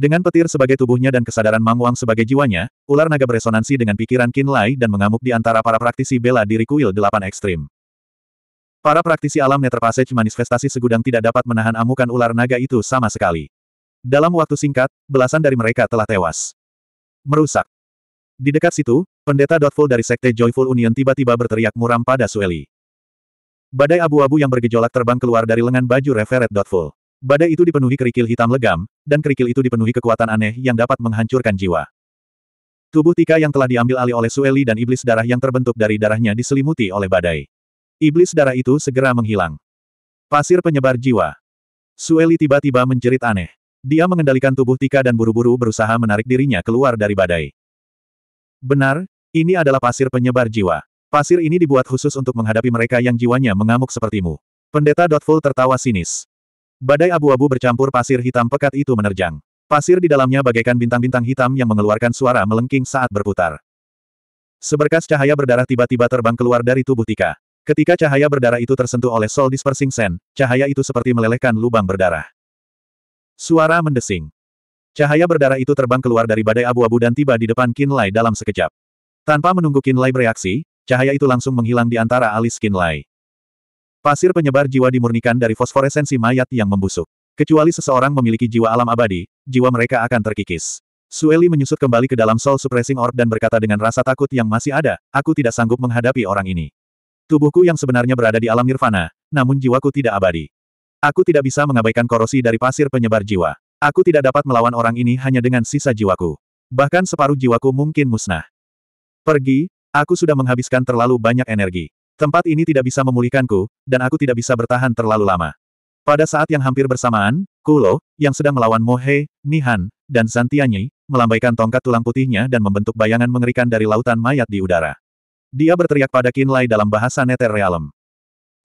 Dengan petir sebagai tubuhnya dan kesadaran Mang Wang sebagai jiwanya, ular naga beresonansi dengan pikiran Qin Lai dan mengamuk di antara para praktisi bela diri kuil delapan ekstrim. Para praktisi alam Netherpassage manifestasi segudang tidak dapat menahan amukan ular naga itu sama sekali. Dalam waktu singkat, belasan dari mereka telah tewas. Merusak. Di dekat situ, pendeta Dotful dari Sekte Joyful Union tiba-tiba berteriak muram pada Sueli. Badai abu-abu yang bergejolak terbang keluar dari lengan baju Referet Dotful. Badai itu dipenuhi kerikil hitam legam, dan kerikil itu dipenuhi kekuatan aneh yang dapat menghancurkan jiwa. Tubuh Tika yang telah diambil alih oleh Sueli dan iblis darah yang terbentuk dari darahnya diselimuti oleh badai. Iblis darah itu segera menghilang. Pasir penyebar jiwa. Sueli tiba-tiba menjerit aneh. Dia mengendalikan tubuh Tika dan buru-buru berusaha menarik dirinya keluar dari badai. Benar, ini adalah pasir penyebar jiwa. Pasir ini dibuat khusus untuk menghadapi mereka yang jiwanya mengamuk sepertimu. Pendeta Dotful tertawa sinis. Badai abu-abu bercampur pasir hitam pekat itu menerjang. Pasir di dalamnya bagaikan bintang-bintang hitam yang mengeluarkan suara melengking saat berputar. Seberkas cahaya berdarah tiba-tiba terbang keluar dari tubuh Tika. Ketika cahaya berdarah itu tersentuh oleh Soul Dispersing Sen, cahaya itu seperti melelehkan lubang berdarah. Suara mendesing. Cahaya berdarah itu terbang keluar dari badai abu-abu dan tiba di depan Kinlay dalam sekejap. Tanpa menunggu Kinlay bereaksi, cahaya itu langsung menghilang di antara alis Kinlay. Pasir penyebar jiwa dimurnikan dari fosforesensi mayat yang membusuk. Kecuali seseorang memiliki jiwa alam abadi, jiwa mereka akan terkikis. Sueli menyusut kembali ke dalam Soul Suppressing Orb dan berkata dengan rasa takut yang masih ada, aku tidak sanggup menghadapi orang ini. Tubuhku yang sebenarnya berada di alam nirvana, namun jiwaku tidak abadi. Aku tidak bisa mengabaikan korosi dari pasir penyebar jiwa. Aku tidak dapat melawan orang ini hanya dengan sisa jiwaku. Bahkan separuh jiwaku mungkin musnah. Pergi, aku sudah menghabiskan terlalu banyak energi. Tempat ini tidak bisa memulihkanku, dan aku tidak bisa bertahan terlalu lama. Pada saat yang hampir bersamaan, Kulo, yang sedang melawan Mohe, Nihan, dan Zantianyi, melambaikan tongkat tulang putihnya dan membentuk bayangan mengerikan dari lautan mayat di udara. Dia berteriak pada Kinlay dalam bahasa Nether Realm.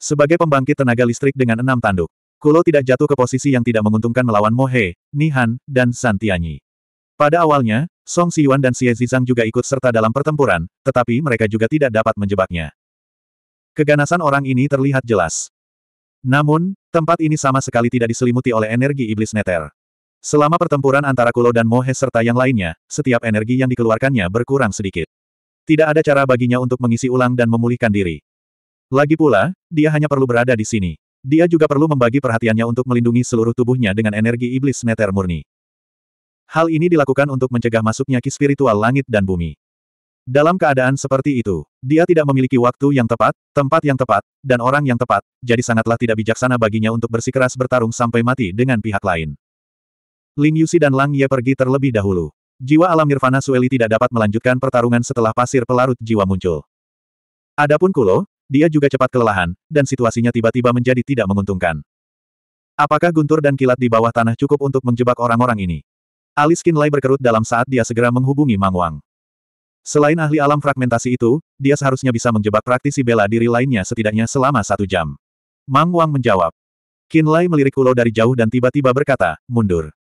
Sebagai pembangkit tenaga listrik dengan enam tanduk, Kulo tidak jatuh ke posisi yang tidak menguntungkan melawan Mohe, Nihan, dan Zantianyi. Pada awalnya, Song Siwan dan Xie Zizang juga ikut serta dalam pertempuran, tetapi mereka juga tidak dapat menjebaknya. Keganasan orang ini terlihat jelas. Namun, tempat ini sama sekali tidak diselimuti oleh energi iblis neter. Selama pertempuran antara Kulo dan Mohe serta yang lainnya, setiap energi yang dikeluarkannya berkurang sedikit. Tidak ada cara baginya untuk mengisi ulang dan memulihkan diri. Lagi pula, dia hanya perlu berada di sini. Dia juga perlu membagi perhatiannya untuk melindungi seluruh tubuhnya dengan energi iblis neter murni. Hal ini dilakukan untuk mencegah masuknya ki spiritual langit dan bumi. Dalam keadaan seperti itu, dia tidak memiliki waktu yang tepat, tempat yang tepat, dan orang yang tepat, jadi sangatlah tidak bijaksana baginya untuk bersikeras bertarung sampai mati dengan pihak lain. Ling Yusi dan Lang Ye pergi terlebih dahulu. Jiwa alam Nirvana Sueli tidak dapat melanjutkan pertarungan setelah pasir pelarut jiwa muncul. Adapun Kulo, dia juga cepat kelelahan, dan situasinya tiba-tiba menjadi tidak menguntungkan. Apakah guntur dan kilat di bawah tanah cukup untuk menjebak orang-orang ini? Alis Kinlay berkerut dalam saat dia segera menghubungi Mang Wang. Selain ahli alam fragmentasi itu, dia seharusnya bisa menjebak praktisi bela diri lainnya setidaknya selama satu jam. Mang Wang menjawab. Lai melirik kulo dari jauh dan tiba-tiba berkata, mundur.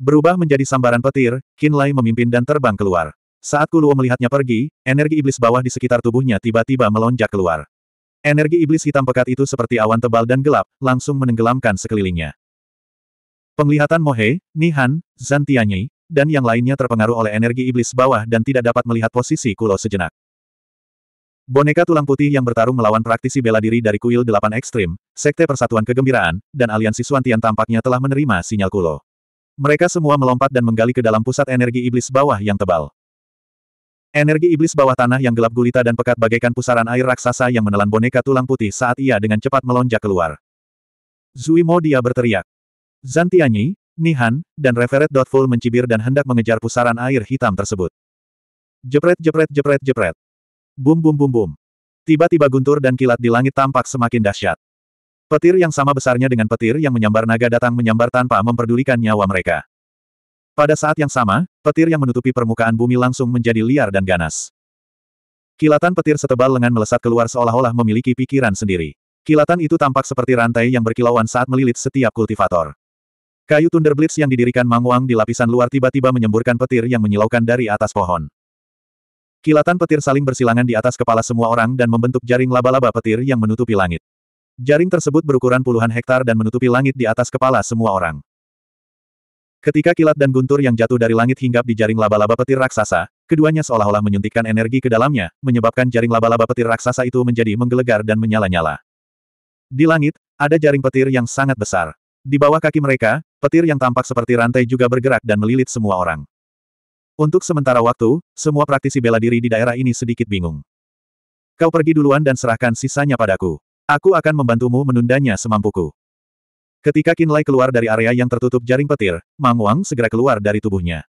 Berubah menjadi sambaran petir, Lai memimpin dan terbang keluar. Saat Kuluo melihatnya pergi, energi iblis bawah di sekitar tubuhnya tiba-tiba melonjak keluar. Energi iblis hitam pekat itu seperti awan tebal dan gelap, langsung menenggelamkan sekelilingnya. Penglihatan Mohe, Nihan, Zantianyi, dan yang lainnya terpengaruh oleh energi iblis bawah dan tidak dapat melihat posisi Kulo sejenak. Boneka tulang putih yang bertarung melawan praktisi bela diri dari kuil delapan ekstrim, Sekte Persatuan Kegembiraan, dan Aliansi Suantian tampaknya telah menerima sinyal Kulo. Mereka semua melompat dan menggali ke dalam pusat energi iblis bawah yang tebal. Energi iblis bawah tanah yang gelap gulita dan pekat bagaikan pusaran air raksasa yang menelan boneka tulang putih saat ia dengan cepat melonjak keluar. Zui Mo dia berteriak. Zantianyi, Nihan, dan Reveret Dotful mencibir dan hendak mengejar pusaran air hitam tersebut. Jepret jepret jepret jepret. Bum bum bum bum. Tiba-tiba guntur dan kilat di langit tampak semakin dahsyat. Petir yang sama besarnya dengan petir yang menyambar naga datang menyambar tanpa memperdulikan nyawa mereka. Pada saat yang sama, petir yang menutupi permukaan bumi langsung menjadi liar dan ganas. Kilatan petir setebal lengan melesat keluar seolah-olah memiliki pikiran sendiri. Kilatan itu tampak seperti rantai yang berkilauan saat melilit setiap kultivator. Kayu Thunderblitz yang didirikan Manguang di lapisan luar tiba-tiba menyemburkan petir yang menyilaukan dari atas pohon. Kilatan petir saling bersilangan di atas kepala semua orang dan membentuk jaring laba-laba petir yang menutupi langit. Jaring tersebut berukuran puluhan hektar dan menutupi langit di atas kepala semua orang. Ketika kilat dan guntur yang jatuh dari langit hinggap di jaring laba-laba petir raksasa, keduanya seolah-olah menyuntikkan energi ke dalamnya, menyebabkan jaring laba-laba petir raksasa itu menjadi menggelegar dan menyala-nyala. Di langit, ada jaring petir yang sangat besar. Di bawah kaki mereka, Petir yang tampak seperti rantai juga bergerak dan melilit semua orang. Untuk sementara waktu, semua praktisi bela diri di daerah ini sedikit bingung. Kau pergi duluan dan serahkan sisanya padaku. Aku akan membantumu menundanya semampuku. Ketika Kinlay keluar dari area yang tertutup jaring petir, Mang Wang segera keluar dari tubuhnya.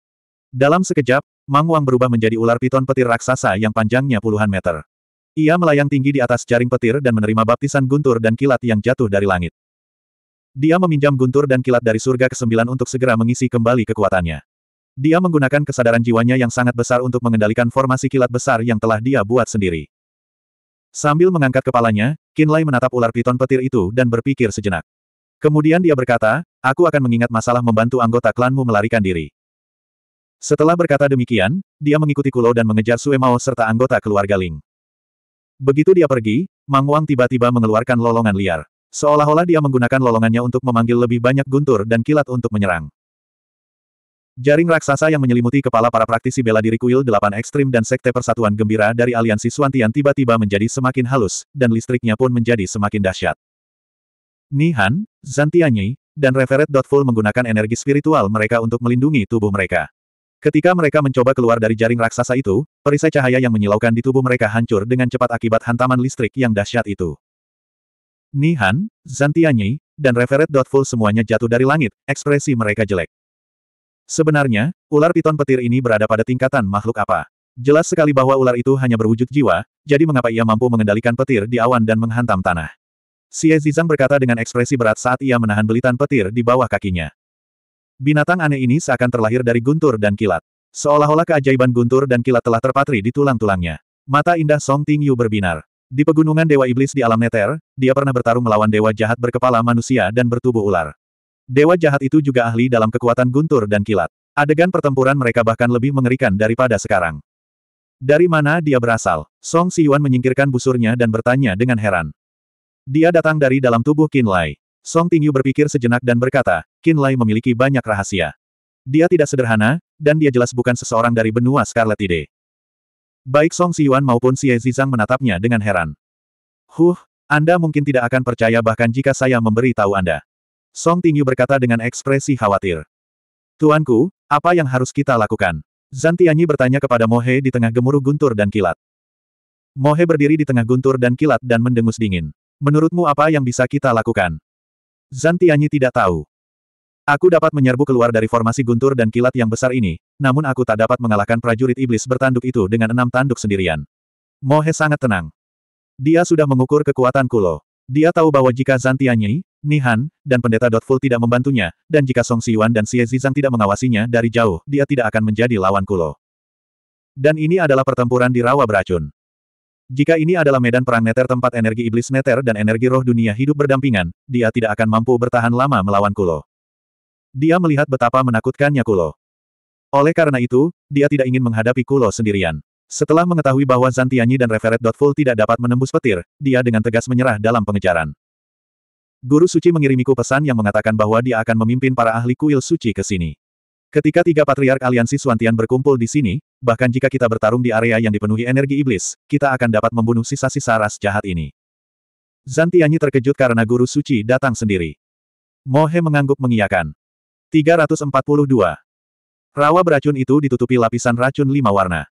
Dalam sekejap, Mang Wang berubah menjadi ular piton petir raksasa yang panjangnya puluhan meter. Ia melayang tinggi di atas jaring petir dan menerima baptisan guntur dan kilat yang jatuh dari langit. Dia meminjam guntur dan kilat dari surga ke-9 untuk segera mengisi kembali kekuatannya. Dia menggunakan kesadaran jiwanya yang sangat besar untuk mengendalikan formasi kilat besar yang telah dia buat sendiri. Sambil mengangkat kepalanya, Kinlay menatap ular piton petir itu dan berpikir sejenak. Kemudian dia berkata, aku akan mengingat masalah membantu anggota klanmu melarikan diri. Setelah berkata demikian, dia mengikuti Kulo dan mengejar Sue Mao serta anggota keluarga Ling. Begitu dia pergi, Mang Wang tiba-tiba mengeluarkan lolongan liar. Seolah-olah dia menggunakan lolongannya untuk memanggil lebih banyak guntur dan kilat untuk menyerang. Jaring raksasa yang menyelimuti kepala para praktisi bela diri kuil delapan ekstrim dan sekte persatuan gembira dari aliansi Suantian tiba-tiba menjadi semakin halus, dan listriknya pun menjadi semakin dahsyat. Nihan, Zantianyi, dan Reveret Dotful menggunakan energi spiritual mereka untuk melindungi tubuh mereka. Ketika mereka mencoba keluar dari jaring raksasa itu, perisai cahaya yang menyilaukan di tubuh mereka hancur dengan cepat akibat hantaman listrik yang dahsyat itu. Nihan, Zantianyi, dan Reveret Dotful semuanya jatuh dari langit, ekspresi mereka jelek. Sebenarnya, ular piton petir ini berada pada tingkatan makhluk apa. Jelas sekali bahwa ular itu hanya berwujud jiwa, jadi mengapa ia mampu mengendalikan petir di awan dan menghantam tanah. Xie Zizang berkata dengan ekspresi berat saat ia menahan belitan petir di bawah kakinya. Binatang aneh ini seakan terlahir dari guntur dan kilat. Seolah-olah keajaiban guntur dan kilat telah terpatri di tulang-tulangnya. Mata indah Song Yu berbinar. Di pegunungan Dewa Iblis di alam Neter, dia pernah bertarung melawan Dewa Jahat berkepala manusia dan bertubuh ular. Dewa Jahat itu juga ahli dalam kekuatan guntur dan kilat. Adegan pertempuran mereka bahkan lebih mengerikan daripada sekarang. Dari mana dia berasal? Song Siyuan menyingkirkan busurnya dan bertanya dengan heran. Dia datang dari dalam tubuh Qin Lai. Song Tingyu berpikir sejenak dan berkata, Qin Lai memiliki banyak rahasia. Dia tidak sederhana, dan dia jelas bukan seseorang dari benua Scarlet Tide. Baik Song Siyuan maupun Xie Zizang menatapnya dengan heran. Huh, Anda mungkin tidak akan percaya bahkan jika saya memberi tahu Anda. Song Tingyu berkata dengan ekspresi khawatir. Tuanku, apa yang harus kita lakukan? Zantianyi bertanya kepada Mohe di tengah gemuruh guntur dan kilat. Mohe berdiri di tengah guntur dan kilat dan mendengus dingin. Menurutmu apa yang bisa kita lakukan? Zantianyi tidak tahu. Aku dapat menyerbu keluar dari formasi guntur dan kilat yang besar ini, namun aku tak dapat mengalahkan prajurit iblis bertanduk itu dengan enam tanduk sendirian. Mohe sangat tenang. Dia sudah mengukur kekuatan Kulo. Dia tahu bahwa jika Zantianyi, Nihan, dan pendeta Dotful tidak membantunya, dan jika Song Siwan dan Xie Zizang tidak mengawasinya dari jauh, dia tidak akan menjadi lawan Kulo. Dan ini adalah pertempuran di rawa beracun. Jika ini adalah medan perang neter tempat energi iblis neter dan energi roh dunia hidup berdampingan, dia tidak akan mampu bertahan lama melawan Kulo. Dia melihat betapa menakutkannya Kulo. Oleh karena itu, dia tidak ingin menghadapi Kulo sendirian. Setelah mengetahui bahwa Zantianyi dan Reveret Dotful tidak dapat menembus petir, dia dengan tegas menyerah dalam pengejaran. Guru Suci mengirimiku pesan yang mengatakan bahwa dia akan memimpin para ahli kuil suci ke sini. Ketika tiga patriark aliansi Suantian berkumpul di sini, bahkan jika kita bertarung di area yang dipenuhi energi iblis, kita akan dapat membunuh sisa-sisa ras jahat ini. Zantianyi terkejut karena guru suci datang sendiri. Mohe mengangguk mengiyakan. 342. Rawa beracun itu ditutupi lapisan racun lima warna.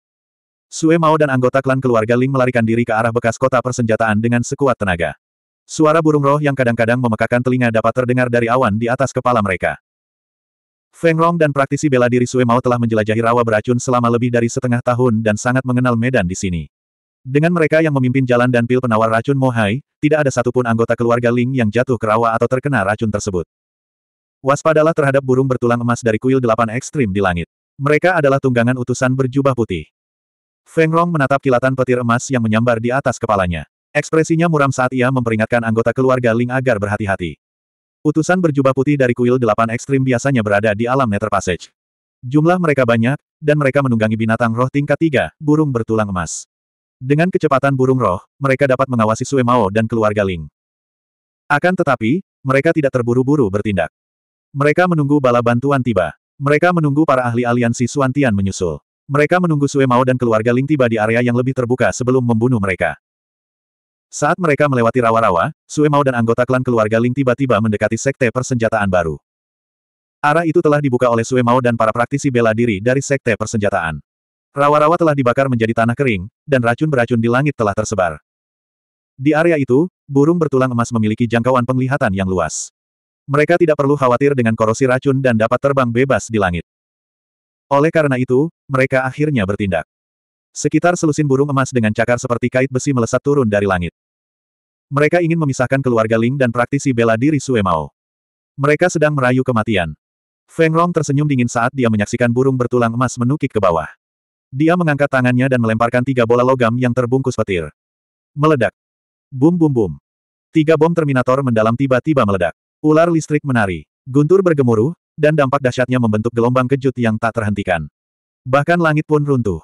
Sue Mao dan anggota klan keluarga Ling melarikan diri ke arah bekas kota persenjataan dengan sekuat tenaga. Suara burung roh yang kadang-kadang memekakan telinga dapat terdengar dari awan di atas kepala mereka. Feng Rong dan praktisi bela diri Sue Mao telah menjelajahi rawa beracun selama lebih dari setengah tahun dan sangat mengenal medan di sini. Dengan mereka yang memimpin jalan dan pil penawar racun Mohai, tidak ada satupun anggota keluarga Ling yang jatuh ke rawa atau terkena racun tersebut. Waspadalah terhadap burung bertulang emas dari kuil delapan ekstrim di langit. Mereka adalah tunggangan utusan berjubah putih. Feng Rong menatap kilatan petir emas yang menyambar di atas kepalanya. Ekspresinya muram saat ia memperingatkan anggota keluarga Ling agar berhati-hati. Utusan berjubah putih dari kuil delapan ekstrim biasanya berada di alam Nether Passage. Jumlah mereka banyak, dan mereka menunggangi binatang roh tingkat tiga, burung bertulang emas. Dengan kecepatan burung roh, mereka dapat mengawasi Sue Mao dan keluarga Ling. Akan tetapi, mereka tidak terburu-buru bertindak. Mereka menunggu bala bantuan tiba. Mereka menunggu para ahli aliansi Suantian menyusul. Mereka menunggu Sue Mao dan keluarga Ling tiba di area yang lebih terbuka sebelum membunuh mereka. Saat mereka melewati rawa-rawa, Sue Mao dan anggota klan keluarga Ling tiba-tiba mendekati sekte persenjataan baru. Arah itu telah dibuka oleh Sue Mao dan para praktisi bela diri dari sekte persenjataan. Rawa-rawa telah dibakar menjadi tanah kering, dan racun beracun di langit telah tersebar. Di area itu, burung bertulang emas memiliki jangkauan penglihatan yang luas. Mereka tidak perlu khawatir dengan korosi racun dan dapat terbang bebas di langit. Oleh karena itu, mereka akhirnya bertindak. Sekitar selusin burung emas dengan cakar seperti kait besi melesat turun dari langit. Mereka ingin memisahkan keluarga Ling dan praktisi bela diri Sue Mao. Mereka sedang merayu kematian. Feng Rong tersenyum dingin saat dia menyaksikan burung bertulang emas menukik ke bawah. Dia mengangkat tangannya dan melemparkan tiga bola logam yang terbungkus petir. Meledak. Bum bum bum. Tiga bom Terminator mendalam tiba-tiba meledak. Ular listrik menari. Guntur bergemuruh, dan dampak dahsyatnya membentuk gelombang kejut yang tak terhentikan. Bahkan langit pun runtuh.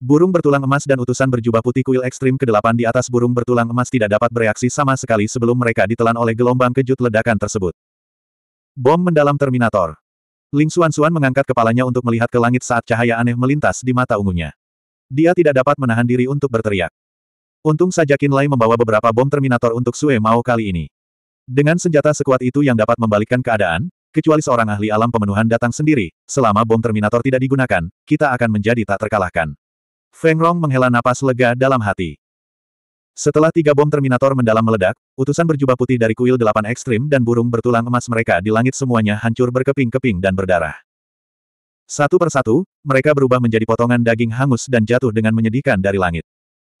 Burung bertulang emas dan utusan berjubah putih kuil ekstrim ke-8 di atas burung bertulang emas tidak dapat bereaksi sama sekali sebelum mereka ditelan oleh gelombang kejut ledakan tersebut. Bom mendalam Terminator. Ling Suan mengangkat kepalanya untuk melihat ke langit saat cahaya aneh melintas di mata ungunya. Dia tidak dapat menahan diri untuk berteriak. Untung saja Kin Lai membawa beberapa bom Terminator untuk Sue Mao kali ini. Dengan senjata sekuat itu yang dapat membalikkan keadaan, kecuali seorang ahli alam pemenuhan datang sendiri, selama bom Terminator tidak digunakan, kita akan menjadi tak terkalahkan. Feng Rong menghela napas lega dalam hati. Setelah tiga bom Terminator mendalam meledak, utusan berjubah putih dari kuil delapan ekstrim dan burung bertulang emas mereka di langit semuanya hancur berkeping-keping dan berdarah. Satu persatu, mereka berubah menjadi potongan daging hangus dan jatuh dengan menyedihkan dari langit.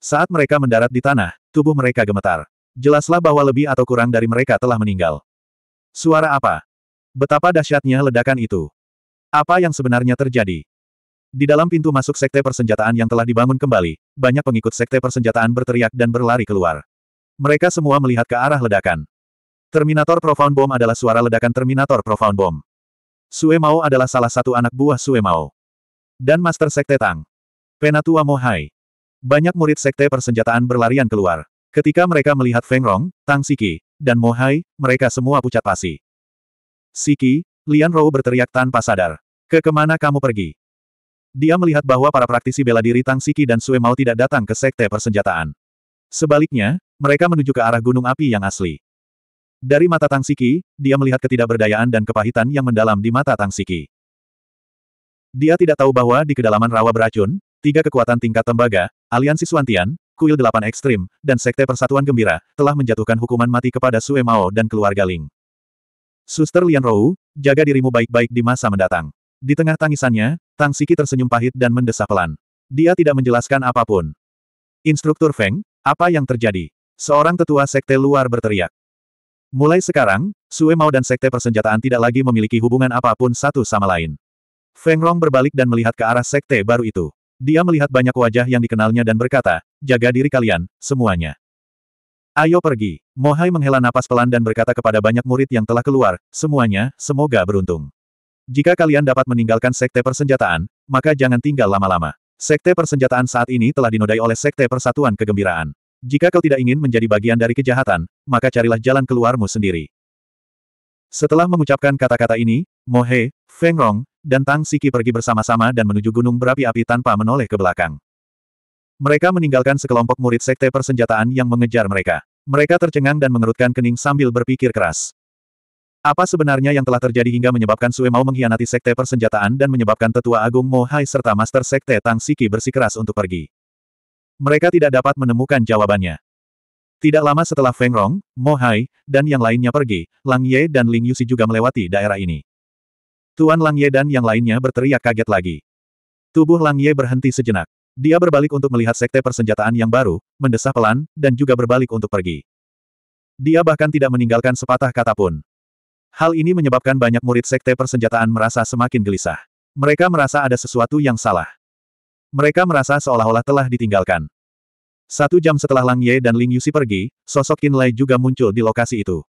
Saat mereka mendarat di tanah, tubuh mereka gemetar. Jelaslah bahwa lebih atau kurang dari mereka telah meninggal. Suara apa? Betapa dahsyatnya ledakan itu. Apa yang sebenarnya terjadi? Di dalam pintu masuk sekte persenjataan yang telah dibangun kembali, banyak pengikut sekte persenjataan berteriak dan berlari keluar. Mereka semua melihat ke arah ledakan. Terminator Profound Bomb adalah suara ledakan Terminator Profound Bomb. Sue Mao adalah salah satu anak buah Sue Mao. Dan Master Sekte Tang. Penatua Mohai. Banyak murid sekte persenjataan berlarian keluar. Ketika mereka melihat Feng Rong, Tang Siki, dan Mohai, mereka semua pucat pasi. Siki, Lian Rou berteriak tanpa sadar. Ke kemana kamu pergi? Dia melihat bahwa para praktisi bela diri Tang Siki dan Sue Mao tidak datang ke sekte persenjataan. Sebaliknya, mereka menuju ke arah gunung api yang asli. Dari mata Tang Siki, dia melihat ketidakberdayaan dan kepahitan yang mendalam di mata Tang Siki. Dia tidak tahu bahwa di kedalaman rawa beracun, tiga kekuatan tingkat tembaga, aliansi Suantian, kuil delapan ekstrim, dan sekte persatuan gembira, telah menjatuhkan hukuman mati kepada Sue Mao dan keluarga Ling. Suster Lian Rou, jaga dirimu baik-baik di masa mendatang. Di tengah tangisannya, Tang Siki tersenyum pahit dan mendesah pelan. Dia tidak menjelaskan apapun. Instruktur Feng, apa yang terjadi? Seorang tetua sekte luar berteriak. Mulai sekarang, Sue Mao dan sekte persenjataan tidak lagi memiliki hubungan apapun satu sama lain. Feng Rong berbalik dan melihat ke arah sekte baru itu. Dia melihat banyak wajah yang dikenalnya dan berkata, jaga diri kalian, semuanya. Ayo pergi. Mohai menghela napas pelan dan berkata kepada banyak murid yang telah keluar, semuanya, semoga beruntung. Jika kalian dapat meninggalkan sekte persenjataan, maka jangan tinggal lama-lama. Sekte persenjataan saat ini telah dinodai oleh sekte persatuan kegembiraan. Jika kau tidak ingin menjadi bagian dari kejahatan, maka carilah jalan keluarmu sendiri. Setelah mengucapkan kata-kata ini, Mohe, Feng Rong, dan Tang Siki pergi bersama-sama dan menuju gunung berapi-api tanpa menoleh ke belakang. Mereka meninggalkan sekelompok murid sekte persenjataan yang mengejar mereka. Mereka tercengang dan mengerutkan kening sambil berpikir keras. Apa sebenarnya yang telah terjadi hingga menyebabkan Sue mau mengkhianati sekte persenjataan dan menyebabkan tetua agung Mo Hai serta master sekte Tang Siki bersikeras untuk pergi? Mereka tidak dapat menemukan jawabannya. Tidak lama setelah Feng Rong, Mo Hai, dan yang lainnya pergi, Lang Ye dan Ling Yusi juga melewati daerah ini. Tuan Lang Ye dan yang lainnya berteriak kaget lagi. Tubuh Lang Ye berhenti sejenak. Dia berbalik untuk melihat sekte persenjataan yang baru, mendesah pelan, dan juga berbalik untuk pergi. Dia bahkan tidak meninggalkan sepatah kata pun. Hal ini menyebabkan banyak murid sekte persenjataan merasa semakin gelisah. Mereka merasa ada sesuatu yang salah. Mereka merasa seolah-olah telah ditinggalkan. Satu jam setelah Lang Ye dan Ling Yusi pergi, sosok Qin Lai juga muncul di lokasi itu.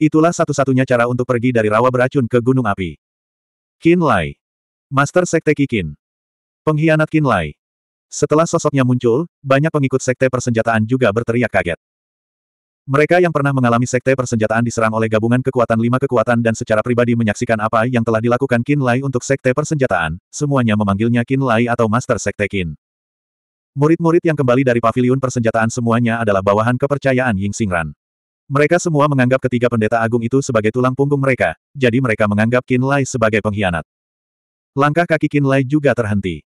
Itulah satu-satunya cara untuk pergi dari rawa beracun ke gunung api. Qin Lai. Master Sekte Kikin. Pengkhianat Qin Lai. Setelah sosoknya muncul, banyak pengikut sekte persenjataan juga berteriak kaget. Mereka yang pernah mengalami sekte persenjataan diserang oleh gabungan kekuatan lima kekuatan dan secara pribadi menyaksikan apa yang telah dilakukan Qin Lai untuk sekte persenjataan, semuanya memanggilnya Qin Lai atau Master Sekte Qin. Murid-murid yang kembali dari paviliun persenjataan semuanya adalah bawahan kepercayaan Ying Xingran. Mereka semua menganggap ketiga pendeta agung itu sebagai tulang punggung mereka, jadi mereka menganggap Qin Lai sebagai pengkhianat. Langkah kaki Qin Lai juga terhenti.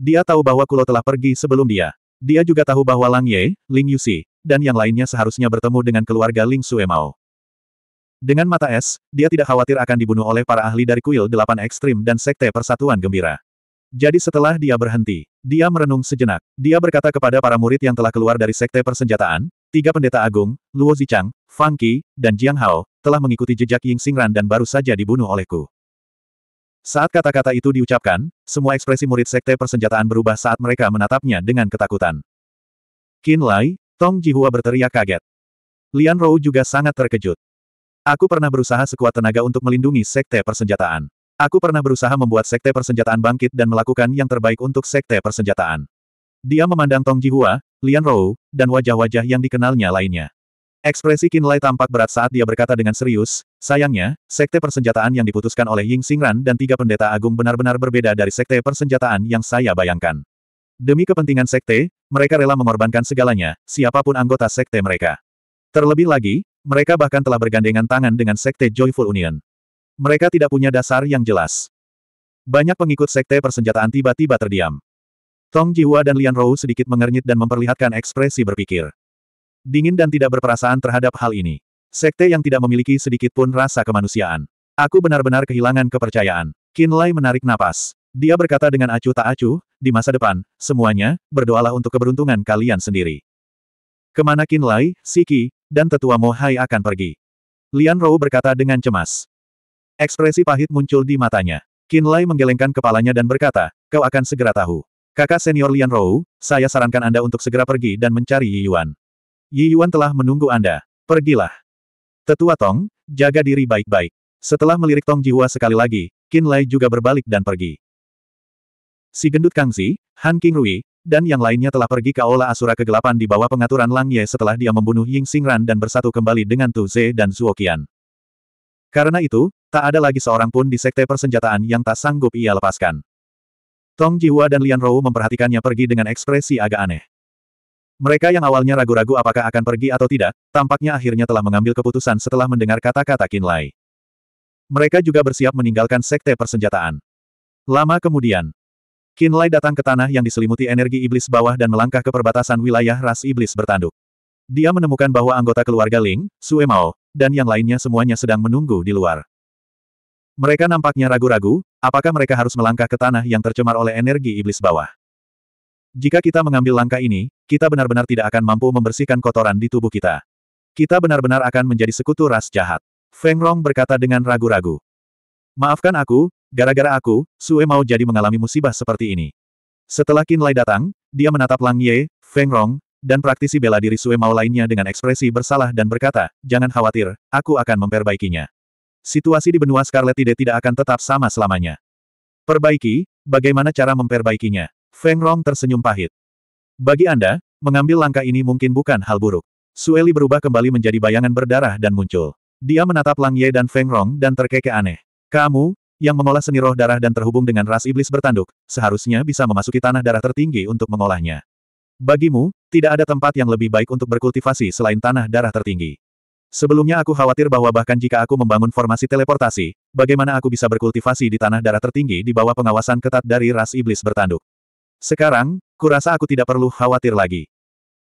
Dia tahu bahwa Kulo telah pergi sebelum dia. Dia juga tahu bahwa Lang Ye, Ling Yusi, dan yang lainnya seharusnya bertemu dengan keluarga Ling Suemao. Dengan mata es, dia tidak khawatir akan dibunuh oleh para ahli dari kuil delapan ekstrim dan sekte persatuan gembira. Jadi setelah dia berhenti, dia merenung sejenak. Dia berkata kepada para murid yang telah keluar dari sekte persenjataan, tiga pendeta agung, Luo Zichang, Fang Qi, dan Jiang Hao, telah mengikuti jejak Ying Xingran dan baru saja dibunuh olehku. Saat kata-kata itu diucapkan, semua ekspresi murid sekte persenjataan berubah saat mereka menatapnya dengan ketakutan. Qin Lai, Tong Jihua berteriak kaget. Lian Rou juga sangat terkejut. Aku pernah berusaha sekuat tenaga untuk melindungi sekte persenjataan. Aku pernah berusaha membuat sekte persenjataan bangkit dan melakukan yang terbaik untuk sekte persenjataan. Dia memandang Tong Jihua, Lian Rou, dan wajah-wajah yang dikenalnya lainnya. Ekspresi Qin Lai tampak berat saat dia berkata dengan serius, Sayangnya, sekte persenjataan yang diputuskan oleh Ying Xingran dan tiga pendeta agung benar-benar berbeda dari sekte persenjataan yang saya bayangkan. Demi kepentingan sekte, mereka rela mengorbankan segalanya, siapapun anggota sekte mereka. Terlebih lagi, mereka bahkan telah bergandengan tangan dengan sekte Joyful Union. Mereka tidak punya dasar yang jelas. Banyak pengikut sekte persenjataan tiba-tiba terdiam. Tong Jiwa dan Lian Rou sedikit mengernyit dan memperlihatkan ekspresi berpikir. Dingin dan tidak berperasaan terhadap hal ini. Sekte yang tidak memiliki sedikit pun rasa kemanusiaan. Aku benar-benar kehilangan kepercayaan. Lai menarik napas. Dia berkata dengan acuh tak acuh, di masa depan, semuanya, berdoalah untuk keberuntungan kalian sendiri. Kemana Lai, Siki, dan tetua Mohai akan pergi? Lian Rou berkata dengan cemas. Ekspresi pahit muncul di matanya. Lai menggelengkan kepalanya dan berkata, kau akan segera tahu. Kakak senior Lian Rou, saya sarankan Anda untuk segera pergi dan mencari Yi Yuan. Yi Yuan telah menunggu Anda. Pergilah. Tetua Tong, jaga diri baik-baik. Setelah melirik Tong Jiwa sekali lagi, Qin Lai juga berbalik dan pergi. Si gendut Kang Zi, Han King Rui, dan yang lainnya telah pergi ke Aula Asura Kegelapan di bawah pengaturan Lang Ye setelah dia membunuh Ying Xing Ran dan bersatu kembali dengan Tu Ze dan Zuo Qian. Karena itu, tak ada lagi seorang pun di sekte persenjataan yang tak sanggup ia lepaskan. Tong Jiwa dan Lian Rou memperhatikannya pergi dengan ekspresi agak aneh. Mereka yang awalnya ragu-ragu apakah akan pergi atau tidak, tampaknya akhirnya telah mengambil keputusan setelah mendengar kata-kata Kinlai. Mereka juga bersiap meninggalkan sekte persenjataan. Lama kemudian, Kinlai datang ke tanah yang diselimuti energi iblis bawah dan melangkah ke perbatasan wilayah ras iblis bertanduk. Dia menemukan bahwa anggota keluarga Ling, Sue Mao, dan yang lainnya semuanya sedang menunggu di luar. Mereka nampaknya ragu-ragu, apakah mereka harus melangkah ke tanah yang tercemar oleh energi iblis bawah. Jika kita mengambil langkah ini, kita benar-benar tidak akan mampu membersihkan kotoran di tubuh kita. Kita benar-benar akan menjadi sekutu ras jahat. Feng Rong berkata dengan ragu-ragu. Maafkan aku, gara-gara aku, Sue mau jadi mengalami musibah seperti ini. Setelah Qin Lai datang, dia menatap Lang Ye, Feng Rong, dan praktisi bela diri Sue Mao lainnya dengan ekspresi bersalah dan berkata, jangan khawatir, aku akan memperbaikinya. Situasi di benua Scarlet Tide tidak akan tetap sama selamanya. Perbaiki, bagaimana cara memperbaikinya? Feng Rong tersenyum pahit. Bagi Anda, mengambil langkah ini mungkin bukan hal buruk. Sueli berubah kembali menjadi bayangan berdarah dan muncul. Dia menatap Lang Ye dan Feng Rong dan terkekeh aneh. Kamu, yang mengolah seni roh darah dan terhubung dengan ras iblis bertanduk, seharusnya bisa memasuki tanah darah tertinggi untuk mengolahnya. Bagimu, tidak ada tempat yang lebih baik untuk berkultivasi selain tanah darah tertinggi. Sebelumnya aku khawatir bahwa bahkan jika aku membangun formasi teleportasi, bagaimana aku bisa berkultivasi di tanah darah tertinggi di bawah pengawasan ketat dari ras iblis bertanduk. Sekarang, kurasa aku tidak perlu khawatir lagi.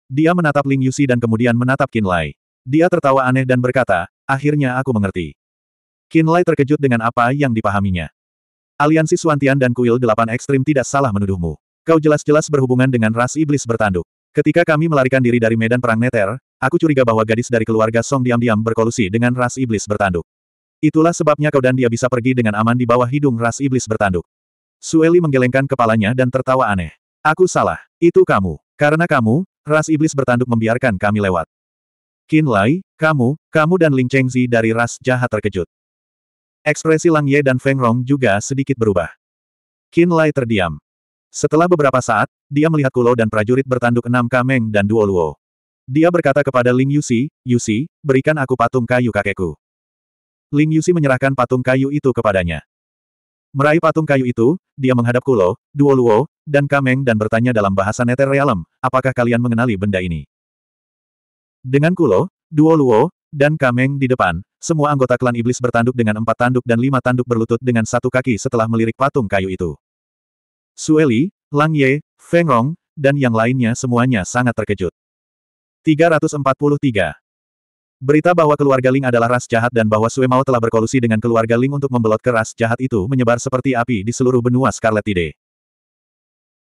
Dia menatap Ling Yusi dan kemudian menatap Qin Lai. Dia tertawa aneh dan berkata, akhirnya aku mengerti. Qin Lai terkejut dengan apa yang dipahaminya. Aliansi Suantian dan Kuil Delapan Ekstrim tidak salah menuduhmu. Kau jelas-jelas berhubungan dengan ras iblis bertanduk. Ketika kami melarikan diri dari medan perang Neter, aku curiga bahwa gadis dari keluarga Song diam-diam berkolusi dengan ras iblis bertanduk. Itulah sebabnya kau dan dia bisa pergi dengan aman di bawah hidung ras iblis bertanduk. Sueli menggelengkan kepalanya dan tertawa aneh. Aku salah. Itu kamu. Karena kamu, ras iblis bertanduk membiarkan kami lewat. Qin Lai, kamu, kamu dan Ling Chengzi dari ras jahat terkejut. Ekspresi Lang Ye dan Feng Rong juga sedikit berubah. Qin Lai terdiam. Setelah beberapa saat, dia melihat Kulo dan prajurit bertanduk enam Kameng dan Duo Luo. Dia berkata kepada Ling Yusi, Yusi, berikan aku patung kayu kakekku. Ling Yusi menyerahkan patung kayu itu kepadanya. Meraih patung kayu itu, dia menghadap Kulo, Duo Luo, dan Kameng dan bertanya dalam bahasa Nether Realm, apakah kalian mengenali benda ini? Dengan Kulo, Duo Luo, dan Kameng di depan, semua anggota klan iblis bertanduk dengan empat tanduk dan lima tanduk berlutut dengan satu kaki setelah melirik patung kayu itu. Sueli, Lang Ye, Feng Rong, dan yang lainnya semuanya sangat terkejut. 343. Berita bahwa keluarga Ling adalah ras jahat dan bahwa Sue Mao telah berkolusi dengan keluarga Ling untuk membelot ke ras jahat itu menyebar seperti api di seluruh benua Scarlet Tide.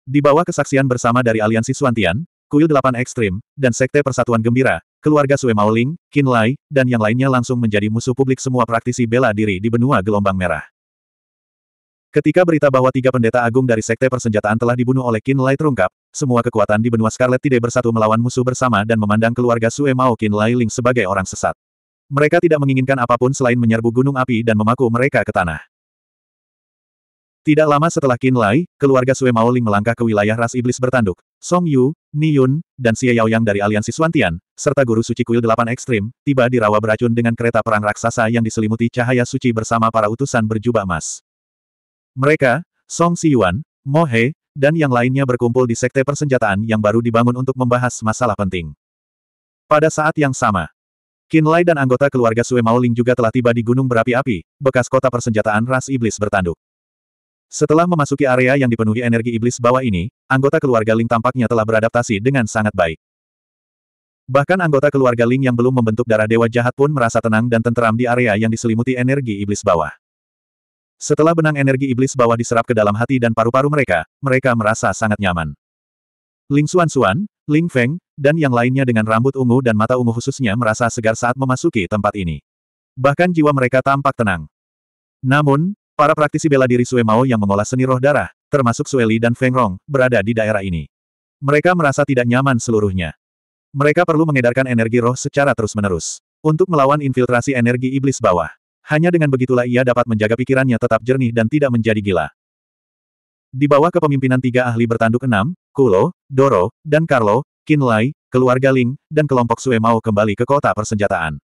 Di bawah kesaksian bersama dari aliansi Suantian, Kuil Delapan Ekstrim, dan Sekte Persatuan Gembira, keluarga Sue Mao Ling, Qin Lai, dan yang lainnya langsung menjadi musuh publik semua praktisi bela diri di benua gelombang merah. Ketika berita bahwa tiga pendeta agung dari Sekte Persenjataan telah dibunuh oleh Qin Lai terungkap, semua kekuatan di benua Scarlet tidak bersatu melawan musuh bersama dan memandang keluarga Sue Mao Qin Lai Ling sebagai orang sesat. Mereka tidak menginginkan apapun selain menyerbu gunung api dan memaku mereka ke tanah. Tidak lama setelah Qin Lai, keluarga Sue Mao Ling melangkah ke wilayah ras iblis bertanduk. Song Yu, Ni Yun, dan Xie Yaoyang dari aliansi Suantian, serta guru suci kuil delapan ekstrim, tiba di rawa beracun dengan kereta perang raksasa yang diselimuti cahaya suci bersama para utusan berjubah emas. Mereka, Song Siyuan, Mo He, dan yang lainnya berkumpul di sekte persenjataan yang baru dibangun untuk membahas masalah penting. Pada saat yang sama, Qin Lai dan anggota keluarga Sue Maoling juga telah tiba di Gunung Berapi-Api, bekas kota persenjataan ras iblis bertanduk. Setelah memasuki area yang dipenuhi energi iblis bawah ini, anggota keluarga Ling tampaknya telah beradaptasi dengan sangat baik. Bahkan anggota keluarga Ling yang belum membentuk darah dewa jahat pun merasa tenang dan tenteram di area yang diselimuti energi iblis bawah. Setelah benang energi iblis bawah diserap ke dalam hati dan paru-paru mereka, mereka merasa sangat nyaman. Ling Xuan-Xuan, Ling Feng, dan yang lainnya dengan rambut ungu dan mata ungu khususnya merasa segar saat memasuki tempat ini. Bahkan jiwa mereka tampak tenang. Namun, para praktisi bela diri Sue Mao yang mengolah seni roh darah, termasuk Sue Li dan Feng Rong, berada di daerah ini. Mereka merasa tidak nyaman seluruhnya. Mereka perlu mengedarkan energi roh secara terus-menerus. Untuk melawan infiltrasi energi iblis bawah. Hanya dengan begitulah ia dapat menjaga pikirannya tetap jernih dan tidak menjadi gila. Di bawah kepemimpinan tiga ahli bertanduk enam, Kulo, Doro, dan Carlo, Kinlay, keluarga Ling, dan kelompok Sue Mao kembali ke kota persenjataan.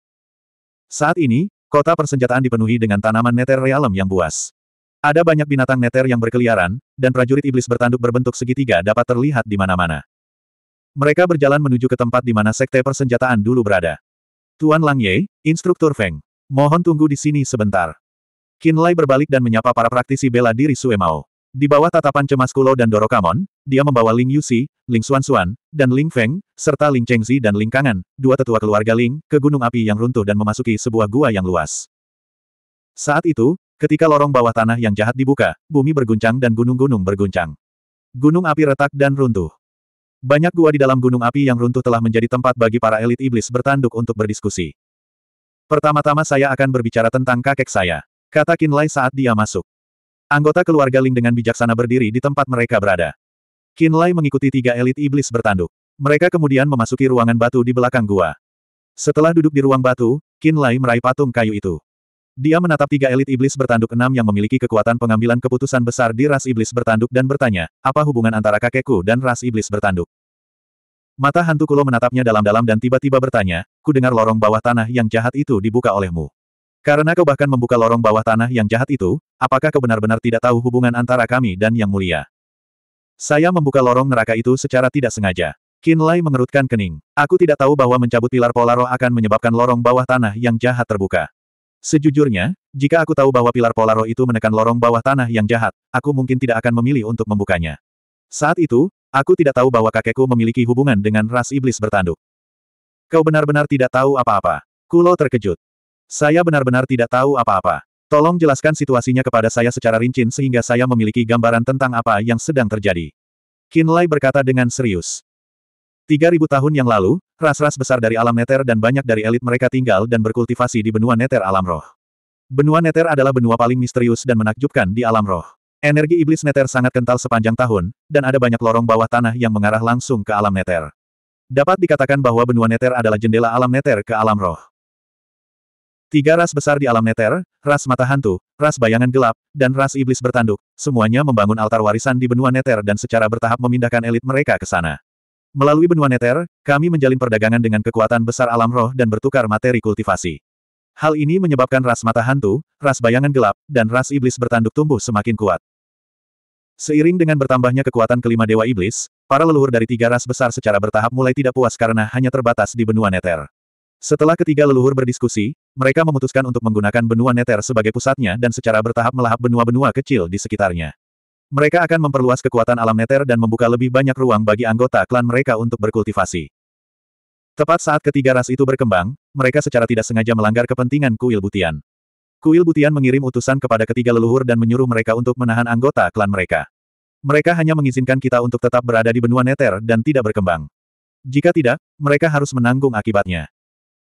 Saat ini, kota persenjataan dipenuhi dengan tanaman neter realem yang buas. Ada banyak binatang neter yang berkeliaran, dan prajurit iblis bertanduk berbentuk segitiga dapat terlihat di mana-mana. Mereka berjalan menuju ke tempat di mana sekte persenjataan dulu berada. Tuan Lang Ye, Instruktur Feng. Mohon tunggu di sini sebentar. Kinlay berbalik dan menyapa para praktisi bela diri Suemao. Di bawah tatapan cemas Kulo dan Dorokamon, dia membawa Ling Yusi, Ling Xuanxuan, dan Ling Feng, serta Ling Chengzi dan Ling Kangan, dua tetua keluarga Ling, ke gunung api yang runtuh dan memasuki sebuah gua yang luas. Saat itu, ketika lorong bawah tanah yang jahat dibuka, bumi berguncang dan gunung-gunung berguncang. Gunung api retak dan runtuh. Banyak gua di dalam gunung api yang runtuh telah menjadi tempat bagi para elit iblis bertanduk untuk berdiskusi. Pertama-tama saya akan berbicara tentang kakek saya. Kata Kinlay saat dia masuk. Anggota keluarga Ling dengan bijaksana berdiri di tempat mereka berada. Kinlay mengikuti tiga elit iblis bertanduk. Mereka kemudian memasuki ruangan batu di belakang gua. Setelah duduk di ruang batu, Kinlay meraih patung kayu itu. Dia menatap tiga elit iblis bertanduk enam yang memiliki kekuatan pengambilan keputusan besar di ras iblis bertanduk dan bertanya, apa hubungan antara kakekku dan ras iblis bertanduk? Mata hantu kulo menatapnya dalam-dalam dan tiba-tiba bertanya, ku dengar lorong bawah tanah yang jahat itu dibuka olehmu. Karena kau bahkan membuka lorong bawah tanah yang jahat itu, apakah kau benar-benar tidak tahu hubungan antara kami dan yang mulia? Saya membuka lorong neraka itu secara tidak sengaja. Lai mengerutkan kening. Aku tidak tahu bahwa mencabut pilar pola akan menyebabkan lorong bawah tanah yang jahat terbuka. Sejujurnya, jika aku tahu bahwa pilar pola itu menekan lorong bawah tanah yang jahat, aku mungkin tidak akan memilih untuk membukanya. Saat itu, Aku tidak tahu bahwa kakekku memiliki hubungan dengan ras iblis bertanduk. Kau benar-benar tidak tahu apa-apa. Kulo terkejut. Saya benar-benar tidak tahu apa-apa. Tolong jelaskan situasinya kepada saya secara rinci sehingga saya memiliki gambaran tentang apa yang sedang terjadi. Kinlay berkata dengan serius. 3000 tahun yang lalu, ras-ras besar dari alam neter dan banyak dari elit mereka tinggal dan berkultivasi di benua neter alam roh. Benua neter adalah benua paling misterius dan menakjubkan di alam roh. Energi iblis neter sangat kental sepanjang tahun, dan ada banyak lorong bawah tanah yang mengarah langsung ke alam neter. Dapat dikatakan bahwa benua neter adalah jendela alam neter ke alam roh. Tiga ras besar di alam neter, ras mata hantu, ras bayangan gelap, dan ras iblis bertanduk, semuanya membangun altar warisan di benua neter dan secara bertahap memindahkan elit mereka ke sana. Melalui benua neter, kami menjalin perdagangan dengan kekuatan besar alam roh dan bertukar materi kultivasi. Hal ini menyebabkan ras mata hantu, ras bayangan gelap, dan ras iblis bertanduk tumbuh semakin kuat. Seiring dengan bertambahnya kekuatan kelima dewa iblis, para leluhur dari tiga ras besar secara bertahap mulai tidak puas karena hanya terbatas di benua Neter. Setelah ketiga leluhur berdiskusi, mereka memutuskan untuk menggunakan benua Neter sebagai pusatnya dan secara bertahap melahap benua-benua kecil di sekitarnya. Mereka akan memperluas kekuatan alam Neter dan membuka lebih banyak ruang bagi anggota klan mereka untuk berkultivasi. Tepat saat ketiga ras itu berkembang, mereka secara tidak sengaja melanggar kepentingan kuil Butian. Kuil Butian mengirim utusan kepada ketiga leluhur dan menyuruh mereka untuk menahan anggota klan mereka. Mereka hanya mengizinkan kita untuk tetap berada di benua Neter dan tidak berkembang. Jika tidak, mereka harus menanggung akibatnya.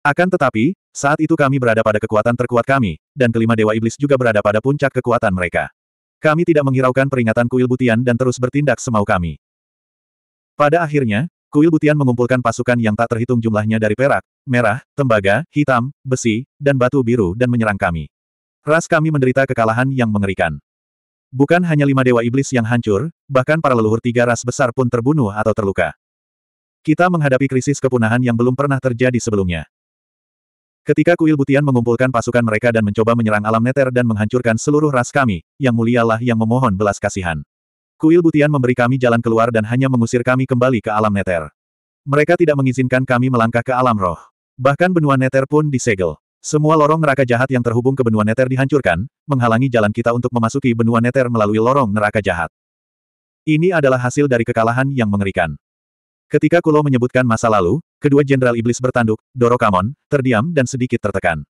Akan tetapi, saat itu kami berada pada kekuatan terkuat kami, dan kelima Dewa Iblis juga berada pada puncak kekuatan mereka. Kami tidak menghiraukan peringatan kuil Butian dan terus bertindak semau kami. Pada akhirnya, kuil Butian mengumpulkan pasukan yang tak terhitung jumlahnya dari perak, merah, tembaga, hitam, besi, dan batu biru dan menyerang kami. Ras kami menderita kekalahan yang mengerikan. Bukan hanya lima dewa iblis yang hancur, bahkan para leluhur tiga ras besar pun terbunuh atau terluka. Kita menghadapi krisis kepunahan yang belum pernah terjadi sebelumnya. Ketika kuil Butian mengumpulkan pasukan mereka dan mencoba menyerang alam neter dan menghancurkan seluruh ras kami, yang mulialah yang memohon belas kasihan. Kuil Butian memberi kami jalan keluar dan hanya mengusir kami kembali ke alam neter. Mereka tidak mengizinkan kami melangkah ke alam roh. Bahkan benua neter pun disegel. Semua lorong neraka jahat yang terhubung ke benua neter dihancurkan, menghalangi jalan kita untuk memasuki benua neter melalui lorong neraka jahat. Ini adalah hasil dari kekalahan yang mengerikan. Ketika Kulo menyebutkan masa lalu, kedua jenderal iblis bertanduk, Dorokamon, terdiam dan sedikit tertekan.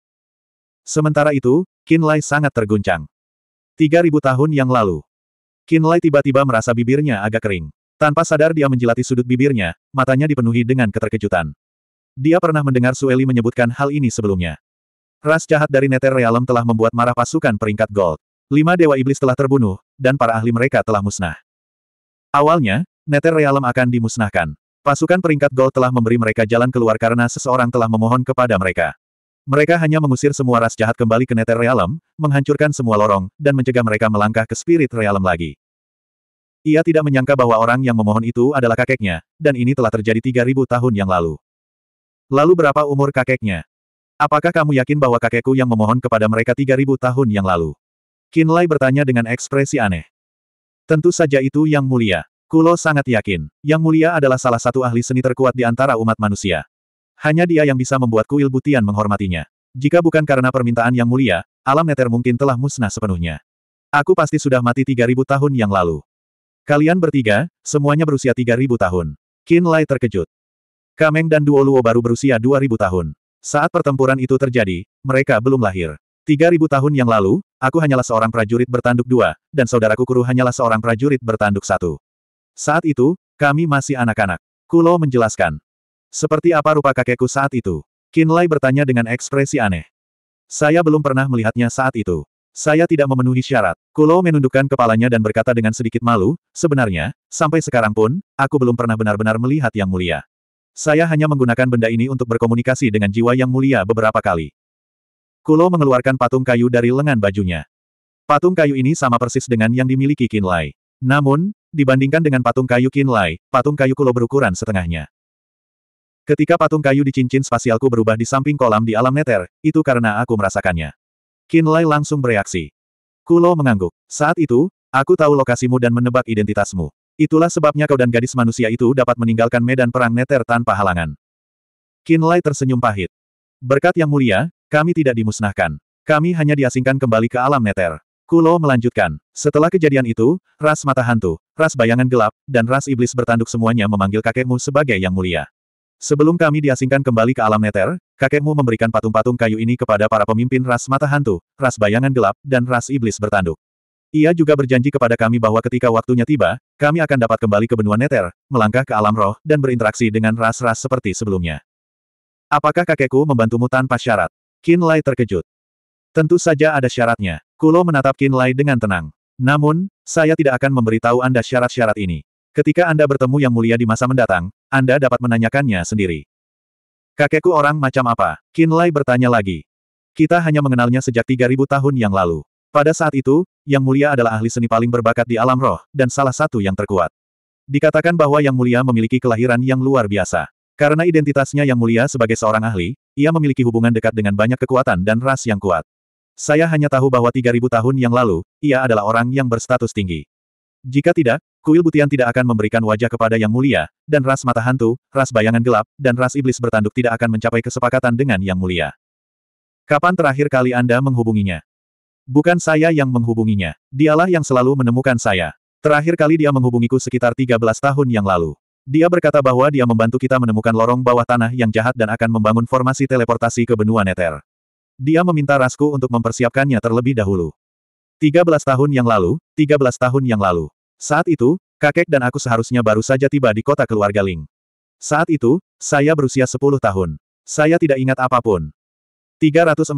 Sementara itu, Kinlay sangat terguncang. 3000 tahun yang lalu. Kinlay tiba-tiba merasa bibirnya agak kering. Tanpa sadar dia menjilati sudut bibirnya, matanya dipenuhi dengan keterkejutan. Dia pernah mendengar Sueli menyebutkan hal ini sebelumnya. Ras jahat dari Nether Realm telah membuat marah pasukan peringkat Gold. Lima Dewa Iblis telah terbunuh, dan para ahli mereka telah musnah. Awalnya, Nether Realm akan dimusnahkan. Pasukan peringkat Gold telah memberi mereka jalan keluar karena seseorang telah memohon kepada mereka. Mereka hanya mengusir semua ras jahat kembali ke Nether Realm, menghancurkan semua lorong, dan mencegah mereka melangkah ke Spirit Realm lagi. Ia tidak menyangka bahwa orang yang memohon itu adalah kakeknya, dan ini telah terjadi 3000 tahun yang lalu. Lalu berapa umur kakeknya? Apakah kamu yakin bahwa kakekku yang memohon kepada mereka 3000 tahun yang lalu? Lai bertanya dengan ekspresi aneh. Tentu saja itu yang mulia. Kulo sangat yakin. Yang mulia adalah salah satu ahli seni terkuat di antara umat manusia. Hanya dia yang bisa membuat kuil butian menghormatinya. Jika bukan karena permintaan yang mulia, alam neter mungkin telah musnah sepenuhnya. Aku pasti sudah mati 3000 tahun yang lalu. Kalian bertiga, semuanya berusia 3000 tahun. Lai terkejut. Kameng dan Duo Luo baru berusia 2000 tahun. Saat pertempuran itu terjadi, mereka belum lahir. 3000 tahun yang lalu, aku hanyalah seorang prajurit bertanduk dua, dan saudaraku Kuru hanyalah seorang prajurit bertanduk satu. Saat itu, kami masih anak-anak. Kulo menjelaskan. Seperti apa rupa kakekku saat itu? Kinlay bertanya dengan ekspresi aneh. Saya belum pernah melihatnya saat itu. Saya tidak memenuhi syarat. Kulo menundukkan kepalanya dan berkata dengan sedikit malu, sebenarnya, sampai sekarang pun, aku belum pernah benar-benar melihat Yang Mulia. Saya hanya menggunakan benda ini untuk berkomunikasi dengan jiwa yang mulia beberapa kali. Kulo mengeluarkan patung kayu dari lengan bajunya. Patung kayu ini sama persis dengan yang dimiliki Kinlai. Namun, dibandingkan dengan patung kayu Kinlai, patung kayu Kulo berukuran setengahnya. Ketika patung kayu di cincin spasialku berubah di samping kolam di alam neter, itu karena aku merasakannya. Kinlai langsung bereaksi. Kulo mengangguk. Saat itu, aku tahu lokasimu dan menebak identitasmu. Itulah sebabnya kau dan gadis manusia itu dapat meninggalkan medan perang neter tanpa halangan. Kinlay tersenyum pahit. Berkat yang mulia, kami tidak dimusnahkan. Kami hanya diasingkan kembali ke alam neter. Kulo melanjutkan. Setelah kejadian itu, ras mata hantu, ras bayangan gelap, dan ras iblis bertanduk semuanya memanggil kakekmu sebagai yang mulia. Sebelum kami diasingkan kembali ke alam neter, kakekmu memberikan patung-patung kayu ini kepada para pemimpin ras mata hantu, ras bayangan gelap, dan ras iblis bertanduk. Ia juga berjanji kepada kami bahwa ketika waktunya tiba, kami akan dapat kembali ke benua Neter, melangkah ke alam roh, dan berinteraksi dengan ras-ras seperti sebelumnya. Apakah kakekku membantumu tanpa syarat? Qin Lai terkejut. Tentu saja ada syaratnya. Kulo menatap Qin Lai dengan tenang. Namun, saya tidak akan memberitahu Anda syarat-syarat ini. Ketika Anda bertemu Yang Mulia di masa mendatang, Anda dapat menanyakannya sendiri. Kakekku orang macam apa? Qin Lai bertanya lagi. Kita hanya mengenalnya sejak 3000 tahun yang lalu. Pada saat itu, Yang Mulia adalah ahli seni paling berbakat di alam roh, dan salah satu yang terkuat. Dikatakan bahwa Yang Mulia memiliki kelahiran yang luar biasa. Karena identitasnya Yang Mulia sebagai seorang ahli, ia memiliki hubungan dekat dengan banyak kekuatan dan ras yang kuat. Saya hanya tahu bahwa 3000 tahun yang lalu, ia adalah orang yang berstatus tinggi. Jika tidak, kuil butian tidak akan memberikan wajah kepada Yang Mulia, dan ras mata hantu, ras bayangan gelap, dan ras iblis bertanduk tidak akan mencapai kesepakatan dengan Yang Mulia. Kapan terakhir kali Anda menghubunginya? Bukan saya yang menghubunginya. Dialah yang selalu menemukan saya. Terakhir kali dia menghubungiku sekitar 13 tahun yang lalu. Dia berkata bahwa dia membantu kita menemukan lorong bawah tanah yang jahat dan akan membangun formasi teleportasi ke benua Neter. Dia meminta Rasku untuk mempersiapkannya terlebih dahulu. 13 tahun yang lalu, 13 tahun yang lalu. Saat itu, kakek dan aku seharusnya baru saja tiba di kota keluarga Ling. Saat itu, saya berusia 10 tahun. Saya tidak ingat apapun. 344.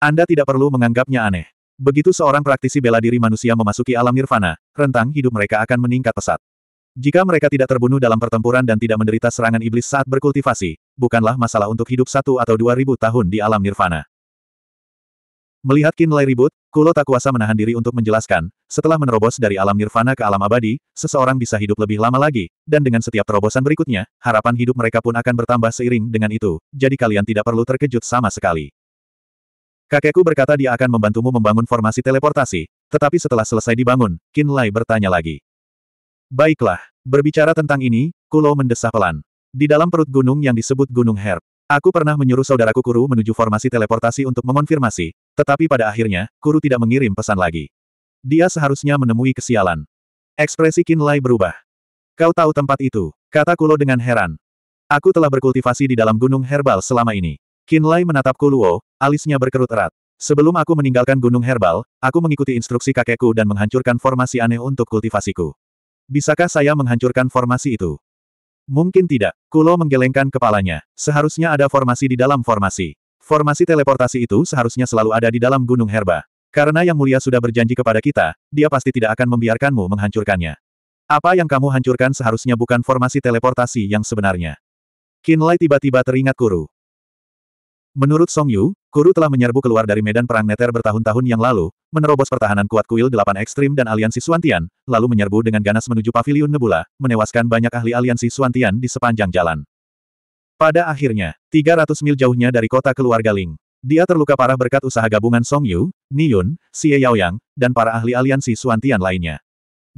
Anda tidak perlu menganggapnya aneh. Begitu seorang praktisi bela diri manusia memasuki alam nirvana, rentang hidup mereka akan meningkat pesat. Jika mereka tidak terbunuh dalam pertempuran dan tidak menderita serangan iblis saat berkultivasi, bukanlah masalah untuk hidup satu atau dua ribu tahun di alam nirvana. Melihat Kinlai ribut, Kulo tak kuasa menahan diri untuk menjelaskan, setelah menerobos dari alam nirvana ke alam abadi, seseorang bisa hidup lebih lama lagi, dan dengan setiap terobosan berikutnya, harapan hidup mereka pun akan bertambah seiring dengan itu, jadi kalian tidak perlu terkejut sama sekali. Kakekku berkata dia akan membantumu membangun formasi teleportasi, tetapi setelah selesai dibangun, Qin Lai bertanya lagi. Baiklah, berbicara tentang ini, Kulo mendesah pelan. Di dalam perut gunung yang disebut Gunung Herb, aku pernah menyuruh saudaraku Kuru menuju formasi teleportasi untuk mengonfirmasi, tetapi pada akhirnya, Kuru tidak mengirim pesan lagi. Dia seharusnya menemui kesialan. Ekspresi Qin Lai berubah. Kau tahu tempat itu, kata Kulo dengan heran. Aku telah berkultivasi di dalam gunung herbal selama ini. Kinlay menatap Luo, alisnya berkerut erat. Sebelum aku meninggalkan gunung herbal, aku mengikuti instruksi kakekku dan menghancurkan formasi aneh untuk kultivasiku. Bisakah saya menghancurkan formasi itu? Mungkin tidak. Kulo menggelengkan kepalanya. Seharusnya ada formasi di dalam formasi. Formasi teleportasi itu seharusnya selalu ada di dalam gunung herba. Karena Yang Mulia sudah berjanji kepada kita, dia pasti tidak akan membiarkanmu menghancurkannya. Apa yang kamu hancurkan seharusnya bukan formasi teleportasi yang sebenarnya. Kinlay tiba-tiba teringat kuru. Menurut Song Yu, Kuru telah menyerbu keluar dari medan perang Neter bertahun-tahun yang lalu, menerobos pertahanan kuat kuil delapan ekstrim dan aliansi Suantian, lalu menyerbu dengan ganas menuju paviliun Nebula, menewaskan banyak ahli aliansi Suantian di sepanjang jalan. Pada akhirnya, 300 mil jauhnya dari kota keluarga Ling, dia terluka parah berkat usaha gabungan Song Yu, Ni Yun, Xie Yaoyang, dan para ahli aliansi Suantian lainnya.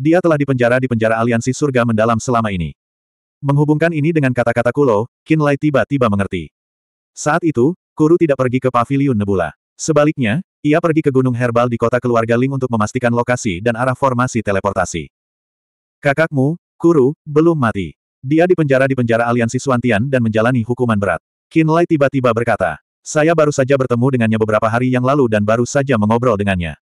Dia telah dipenjara di penjara aliansi surga mendalam selama ini. Menghubungkan ini dengan kata-kata Kulo, Qin Lai tiba-tiba mengerti. Saat itu, Kuru tidak pergi ke Paviliun Nebula. Sebaliknya, ia pergi ke Gunung Herbal di kota keluarga Ling untuk memastikan lokasi dan arah formasi teleportasi. Kakakmu, Kuru, belum mati. Dia dipenjara di penjara aliansi Suantian dan menjalani hukuman berat. Kinlay tiba-tiba berkata, saya baru saja bertemu dengannya beberapa hari yang lalu dan baru saja mengobrol dengannya.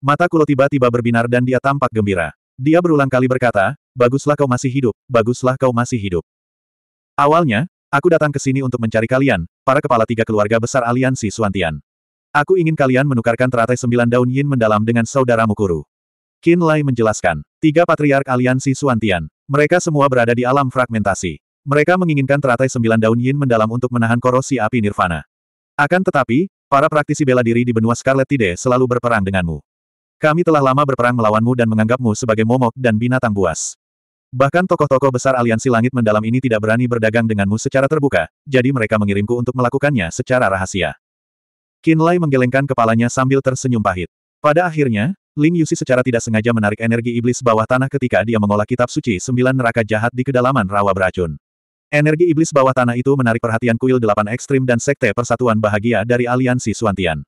Mata Kulo tiba-tiba berbinar dan dia tampak gembira. Dia berulang kali berkata, baguslah kau masih hidup, baguslah kau masih hidup. Awalnya, Aku datang ke sini untuk mencari kalian, para kepala tiga keluarga besar aliansi Suantian. Aku ingin kalian menukarkan teratai sembilan daun yin mendalam dengan saudaramu Kuru. Qin Lai menjelaskan, tiga patriark aliansi Suantian. Mereka semua berada di alam fragmentasi. Mereka menginginkan teratai sembilan daun yin mendalam untuk menahan korosi api nirvana. Akan tetapi, para praktisi bela diri di benua Scarlet Tide selalu berperang denganmu. Kami telah lama berperang melawanmu dan menganggapmu sebagai momok dan binatang buas. Bahkan tokoh-tokoh besar aliansi langit mendalam ini tidak berani berdagang denganmu secara terbuka, jadi mereka mengirimku untuk melakukannya secara rahasia. Lai menggelengkan kepalanya sambil tersenyum pahit. Pada akhirnya, Ling Yusi secara tidak sengaja menarik energi iblis bawah tanah ketika dia mengolah kitab suci sembilan neraka jahat di kedalaman rawa beracun. Energi iblis bawah tanah itu menarik perhatian kuil delapan ekstrim dan sekte persatuan bahagia dari aliansi Suantian.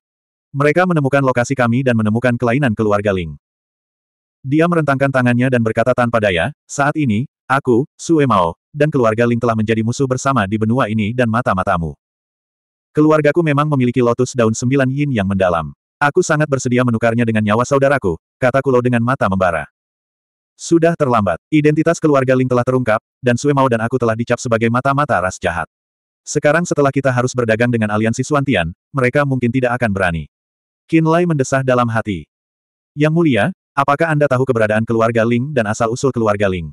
Mereka menemukan lokasi kami dan menemukan kelainan keluarga Ling. Dia merentangkan tangannya dan berkata tanpa daya, saat ini, aku, Sue Mao, dan keluarga Ling telah menjadi musuh bersama di benua ini dan mata-matamu. Keluargaku memang memiliki lotus daun sembilan yin yang mendalam. Aku sangat bersedia menukarnya dengan nyawa saudaraku, kata Kulo dengan mata membara. Sudah terlambat, identitas keluarga Ling telah terungkap, dan Sue Mao dan aku telah dicap sebagai mata-mata ras jahat. Sekarang setelah kita harus berdagang dengan aliansi Suantian, mereka mungkin tidak akan berani. Kinlay mendesah dalam hati. Yang mulia, Apakah Anda tahu keberadaan keluarga Ling dan asal-usul keluarga Ling?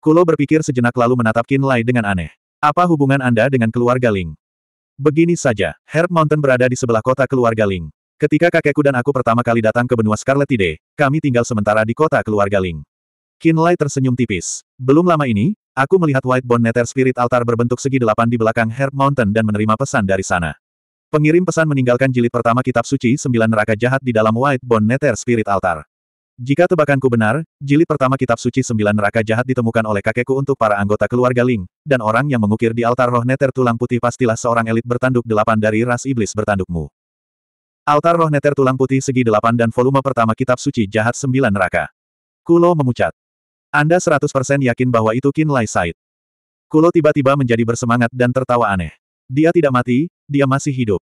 Kulo berpikir sejenak lalu menatap Qin Lai dengan aneh. Apa hubungan Anda dengan keluarga Ling? Begini saja, Herb Mountain berada di sebelah kota keluarga Ling. Ketika kakekku dan aku pertama kali datang ke benua Scarlet Tide, kami tinggal sementara di kota keluarga Ling. Qin Lai tersenyum tipis. Belum lama ini, aku melihat White Bone Nether Spirit Altar berbentuk segi delapan di belakang Herb Mountain dan menerima pesan dari sana. Pengirim pesan meninggalkan jilid pertama kitab suci sembilan neraka jahat di dalam White Bone Nether Spirit Altar. Jika tebakanku benar, jilid pertama kitab suci sembilan neraka jahat ditemukan oleh kakekku untuk para anggota keluarga Ling, dan orang yang mengukir di altar roh neter tulang putih pastilah seorang elit bertanduk delapan dari ras iblis bertandukmu. Altar roh neter tulang putih segi delapan dan volume pertama kitab suci jahat sembilan neraka. Kulo memucat. Anda 100% yakin bahwa itu Kinlay Lai Said. Kulo tiba-tiba menjadi bersemangat dan tertawa aneh. Dia tidak mati, dia masih hidup.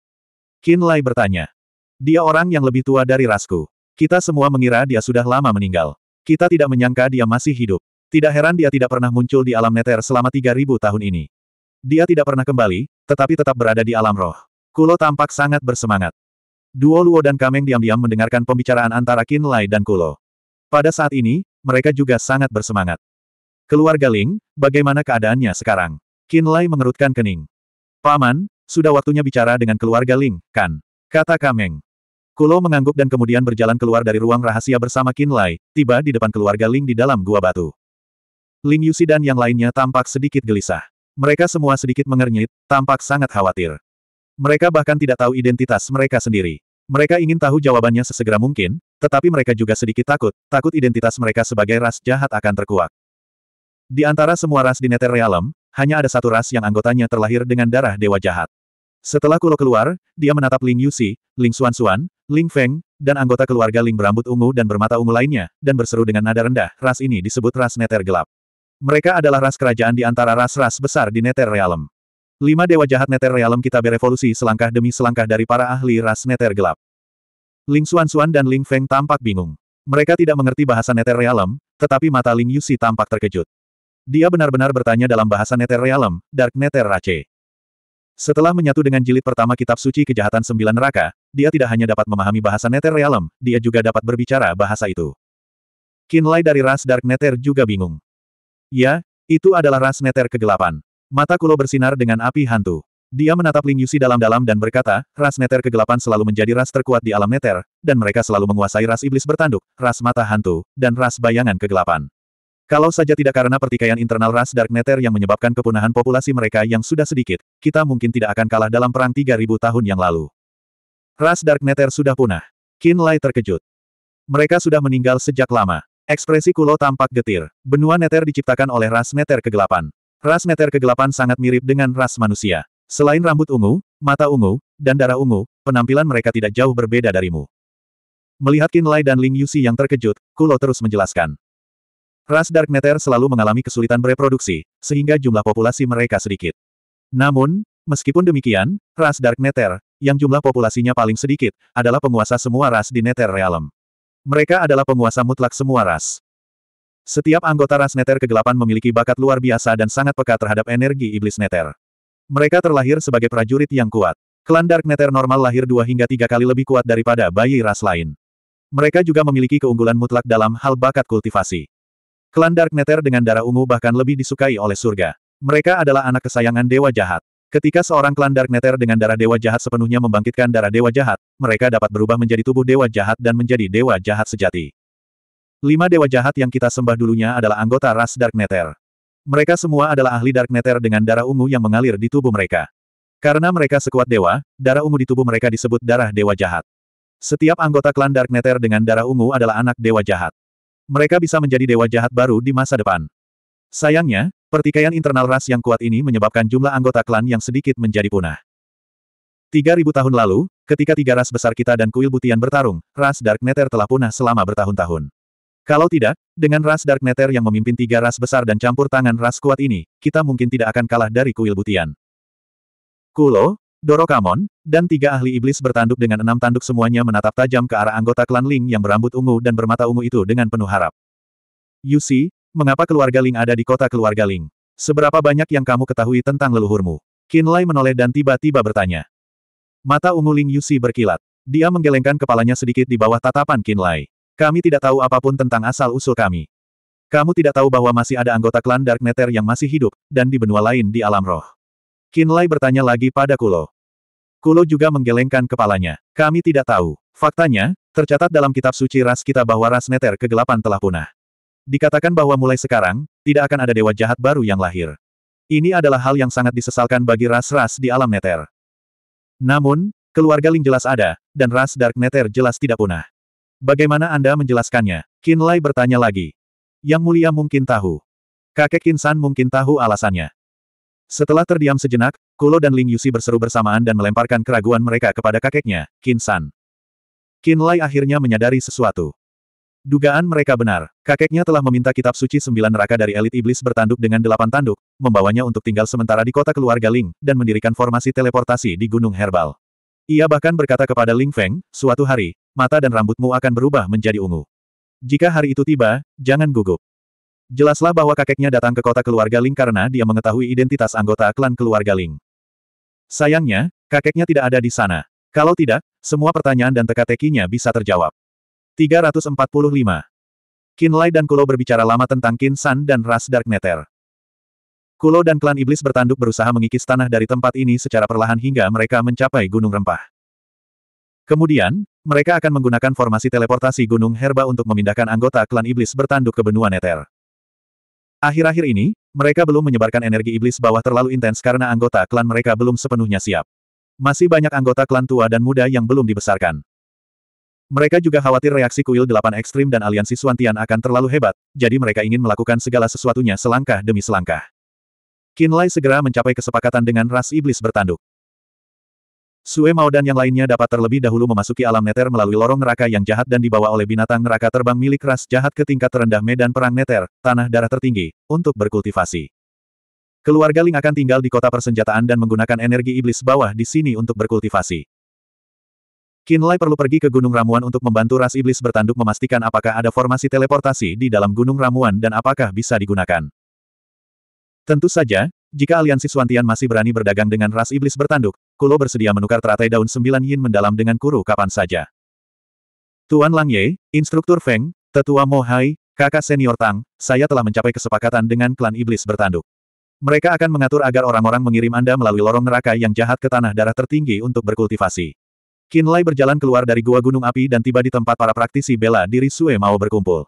Kinlay Lai bertanya. Dia orang yang lebih tua dari rasku. Kita semua mengira dia sudah lama meninggal. Kita tidak menyangka dia masih hidup. Tidak heran dia tidak pernah muncul di alam neter selama 3000 tahun ini. Dia tidak pernah kembali, tetapi tetap berada di alam roh. Kulo tampak sangat bersemangat. Duo Luo dan Kameng diam-diam mendengarkan pembicaraan antara Qin Lai dan Kulo. Pada saat ini, mereka juga sangat bersemangat. Keluarga Ling, bagaimana keadaannya sekarang? Qin Lai mengerutkan kening. Paman, sudah waktunya bicara dengan keluarga Ling, kan? Kata Kameng. Kulo mengangguk dan kemudian berjalan keluar dari ruang rahasia bersama Qin Lai, tiba di depan keluarga Ling di dalam gua batu. Ling Yusi dan yang lainnya tampak sedikit gelisah. Mereka semua sedikit mengernyit, tampak sangat khawatir. Mereka bahkan tidak tahu identitas mereka sendiri. Mereka ingin tahu jawabannya sesegera mungkin, tetapi mereka juga sedikit takut, takut identitas mereka sebagai ras jahat akan terkuak. Di antara semua ras di Nether Realm, hanya ada satu ras yang anggotanya terlahir dengan darah dewa jahat. Setelah Kulo keluar, dia menatap Ling Yusi, Ling Xuan Xuan, Ling Feng, dan anggota keluarga Ling berambut ungu dan bermata ungu lainnya, dan berseru dengan nada rendah, ras ini disebut ras neter gelap. Mereka adalah ras kerajaan di antara ras-ras besar di neter realm. Lima dewa jahat neter realm kita berevolusi selangkah demi selangkah dari para ahli ras neter gelap. Ling Xuan Xuan dan Ling Feng tampak bingung. Mereka tidak mengerti bahasa neter realm, tetapi mata Ling Yusi tampak terkejut. Dia benar-benar bertanya dalam bahasa neter realm, Dark Neter Rache. Setelah menyatu dengan jilid pertama kitab suci kejahatan sembilan neraka, dia tidak hanya dapat memahami bahasa Nether Realm, dia juga dapat berbicara bahasa itu. Kinlay dari ras Dark Nether juga bingung. Ya, itu adalah ras Nether kegelapan. Mata Kulo bersinar dengan api hantu. Dia menatap Ling Yusi dalam-dalam dan berkata, ras Nether kegelapan selalu menjadi ras terkuat di alam Nether, dan mereka selalu menguasai ras iblis bertanduk, ras mata hantu, dan ras bayangan kegelapan. Kalau saja tidak karena pertikaian internal ras Dark Nether yang menyebabkan kepunahan populasi mereka yang sudah sedikit, kita mungkin tidak akan kalah dalam perang 3000 tahun yang lalu. Ras Dark Matter sudah punah. Qin Lai terkejut. Mereka sudah meninggal sejak lama. Ekspresi Kulo tampak getir. Benua Neter diciptakan oleh ras Neter kegelapan. Ras Neter kegelapan sangat mirip dengan ras manusia. Selain rambut ungu, mata ungu, dan darah ungu, penampilan mereka tidak jauh berbeda darimu. Melihat Qin Lai dan Ling Yuxi yang terkejut, Kulo terus menjelaskan. Ras Dark Neter selalu mengalami kesulitan bereproduksi, sehingga jumlah populasi mereka sedikit. Namun, meskipun demikian, ras Dark Neter, yang jumlah populasinya paling sedikit, adalah penguasa semua ras di Nether Realm. Mereka adalah penguasa mutlak semua ras. Setiap anggota ras Nether kegelapan memiliki bakat luar biasa dan sangat peka terhadap energi iblis Nether. Mereka terlahir sebagai prajurit yang kuat. Klan Dark Nether normal lahir dua hingga tiga kali lebih kuat daripada bayi ras lain. Mereka juga memiliki keunggulan mutlak dalam hal bakat kultivasi. Klan Dark Nether dengan darah ungu bahkan lebih disukai oleh surga. Mereka adalah anak kesayangan dewa jahat. Ketika seorang klan Darkneter dengan darah dewa jahat sepenuhnya membangkitkan darah dewa jahat, mereka dapat berubah menjadi tubuh dewa jahat dan menjadi dewa jahat sejati. Lima dewa jahat yang kita sembah dulunya adalah anggota ras dark Darkneter. Mereka semua adalah ahli dark Darkneter dengan darah ungu yang mengalir di tubuh mereka. Karena mereka sekuat dewa, darah ungu di tubuh mereka disebut darah dewa jahat. Setiap anggota klan dark Darkneter dengan darah ungu adalah anak dewa jahat. Mereka bisa menjadi dewa jahat baru di masa depan. Sayangnya, Pertikaian internal ras yang kuat ini menyebabkan jumlah anggota klan yang sedikit menjadi punah. 3000 tahun lalu, ketika tiga ras besar kita dan kuil butian bertarung, ras Dark Nether telah punah selama bertahun-tahun. Kalau tidak, dengan ras Dark Nether yang memimpin tiga ras besar dan campur tangan ras kuat ini, kita mungkin tidak akan kalah dari kuil butian. Kulo, Dorokamon, dan tiga ahli iblis bertanduk dengan enam tanduk semuanya menatap tajam ke arah anggota klan Ling yang berambut ungu dan bermata ungu itu dengan penuh harap. Yusi, Mengapa keluarga Ling ada di kota keluarga Ling? Seberapa banyak yang kamu ketahui tentang leluhurmu? Kinlay menoleh dan tiba-tiba bertanya. Mata ungu Ling Yusi berkilat. Dia menggelengkan kepalanya sedikit di bawah tatapan Kinlay. Kami tidak tahu apapun tentang asal-usul kami. Kamu tidak tahu bahwa masih ada anggota klan Dark Nether yang masih hidup, dan di benua lain di alam roh. Kinlay bertanya lagi pada Kulo. Kulo juga menggelengkan kepalanya. Kami tidak tahu. Faktanya, tercatat dalam kitab suci ras kita bahwa ras Nether kegelapan telah punah. Dikatakan bahwa mulai sekarang, tidak akan ada dewa jahat baru yang lahir. Ini adalah hal yang sangat disesalkan bagi ras-ras di alam neter. Namun, keluarga Ling jelas ada, dan ras Dark Neter jelas tidak punah. Bagaimana Anda menjelaskannya? Qin Lai bertanya lagi. Yang mulia mungkin tahu. Kakek Qin San mungkin tahu alasannya. Setelah terdiam sejenak, Kulo dan Ling Yusi berseru bersamaan dan melemparkan keraguan mereka kepada kakeknya, Qin San. Qin Lai akhirnya menyadari sesuatu. Dugaan mereka benar. Kakeknya telah meminta kitab suci sembilan neraka dari elit iblis bertanduk dengan delapan tanduk, membawanya untuk tinggal sementara di kota keluarga Ling, dan mendirikan formasi teleportasi di Gunung Herbal. Ia bahkan berkata kepada Ling Feng, suatu hari, mata dan rambutmu akan berubah menjadi ungu. Jika hari itu tiba, jangan gugup. Jelaslah bahwa kakeknya datang ke kota keluarga Ling karena dia mengetahui identitas anggota klan keluarga Ling. Sayangnya, kakeknya tidak ada di sana. Kalau tidak, semua pertanyaan dan teka-tekinya bisa terjawab. 345. Kinlai dan Kulo berbicara lama tentang Kin San dan Ras Dark Nether. Kulo dan klan iblis bertanduk berusaha mengikis tanah dari tempat ini secara perlahan hingga mereka mencapai gunung rempah. Kemudian, mereka akan menggunakan formasi teleportasi gunung herba untuk memindahkan anggota klan iblis bertanduk ke benua Nether. Akhir-akhir ini, mereka belum menyebarkan energi iblis bawah terlalu intens karena anggota klan mereka belum sepenuhnya siap. Masih banyak anggota klan tua dan muda yang belum dibesarkan. Mereka juga khawatir reaksi kuil delapan ekstrim dan aliansi Suantian akan terlalu hebat, jadi mereka ingin melakukan segala sesuatunya selangkah demi selangkah. Lai segera mencapai kesepakatan dengan ras iblis bertanduk. Sue Mao dan yang lainnya dapat terlebih dahulu memasuki alam neter melalui lorong neraka yang jahat dan dibawa oleh binatang neraka terbang milik ras jahat ke tingkat terendah medan perang neter, tanah darah tertinggi, untuk berkultivasi. Keluarga Ling akan tinggal di kota persenjataan dan menggunakan energi iblis bawah di sini untuk berkultivasi. Kinlay perlu pergi ke Gunung Ramuan untuk membantu ras iblis bertanduk memastikan apakah ada formasi teleportasi di dalam Gunung Ramuan dan apakah bisa digunakan. Tentu saja, jika aliansi Suantian masih berani berdagang dengan ras iblis bertanduk, Kulo bersedia menukar teratai daun sembilan yin mendalam dengan kuru kapan saja. Tuan Langye, Instruktur Feng, Tetua Mohai, Kakak Senior Tang, saya telah mencapai kesepakatan dengan klan iblis bertanduk. Mereka akan mengatur agar orang-orang mengirim Anda melalui lorong neraka yang jahat ke tanah darah tertinggi untuk berkultivasi. Qin Lai berjalan keluar dari gua gunung api dan tiba di tempat para praktisi bela diri Sue Mao berkumpul.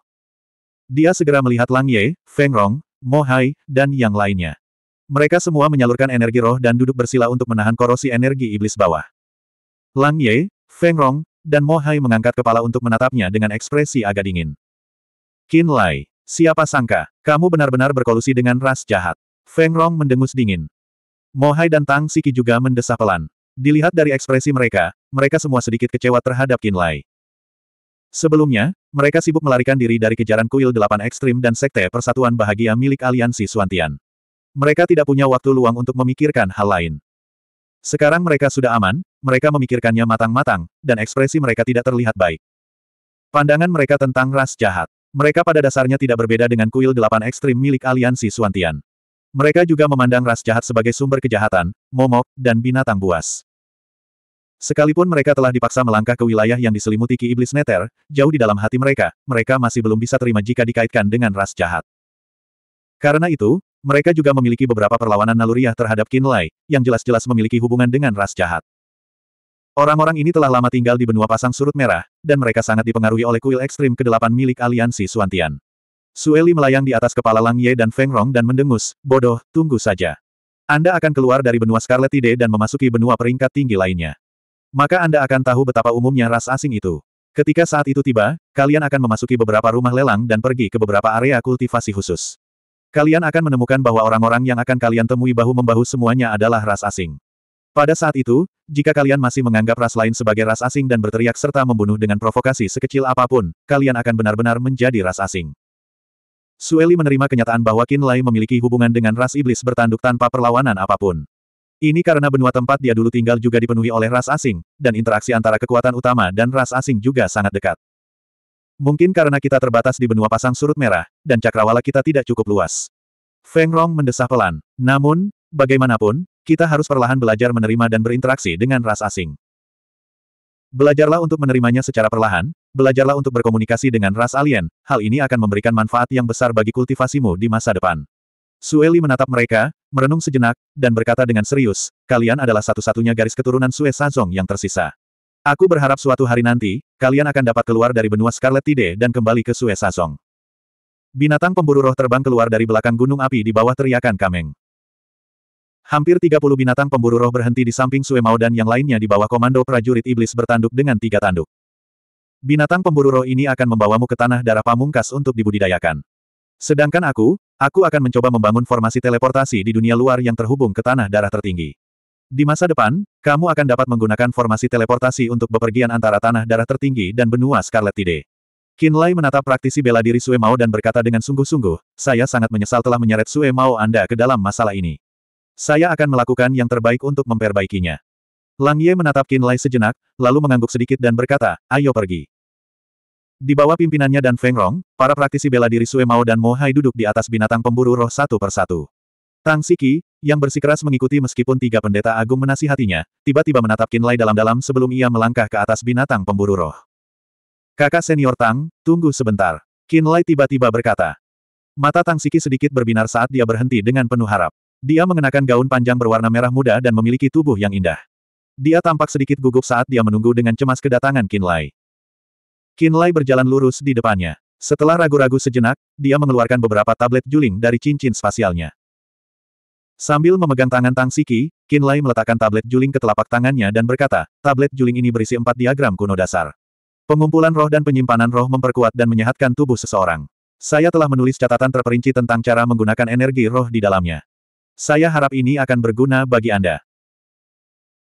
Dia segera melihat Lang Ye, Feng Rong, Mo Hai, dan yang lainnya. Mereka semua menyalurkan energi roh dan duduk bersila untuk menahan korosi energi iblis bawah. Lang Ye, Feng Rong, dan Mo Hai mengangkat kepala untuk menatapnya dengan ekspresi agak dingin. Qin Lai, siapa sangka, kamu benar-benar berkolusi dengan ras jahat. Feng Rong mendengus dingin. Mo Hai dan Tang Siki juga mendesah pelan. Dilihat dari ekspresi mereka, mereka semua sedikit kecewa terhadap Kinlay. Sebelumnya, mereka sibuk melarikan diri dari kejaran kuil delapan ekstrim dan sekte persatuan bahagia milik aliansi Suantian. Mereka tidak punya waktu luang untuk memikirkan hal lain. Sekarang mereka sudah aman, mereka memikirkannya matang-matang, dan ekspresi mereka tidak terlihat baik. Pandangan mereka tentang ras jahat. Mereka pada dasarnya tidak berbeda dengan kuil delapan ekstrim milik aliansi Suantian. Mereka juga memandang ras jahat sebagai sumber kejahatan, momok, dan binatang buas. Sekalipun mereka telah dipaksa melangkah ke wilayah yang diselimuti Ki Iblis Neter, jauh di dalam hati mereka, mereka masih belum bisa terima jika dikaitkan dengan ras jahat. Karena itu, mereka juga memiliki beberapa perlawanan naluriah terhadap Kinlay, yang jelas-jelas memiliki hubungan dengan ras jahat. Orang-orang ini telah lama tinggal di benua pasang surut merah, dan mereka sangat dipengaruhi oleh kuil ekstrim ke-8 milik aliansi Suantian. Sueli melayang di atas kepala Lang Ye dan Feng Rong dan mendengus, bodoh, tunggu saja. Anda akan keluar dari benua Scarlet Tide dan memasuki benua peringkat tinggi lainnya maka Anda akan tahu betapa umumnya ras asing itu. Ketika saat itu tiba, kalian akan memasuki beberapa rumah lelang dan pergi ke beberapa area kultivasi khusus. Kalian akan menemukan bahwa orang-orang yang akan kalian temui bahu-membahu semuanya adalah ras asing. Pada saat itu, jika kalian masih menganggap ras lain sebagai ras asing dan berteriak serta membunuh dengan provokasi sekecil apapun, kalian akan benar-benar menjadi ras asing. Sueli menerima kenyataan bahwa Kinlay memiliki hubungan dengan ras iblis bertanduk tanpa perlawanan apapun. Ini karena benua tempat dia dulu tinggal juga dipenuhi oleh ras asing, dan interaksi antara kekuatan utama dan ras asing juga sangat dekat. Mungkin karena kita terbatas di benua pasang surut merah, dan cakrawala kita tidak cukup luas. Feng Rong mendesah pelan. Namun, bagaimanapun, kita harus perlahan belajar menerima dan berinteraksi dengan ras asing. Belajarlah untuk menerimanya secara perlahan, belajarlah untuk berkomunikasi dengan ras alien, hal ini akan memberikan manfaat yang besar bagi kultivasimu di masa depan. Sueli menatap mereka, merenung sejenak, dan berkata dengan serius, kalian adalah satu-satunya garis keturunan Sue Sazong yang tersisa. Aku berharap suatu hari nanti, kalian akan dapat keluar dari benua Scarlet Tide dan kembali ke Sue Sazong. Binatang pemburu roh terbang keluar dari belakang gunung api di bawah teriakan Kameng. Hampir 30 binatang pemburu roh berhenti di samping Sue Mao dan yang lainnya di bawah komando prajurit iblis bertanduk dengan tiga tanduk. Binatang pemburu roh ini akan membawamu ke tanah darah pamungkas untuk dibudidayakan. Sedangkan aku, aku akan mencoba membangun formasi teleportasi di dunia luar yang terhubung ke tanah darah tertinggi. Di masa depan, kamu akan dapat menggunakan formasi teleportasi untuk bepergian antara tanah darah tertinggi dan benua Scarlet Tide. Kinlay menatap praktisi bela diri Sue Mao dan berkata dengan sungguh-sungguh, saya sangat menyesal telah menyeret Sue Mao Anda ke dalam masalah ini. Saya akan melakukan yang terbaik untuk memperbaikinya. Lang Ye menatap Kinlay sejenak, lalu mengangguk sedikit dan berkata, ayo pergi. Di bawah pimpinannya dan Feng Rong, para praktisi bela diri Sue Mao dan Mo Hai duduk di atas binatang pemburu roh satu persatu. Tang Siki, yang bersikeras mengikuti meskipun tiga pendeta agung menasihatinya, tiba-tiba menatap Lai dalam-dalam sebelum ia melangkah ke atas binatang pemburu roh. Kakak senior Tang, tunggu sebentar. Lai tiba-tiba berkata. Mata Tang Siki sedikit berbinar saat dia berhenti dengan penuh harap. Dia mengenakan gaun panjang berwarna merah muda dan memiliki tubuh yang indah. Dia tampak sedikit gugup saat dia menunggu dengan cemas kedatangan Lai. Kinlay berjalan lurus di depannya. Setelah ragu-ragu sejenak, dia mengeluarkan beberapa tablet juling dari cincin spasialnya. Sambil memegang tangan Tang Siki, Kinlay meletakkan tablet juling ke telapak tangannya dan berkata, tablet juling ini berisi empat diagram kuno dasar. Pengumpulan roh dan penyimpanan roh memperkuat dan menyehatkan tubuh seseorang. Saya telah menulis catatan terperinci tentang cara menggunakan energi roh di dalamnya. Saya harap ini akan berguna bagi Anda.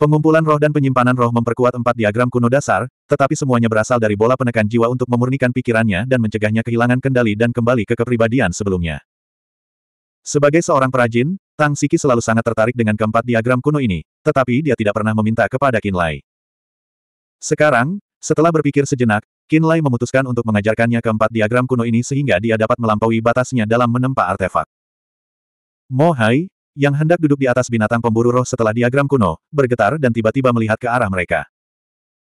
Pengumpulan roh dan penyimpanan roh memperkuat empat diagram kuno dasar, tetapi semuanya berasal dari bola penekan jiwa untuk memurnikan pikirannya dan mencegahnya kehilangan kendali dan kembali ke kepribadian sebelumnya. Sebagai seorang perajin, Tang Siki selalu sangat tertarik dengan keempat diagram kuno ini, tetapi dia tidak pernah meminta kepada Kinlay. Sekarang, setelah berpikir sejenak, Kinlay memutuskan untuk mengajarkannya keempat diagram kuno ini sehingga dia dapat melampaui batasnya dalam menempa artefak. Mohai, yang hendak duduk di atas binatang pemburu roh setelah diagram kuno, bergetar dan tiba-tiba melihat ke arah mereka.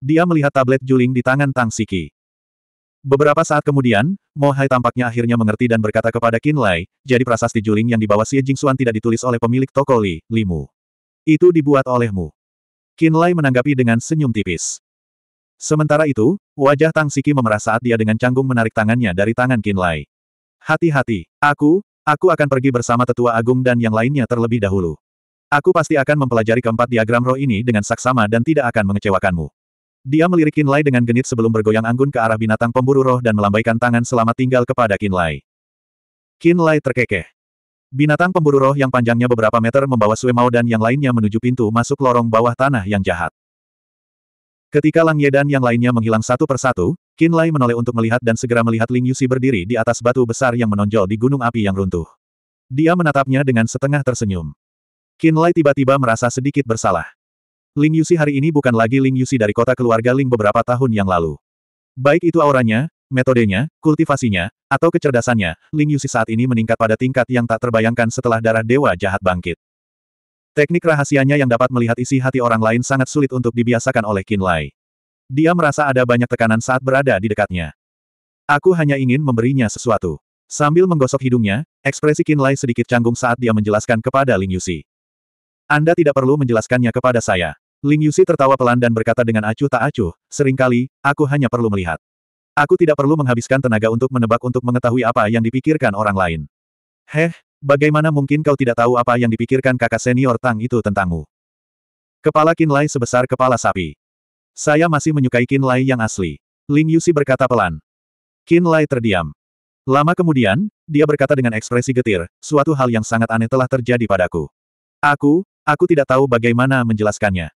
Dia melihat tablet juling di tangan Tang Siki. Beberapa saat kemudian, Mo Hai tampaknya akhirnya mengerti dan berkata kepada Qin Lai, jadi prasasti juling yang dibawa Xie Jingxuan tidak ditulis oleh pemilik toko Li, Limu. Itu dibuat olehmu. Qin Lai menanggapi dengan senyum tipis. Sementara itu, wajah Tang Siki memerah saat dia dengan canggung menarik tangannya dari tangan Qin Lai. Hati-hati, aku, Aku akan pergi bersama tetua agung dan yang lainnya terlebih dahulu. Aku pasti akan mempelajari keempat diagram roh ini dengan saksama dan tidak akan mengecewakanmu. Dia melirik Kinlai dengan genit sebelum bergoyang anggun ke arah binatang pemburu roh dan melambaikan tangan selamat tinggal kepada Kinlai. Kinlai terkekeh. Binatang pemburu roh yang panjangnya beberapa meter membawa Sue Mao dan yang lainnya menuju pintu masuk lorong bawah tanah yang jahat. Ketika Lang Ye dan yang lainnya menghilang satu persatu, Qin Lai menoleh untuk melihat dan segera melihat Ling Yusi berdiri di atas batu besar yang menonjol di gunung api yang runtuh. Dia menatapnya dengan setengah tersenyum. Qin Lai tiba-tiba merasa sedikit bersalah. Ling Yusi hari ini bukan lagi Ling Yusi dari kota keluarga Ling beberapa tahun yang lalu. Baik itu auranya, metodenya, kultivasinya, atau kecerdasannya, Ling Yusi saat ini meningkat pada tingkat yang tak terbayangkan setelah darah dewa jahat bangkit. Teknik rahasianya yang dapat melihat isi hati orang lain sangat sulit untuk dibiasakan oleh Qin Lai. Dia merasa ada banyak tekanan saat berada di dekatnya. Aku hanya ingin memberinya sesuatu. Sambil menggosok hidungnya, ekspresi Kinlay sedikit canggung saat dia menjelaskan kepada Ling Yusi. Anda tidak perlu menjelaskannya kepada saya. Ling Yusi tertawa pelan dan berkata dengan acuh tak acuh, seringkali, aku hanya perlu melihat. Aku tidak perlu menghabiskan tenaga untuk menebak untuk mengetahui apa yang dipikirkan orang lain. Heh, bagaimana mungkin kau tidak tahu apa yang dipikirkan kakak senior Tang itu tentangmu? Kepala Kinlay sebesar kepala sapi. Saya masih menyukai Qin Lai yang asli. Ling Yusi berkata pelan. Qin Lai terdiam. Lama kemudian, dia berkata dengan ekspresi getir, suatu hal yang sangat aneh telah terjadi padaku. Aku, aku tidak tahu bagaimana menjelaskannya.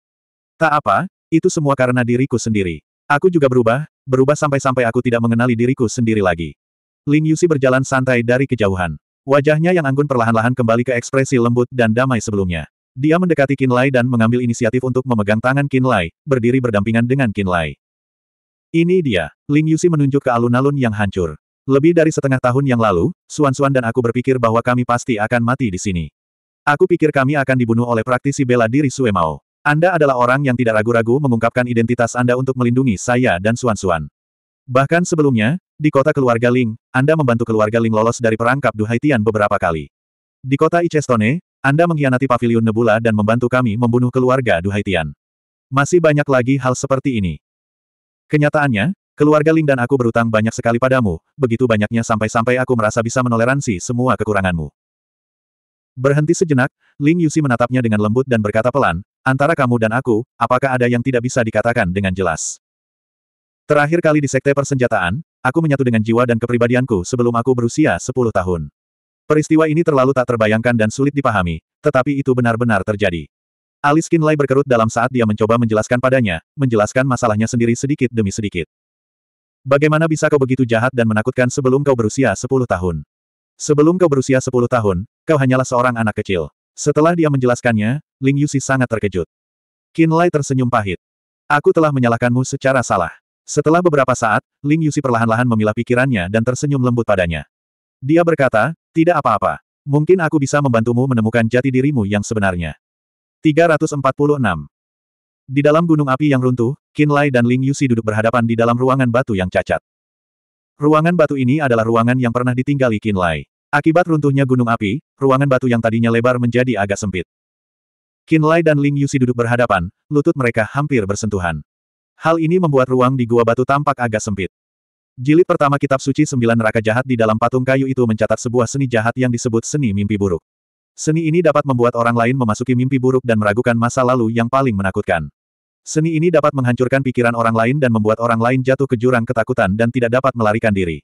Tak apa, itu semua karena diriku sendiri. Aku juga berubah, berubah sampai-sampai aku tidak mengenali diriku sendiri lagi. Ling Yusi berjalan santai dari kejauhan. Wajahnya yang anggun perlahan-lahan kembali ke ekspresi lembut dan damai sebelumnya. Dia mendekati Kinlay dan mengambil inisiatif untuk memegang tangan Kinlay, berdiri berdampingan dengan Kinlay. Ini dia, Ling Yusi menunjuk ke alun-alun yang hancur. Lebih dari setengah tahun yang lalu, Suan-Suan dan aku berpikir bahwa kami pasti akan mati di sini. Aku pikir kami akan dibunuh oleh praktisi bela diri Sue Suemao. Anda adalah orang yang tidak ragu-ragu mengungkapkan identitas Anda untuk melindungi saya dan Suan-Suan. Bahkan sebelumnya, di kota keluarga Ling, Anda membantu keluarga Ling lolos dari perangkap Duhaitian beberapa kali. Di kota Icestone, anda mengkhianati pavilion Nebula dan membantu kami membunuh keluarga Duhaitian. Masih banyak lagi hal seperti ini. Kenyataannya, keluarga Ling dan aku berutang banyak sekali padamu, begitu banyaknya sampai-sampai aku merasa bisa menoleransi semua kekuranganmu. Berhenti sejenak, Ling Yusi menatapnya dengan lembut dan berkata pelan, antara kamu dan aku, apakah ada yang tidak bisa dikatakan dengan jelas? Terakhir kali di Sekte Persenjataan, aku menyatu dengan jiwa dan kepribadianku sebelum aku berusia 10 tahun. Peristiwa ini terlalu tak terbayangkan dan sulit dipahami, tetapi itu benar-benar terjadi. Alis Kinlay berkerut dalam saat dia mencoba menjelaskan padanya, menjelaskan masalahnya sendiri sedikit demi sedikit. Bagaimana bisa kau begitu jahat dan menakutkan sebelum kau berusia 10 tahun? Sebelum kau berusia 10 tahun, kau hanyalah seorang anak kecil. Setelah dia menjelaskannya, Ling Yusi sangat terkejut. Kinlay tersenyum pahit. Aku telah menyalahkanmu secara salah. Setelah beberapa saat, Ling Yusi perlahan-lahan memilah pikirannya dan tersenyum lembut padanya. Dia berkata, tidak apa-apa. Mungkin aku bisa membantumu menemukan jati dirimu yang sebenarnya. 346. Di dalam gunung api yang runtuh, Qin Lai dan Ling Yusi duduk berhadapan di dalam ruangan batu yang cacat. Ruangan batu ini adalah ruangan yang pernah ditinggali Qin Lai. Akibat runtuhnya gunung api, ruangan batu yang tadinya lebar menjadi agak sempit. Qin Lai dan Ling Yusi duduk berhadapan, lutut mereka hampir bersentuhan. Hal ini membuat ruang di gua batu tampak agak sempit. Jilid pertama Kitab Suci Sembilan Neraka Jahat di dalam patung kayu itu mencatat sebuah seni jahat yang disebut seni mimpi buruk. Seni ini dapat membuat orang lain memasuki mimpi buruk dan meragukan masa lalu yang paling menakutkan. Seni ini dapat menghancurkan pikiran orang lain dan membuat orang lain jatuh ke jurang ketakutan dan tidak dapat melarikan diri.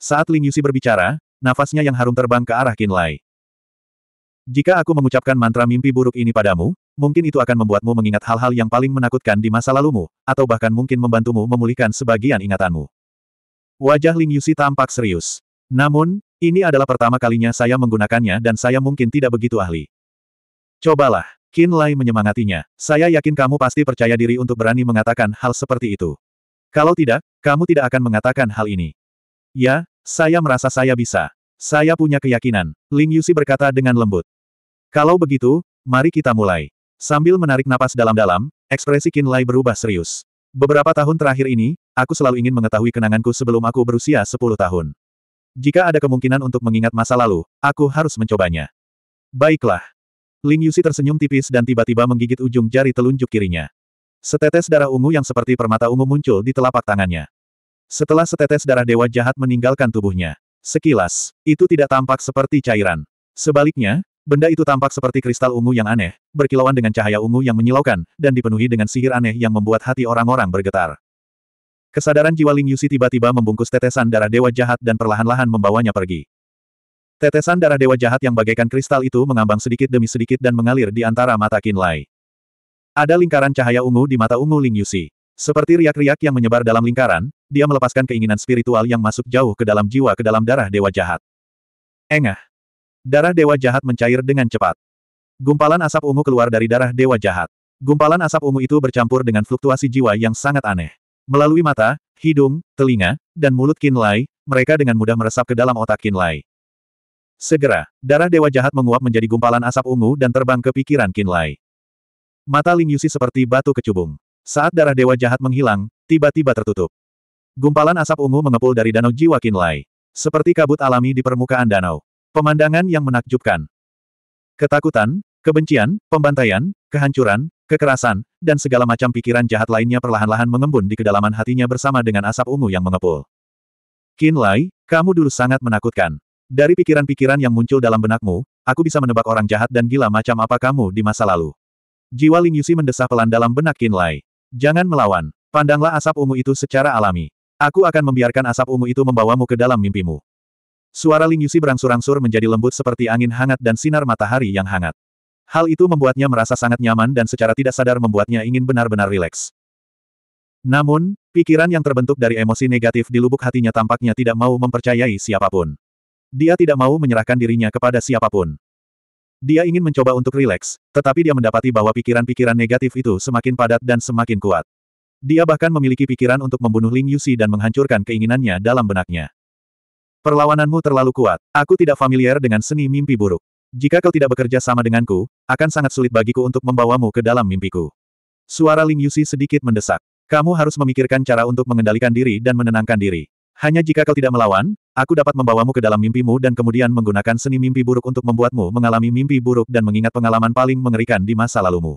Saat Ling Yusi berbicara, nafasnya yang harum terbang ke arah Qin Lai. Jika aku mengucapkan mantra mimpi buruk ini padamu, mungkin itu akan membuatmu mengingat hal-hal yang paling menakutkan di masa lalumu, atau bahkan mungkin membantumu memulihkan sebagian ingatanmu. Wajah Ling Yusi tampak serius. Namun, ini adalah pertama kalinya saya menggunakannya dan saya mungkin tidak begitu ahli. Cobalah. Qin Lai menyemangatinya. Saya yakin kamu pasti percaya diri untuk berani mengatakan hal seperti itu. Kalau tidak, kamu tidak akan mengatakan hal ini. Ya, saya merasa saya bisa. Saya punya keyakinan, Ling Yusi berkata dengan lembut. Kalau begitu, mari kita mulai. Sambil menarik napas dalam-dalam, ekspresi Qin Lai berubah serius. Beberapa tahun terakhir ini, aku selalu ingin mengetahui kenanganku sebelum aku berusia 10 tahun. Jika ada kemungkinan untuk mengingat masa lalu, aku harus mencobanya. Baiklah. Ling Yusi tersenyum tipis dan tiba-tiba menggigit ujung jari telunjuk kirinya. Setetes darah ungu yang seperti permata ungu muncul di telapak tangannya. Setelah setetes darah dewa jahat meninggalkan tubuhnya. Sekilas, itu tidak tampak seperti cairan. Sebaliknya, benda itu tampak seperti kristal ungu yang aneh, berkilauan dengan cahaya ungu yang menyilaukan, dan dipenuhi dengan sihir aneh yang membuat hati orang-orang bergetar. Kesadaran jiwa Ling Yusi tiba-tiba membungkus tetesan darah dewa jahat dan perlahan-lahan membawanya pergi. Tetesan darah dewa jahat yang bagaikan kristal itu mengambang sedikit demi sedikit dan mengalir di antara mata Qin Lai. Ada lingkaran cahaya ungu di mata ungu Ling Yusi. Seperti riak-riak yang menyebar dalam lingkaran, dia melepaskan keinginan spiritual yang masuk jauh ke dalam jiwa ke dalam darah dewa jahat. Engah. Darah dewa jahat mencair dengan cepat. Gumpalan asap ungu keluar dari darah dewa jahat. Gumpalan asap ungu itu bercampur dengan fluktuasi jiwa yang sangat aneh. Melalui mata, hidung, telinga, dan mulut Kinlai, mereka dengan mudah meresap ke dalam otak Kinlai. Segera, darah dewa jahat menguap menjadi gumpalan asap ungu dan terbang ke pikiran Kinlai. Mata Ling Yusi seperti batu kecubung. Saat darah dewa jahat menghilang, tiba-tiba tertutup. Gumpalan asap ungu mengepul dari danau jiwa Kinlai. Seperti kabut alami di permukaan danau. Pemandangan yang menakjubkan. Ketakutan, kebencian, pembantaian, kehancuran, kekerasan, dan segala macam pikiran jahat lainnya perlahan-lahan mengembun di kedalaman hatinya bersama dengan asap ungu yang mengepul. Qin Lai, kamu dulu sangat menakutkan. Dari pikiran-pikiran yang muncul dalam benakmu, aku bisa menebak orang jahat dan gila macam apa kamu di masa lalu. Jiwa Ling Yusi mendesah pelan dalam benak Qin Lai. Jangan melawan, pandanglah asap ungu itu secara alami. Aku akan membiarkan asap ungu itu membawamu ke dalam mimpimu. Suara Ling Yusi berangsur-angsur menjadi lembut seperti angin hangat dan sinar matahari yang hangat. Hal itu membuatnya merasa sangat nyaman dan secara tidak sadar membuatnya ingin benar-benar rileks. Namun, pikiran yang terbentuk dari emosi negatif di lubuk hatinya tampaknya tidak mau mempercayai siapapun. Dia tidak mau menyerahkan dirinya kepada siapapun. Dia ingin mencoba untuk rileks, tetapi dia mendapati bahwa pikiran-pikiran negatif itu semakin padat dan semakin kuat. Dia bahkan memiliki pikiran untuk membunuh Ling Yusi dan menghancurkan keinginannya dalam benaknya. Perlawananmu terlalu kuat, aku tidak familiar dengan seni mimpi buruk. Jika kau tidak bekerja sama denganku, akan sangat sulit bagiku untuk membawamu ke dalam mimpiku. Suara Ling Yusi sedikit mendesak. Kamu harus memikirkan cara untuk mengendalikan diri dan menenangkan diri. Hanya jika kau tidak melawan, aku dapat membawamu ke dalam mimpimu dan kemudian menggunakan seni mimpi buruk untuk membuatmu mengalami mimpi buruk dan mengingat pengalaman paling mengerikan di masa lalumu.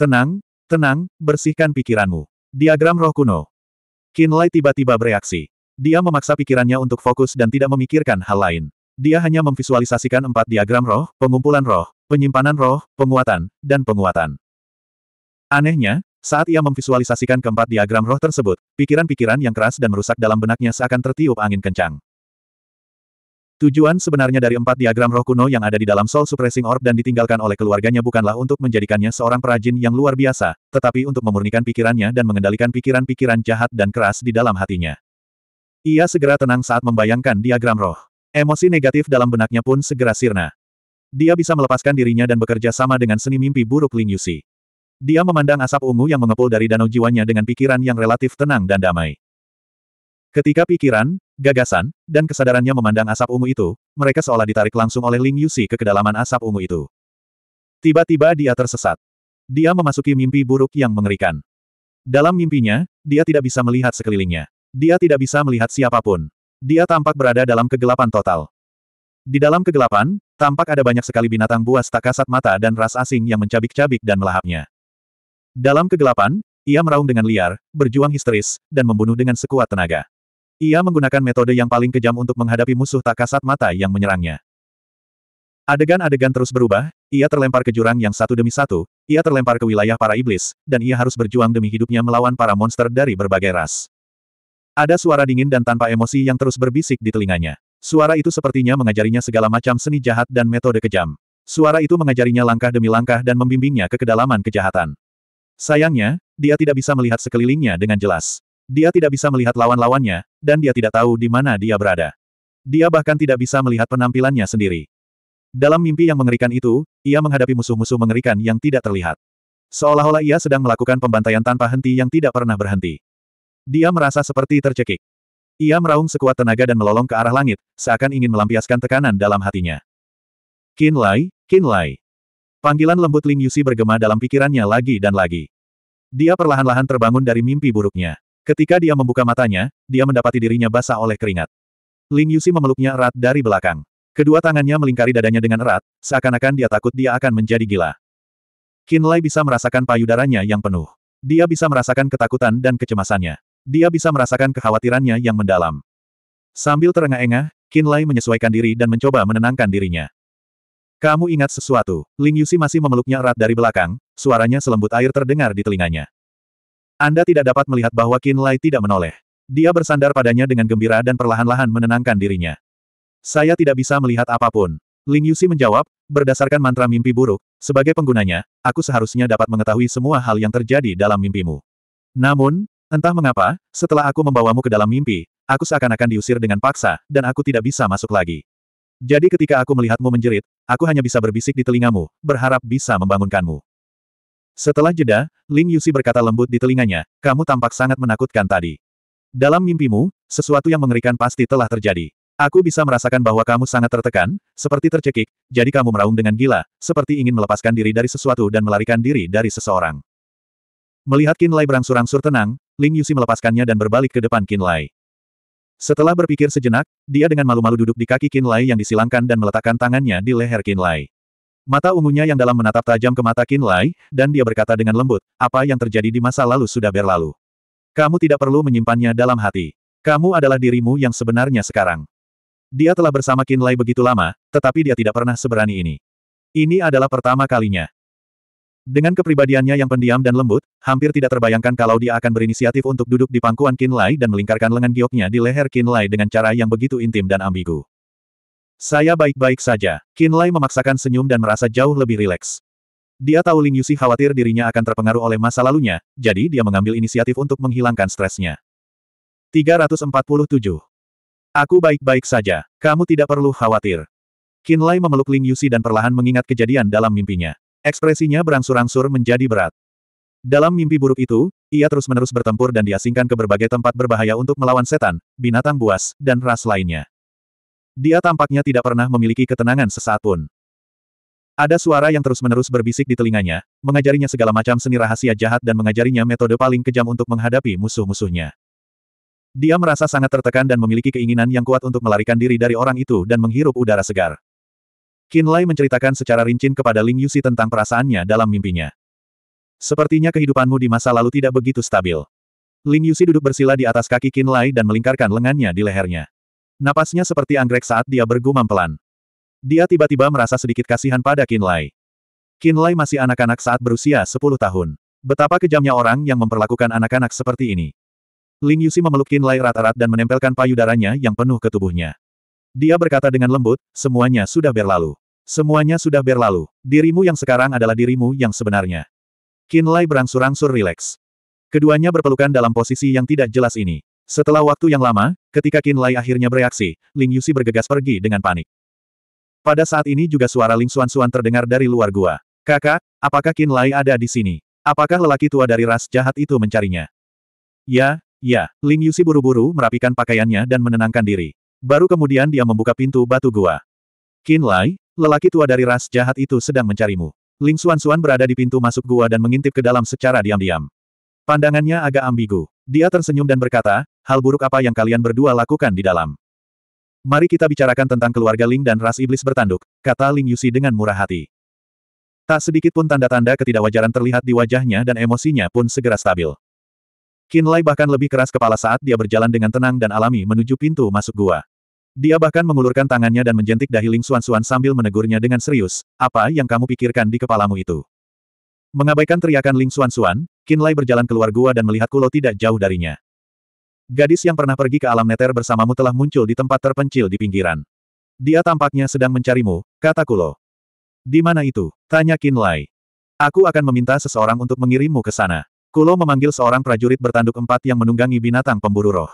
Tenang, tenang, bersihkan pikiranmu. Diagram roh kuno. Kinlay tiba-tiba bereaksi. Dia memaksa pikirannya untuk fokus dan tidak memikirkan hal lain. Dia hanya memvisualisasikan empat diagram roh, pengumpulan roh, penyimpanan roh, penguatan, dan penguatan. Anehnya, saat ia memvisualisasikan keempat diagram roh tersebut, pikiran-pikiran yang keras dan merusak dalam benaknya seakan tertiup angin kencang. Tujuan sebenarnya dari empat diagram roh kuno yang ada di dalam Soul Suppressing Orb dan ditinggalkan oleh keluarganya bukanlah untuk menjadikannya seorang perajin yang luar biasa, tetapi untuk memurnikan pikirannya dan mengendalikan pikiran-pikiran jahat dan keras di dalam hatinya. Ia segera tenang saat membayangkan diagram roh. Emosi negatif dalam benaknya pun segera sirna. Dia bisa melepaskan dirinya dan bekerja sama dengan seni mimpi buruk Ling Yusi. Dia memandang asap ungu yang mengepul dari danau jiwanya dengan pikiran yang relatif tenang dan damai. Ketika pikiran, gagasan, dan kesadarannya memandang asap ungu itu, mereka seolah ditarik langsung oleh Ling Yusi ke kedalaman asap ungu itu. Tiba-tiba dia tersesat. Dia memasuki mimpi buruk yang mengerikan. Dalam mimpinya, dia tidak bisa melihat sekelilingnya. Dia tidak bisa melihat siapapun. Dia tampak berada dalam kegelapan total. Di dalam kegelapan, tampak ada banyak sekali binatang buas tak kasat mata dan ras asing yang mencabik-cabik dan melahapnya. Dalam kegelapan, ia meraung dengan liar, berjuang histeris, dan membunuh dengan sekuat tenaga. Ia menggunakan metode yang paling kejam untuk menghadapi musuh tak kasat mata yang menyerangnya. Adegan-adegan terus berubah, ia terlempar ke jurang yang satu demi satu, ia terlempar ke wilayah para iblis, dan ia harus berjuang demi hidupnya melawan para monster dari berbagai ras. Ada suara dingin dan tanpa emosi yang terus berbisik di telinganya. Suara itu sepertinya mengajarinya segala macam seni jahat dan metode kejam. Suara itu mengajarinya langkah demi langkah dan membimbingnya ke kedalaman kejahatan. Sayangnya, dia tidak bisa melihat sekelilingnya dengan jelas. Dia tidak bisa melihat lawan-lawannya, dan dia tidak tahu di mana dia berada. Dia bahkan tidak bisa melihat penampilannya sendiri. Dalam mimpi yang mengerikan itu, ia menghadapi musuh-musuh mengerikan yang tidak terlihat. Seolah-olah ia sedang melakukan pembantaian tanpa henti yang tidak pernah berhenti. Dia merasa seperti tercekik. Ia meraung sekuat tenaga dan melolong ke arah langit, seakan ingin melampiaskan tekanan dalam hatinya. Qin Lai, Qin Lai. Panggilan lembut Ling Yusi bergema dalam pikirannya lagi dan lagi. Dia perlahan-lahan terbangun dari mimpi buruknya. Ketika dia membuka matanya, dia mendapati dirinya basah oleh keringat. Ling Yusi memeluknya erat dari belakang. Kedua tangannya melingkari dadanya dengan erat, seakan-akan dia takut dia akan menjadi gila. Qin Lai bisa merasakan payudaranya yang penuh. Dia bisa merasakan ketakutan dan kecemasannya. Dia bisa merasakan kekhawatirannya yang mendalam. Sambil terengah-engah, Kinlay menyesuaikan diri dan mencoba menenangkan dirinya. Kamu ingat sesuatu, Ling Yusi masih memeluknya erat dari belakang, suaranya selembut air terdengar di telinganya. Anda tidak dapat melihat bahwa Kinlay tidak menoleh. Dia bersandar padanya dengan gembira dan perlahan-lahan menenangkan dirinya. Saya tidak bisa melihat apapun. Ling Yusi menjawab, berdasarkan mantra mimpi buruk, sebagai penggunanya, aku seharusnya dapat mengetahui semua hal yang terjadi dalam mimpimu. Namun, Entah mengapa, setelah aku membawamu ke dalam mimpi, aku seakan-akan diusir dengan paksa, dan aku tidak bisa masuk lagi. Jadi ketika aku melihatmu menjerit, aku hanya bisa berbisik di telingamu, berharap bisa membangunkanmu. Setelah jeda, Ling Yusi berkata lembut di telinganya, kamu tampak sangat menakutkan tadi. Dalam mimpimu, sesuatu yang mengerikan pasti telah terjadi. Aku bisa merasakan bahwa kamu sangat tertekan, seperti tercekik, jadi kamu meraung dengan gila, seperti ingin melepaskan diri dari sesuatu dan melarikan diri dari seseorang. Melihat Kinlay berangsur-angsur tenang, Ling Yusi melepaskannya dan berbalik ke depan Qin Lai. Setelah berpikir sejenak, dia dengan malu-malu duduk di kaki Qin Lai yang disilangkan dan meletakkan tangannya di leher Qin Lai. Mata ungunya yang dalam menatap tajam ke mata Qin Lai, dan dia berkata dengan lembut, apa yang terjadi di masa lalu sudah berlalu. Kamu tidak perlu menyimpannya dalam hati. Kamu adalah dirimu yang sebenarnya sekarang. Dia telah bersama Qin Lai begitu lama, tetapi dia tidak pernah seberani ini. Ini adalah pertama kalinya. Dengan kepribadiannya yang pendiam dan lembut, hampir tidak terbayangkan kalau dia akan berinisiatif untuk duduk di pangkuan Qin dan melingkarkan lengan gioknya di leher Qin dengan cara yang begitu intim dan ambigu. Saya baik-baik saja. Qin memaksakan senyum dan merasa jauh lebih rileks. Dia tahu Ling Yusi khawatir dirinya akan terpengaruh oleh masa lalunya, jadi dia mengambil inisiatif untuk menghilangkan stresnya. 347. Aku baik-baik saja. Kamu tidak perlu khawatir. Qin memeluk Ling Yusi dan perlahan mengingat kejadian dalam mimpinya. Ekspresinya berangsur-angsur menjadi berat. Dalam mimpi buruk itu, ia terus-menerus bertempur dan diasingkan ke berbagai tempat berbahaya untuk melawan setan, binatang buas, dan ras lainnya. Dia tampaknya tidak pernah memiliki ketenangan sesaat pun. Ada suara yang terus-menerus berbisik di telinganya, mengajarinya segala macam seni rahasia jahat dan mengajarinya metode paling kejam untuk menghadapi musuh-musuhnya. Dia merasa sangat tertekan dan memiliki keinginan yang kuat untuk melarikan diri dari orang itu dan menghirup udara segar. Qin Lai menceritakan secara rinci kepada Ling Yusi tentang perasaannya dalam mimpinya. Sepertinya kehidupanmu di masa lalu tidak begitu stabil. Ling Yusi duduk bersila di atas kaki Qin Lai dan melingkarkan lengannya di lehernya. Napasnya seperti anggrek saat dia bergumam pelan. Dia tiba-tiba merasa sedikit kasihan pada Qin Lai. Qin Lai masih anak-anak saat berusia 10 tahun. Betapa kejamnya orang yang memperlakukan anak-anak seperti ini. Ling Yusi memeluk Qin Lai rata rat dan menempelkan payudaranya yang penuh ke tubuhnya. Dia berkata dengan lembut, semuanya sudah berlalu. Semuanya sudah berlalu. Dirimu yang sekarang adalah dirimu yang sebenarnya. Lai berangsur-angsur rileks. Keduanya berpelukan dalam posisi yang tidak jelas ini. Setelah waktu yang lama, ketika Lai akhirnya bereaksi, Ling Yusi bergegas pergi dengan panik. Pada saat ini juga suara Ling Suan-Suan terdengar dari luar gua. Kakak, apakah Lai ada di sini? Apakah lelaki tua dari ras jahat itu mencarinya? Ya, ya, Ling Yusi buru-buru merapikan pakaiannya dan menenangkan diri. Baru kemudian dia membuka pintu batu gua. Qin Lai, Lelaki tua dari ras jahat itu sedang mencarimu. Ling Xuan-Xuan berada di pintu masuk gua dan mengintip ke dalam secara diam-diam. Pandangannya agak ambigu. Dia tersenyum dan berkata, hal buruk apa yang kalian berdua lakukan di dalam. Mari kita bicarakan tentang keluarga Ling dan ras iblis bertanduk, kata Ling Yusi dengan murah hati. Tak sedikit pun tanda-tanda ketidakwajaran terlihat di wajahnya dan emosinya pun segera stabil. Qin Lai bahkan lebih keras kepala saat dia berjalan dengan tenang dan alami menuju pintu masuk gua. Dia bahkan mengulurkan tangannya dan menjentik dahi Ling Xuan Xuan sambil menegurnya dengan serius, apa yang kamu pikirkan di kepalamu itu? Mengabaikan teriakan Ling Xuan Xuan, Qin Lai berjalan keluar gua dan melihat Kulo tidak jauh darinya. Gadis yang pernah pergi ke alam neter bersamamu telah muncul di tempat terpencil di pinggiran. Dia tampaknya sedang mencarimu, kata Kulo. Di mana itu? Tanya Lai. Aku akan meminta seseorang untuk mengirimmu ke sana. Kulo memanggil seorang prajurit bertanduk empat yang menunggangi binatang pemburu roh.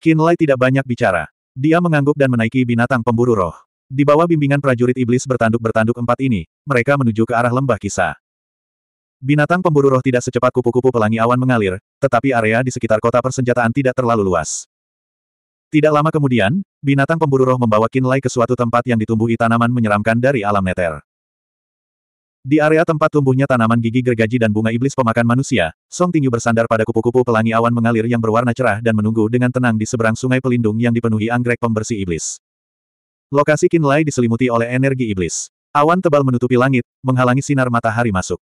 Lai tidak banyak bicara. Dia mengangguk dan menaiki binatang pemburu roh. Di bawah bimbingan prajurit iblis bertanduk-bertanduk empat ini, mereka menuju ke arah lembah kisah. Binatang pemburu roh tidak secepat kupu-kupu pelangi awan mengalir, tetapi area di sekitar kota persenjataan tidak terlalu luas. Tidak lama kemudian, binatang pemburu roh membawa kinlay ke suatu tempat yang ditumbuhi tanaman menyeramkan dari alam neter. Di area tempat tumbuhnya tanaman gigi gergaji dan bunga iblis pemakan manusia, Song Tingyu bersandar pada kupu-kupu pelangi awan mengalir yang berwarna cerah dan menunggu dengan tenang di seberang sungai pelindung yang dipenuhi anggrek pembersih iblis. Lokasi Kinlai diselimuti oleh energi iblis. Awan tebal menutupi langit, menghalangi sinar matahari masuk.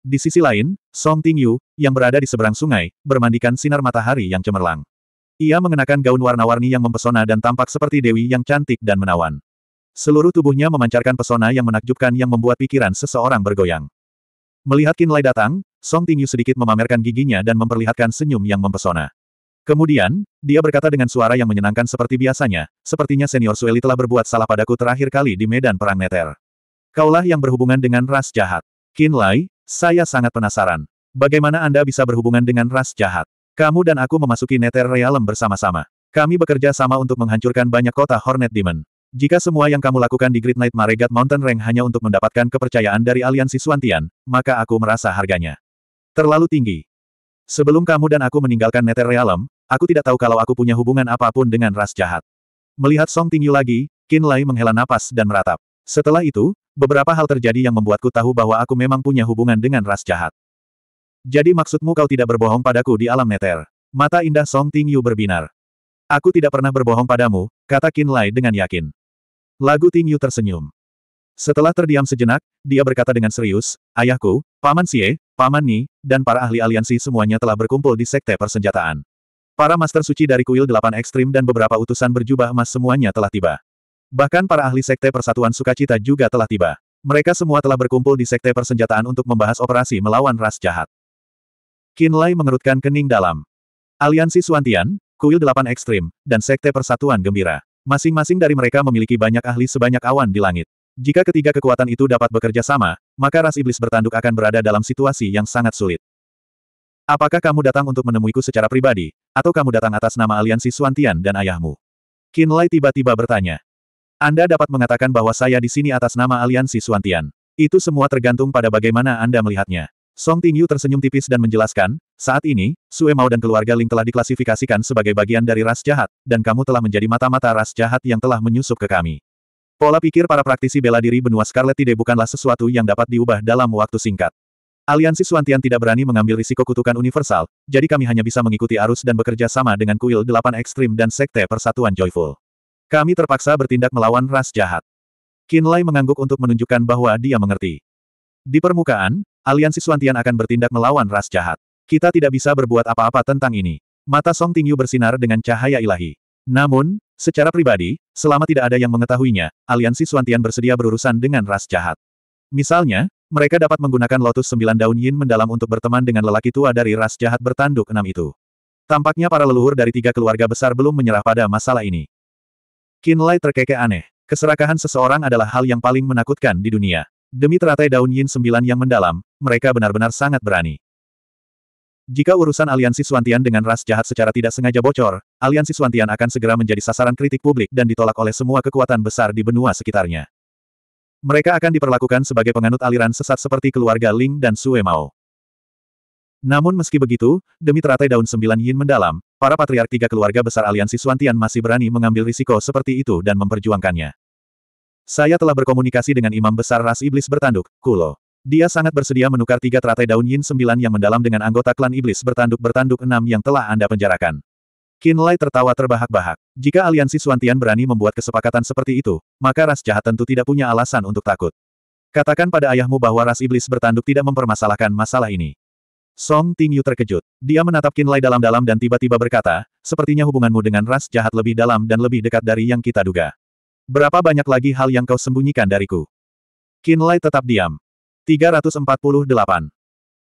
Di sisi lain, Song Tingyu, yang berada di seberang sungai, bermandikan sinar matahari yang cemerlang. Ia mengenakan gaun warna-warni yang mempesona dan tampak seperti dewi yang cantik dan menawan. Seluruh tubuhnya memancarkan pesona yang menakjubkan yang membuat pikiran seseorang bergoyang. Melihat Kinlay datang, Song Tingyu sedikit memamerkan giginya dan memperlihatkan senyum yang mempesona. Kemudian, dia berkata dengan suara yang menyenangkan seperti biasanya, sepertinya senior Sueli telah berbuat salah padaku terakhir kali di medan perang Neter. Kaulah yang berhubungan dengan ras jahat. Kinlay, saya sangat penasaran. Bagaimana Anda bisa berhubungan dengan ras jahat? Kamu dan aku memasuki Nether Realm bersama-sama. Kami bekerja sama untuk menghancurkan banyak kota Hornet Demon. Jika semua yang kamu lakukan di Great Night Maregat Mountain Rank hanya untuk mendapatkan kepercayaan dari aliansi Suantian, maka aku merasa harganya terlalu tinggi. Sebelum kamu dan aku meninggalkan Nether Realm, aku tidak tahu kalau aku punya hubungan apapun dengan ras jahat. Melihat Song Tingyu lagi, Qin Lai menghela napas dan meratap. Setelah itu, beberapa hal terjadi yang membuatku tahu bahwa aku memang punya hubungan dengan ras jahat. Jadi maksudmu kau tidak berbohong padaku di alam Nether? Mata indah Song Tingyu berbinar. Aku tidak pernah berbohong padamu, kata Qin Lai dengan yakin. Lagu Tingyu tersenyum. Setelah terdiam sejenak, dia berkata dengan serius, Ayahku, Paman Xie, Paman Ni, dan para ahli aliansi semuanya telah berkumpul di Sekte Persenjataan. Para master suci dari kuil delapan ekstrim dan beberapa utusan berjubah emas semuanya telah tiba. Bahkan para ahli Sekte Persatuan Sukacita juga telah tiba. Mereka semua telah berkumpul di Sekte Persenjataan untuk membahas operasi melawan ras jahat. Lai mengerutkan kening dalam. Aliansi Suantian, Kuil Delapan Ekstrim, dan Sekte Persatuan Gembira. Masing-masing dari mereka memiliki banyak ahli sebanyak awan di langit. Jika ketiga kekuatan itu dapat bekerja sama, maka ras iblis bertanduk akan berada dalam situasi yang sangat sulit. Apakah kamu datang untuk menemuiku secara pribadi, atau kamu datang atas nama aliansi Suantian dan ayahmu? Kinlay tiba-tiba bertanya. Anda dapat mengatakan bahwa saya di sini atas nama aliansi Suantian. Itu semua tergantung pada bagaimana Anda melihatnya. Song Tingyu tersenyum tipis dan menjelaskan, saat ini, Sue Mao dan keluarga Ling telah diklasifikasikan sebagai bagian dari ras jahat, dan kamu telah menjadi mata-mata ras jahat yang telah menyusup ke kami. Pola pikir para praktisi bela diri benua Scarlet tidak bukanlah sesuatu yang dapat diubah dalam waktu singkat. Aliansi Suantian tidak berani mengambil risiko kutukan universal, jadi kami hanya bisa mengikuti arus dan bekerja sama dengan kuil delapan ekstrim dan sekte persatuan Joyful. Kami terpaksa bertindak melawan ras jahat. Kinlay mengangguk untuk menunjukkan bahwa dia mengerti. Di permukaan, Aliansi Suantian akan bertindak melawan ras jahat. Kita tidak bisa berbuat apa-apa tentang ini. Mata Song Tingyu bersinar dengan cahaya ilahi. Namun, secara pribadi, selama tidak ada yang mengetahuinya, aliansi Suantian bersedia berurusan dengan ras jahat. Misalnya, mereka dapat menggunakan lotus sembilan daun yin mendalam untuk berteman dengan lelaki tua dari ras jahat bertanduk enam itu. Tampaknya para leluhur dari tiga keluarga besar belum menyerah pada masalah ini. Kinlay terkekeh aneh. Keserakahan seseorang adalah hal yang paling menakutkan di dunia. Demi teratai daun yin sembilan yang mendalam, mereka benar-benar sangat berani. Jika urusan aliansi Suantian dengan ras jahat secara tidak sengaja bocor, aliansi Suantian akan segera menjadi sasaran kritik publik dan ditolak oleh semua kekuatan besar di benua sekitarnya. Mereka akan diperlakukan sebagai penganut aliran sesat seperti keluarga Ling dan Sue Mao. Namun meski begitu, demi teratai daun sembilan yin mendalam, para patriark tiga keluarga besar aliansi Suantian masih berani mengambil risiko seperti itu dan memperjuangkannya. Saya telah berkomunikasi dengan Imam Besar Ras Iblis bertanduk, Kulo. Dia sangat bersedia menukar tiga teratai daun yin sembilan yang mendalam dengan anggota klan Iblis bertanduk-bertanduk enam yang telah Anda penjarakan. Lai tertawa terbahak-bahak. Jika aliansi Suantian berani membuat kesepakatan seperti itu, maka ras jahat tentu tidak punya alasan untuk takut. Katakan pada ayahmu bahwa ras iblis bertanduk tidak mempermasalahkan masalah ini. Song Tingyu terkejut. Dia menatap Lai dalam-dalam dan tiba-tiba berkata, sepertinya hubunganmu dengan ras jahat lebih dalam dan lebih dekat dari yang kita duga. Berapa banyak lagi hal yang kau sembunyikan dariku? Kinlay tetap diam. 348.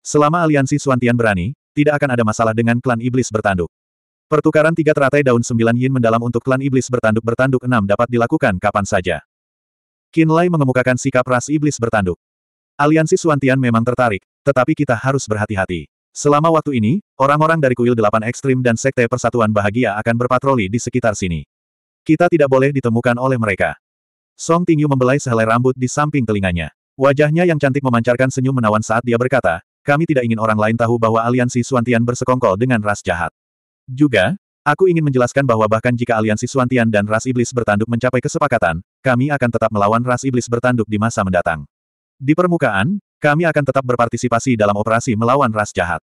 Selama aliansi Suantian berani, tidak akan ada masalah dengan klan iblis bertanduk. Pertukaran tiga teratai daun sembilan yin mendalam untuk klan iblis bertanduk-bertanduk enam dapat dilakukan kapan saja. Kinlay mengemukakan sikap ras iblis bertanduk. Aliansi Suantian memang tertarik, tetapi kita harus berhati-hati. Selama waktu ini, orang-orang dari kuil delapan ekstrim dan sekte persatuan bahagia akan berpatroli di sekitar sini. Kita tidak boleh ditemukan oleh mereka. Song Tingyu membelai sehelai rambut di samping telinganya. Wajahnya yang cantik memancarkan senyum menawan saat dia berkata, kami tidak ingin orang lain tahu bahwa aliansi Suantian bersekongkol dengan ras jahat. Juga, aku ingin menjelaskan bahwa bahkan jika aliansi Suantian dan ras iblis bertanduk mencapai kesepakatan, kami akan tetap melawan ras iblis bertanduk di masa mendatang. Di permukaan, kami akan tetap berpartisipasi dalam operasi melawan ras jahat.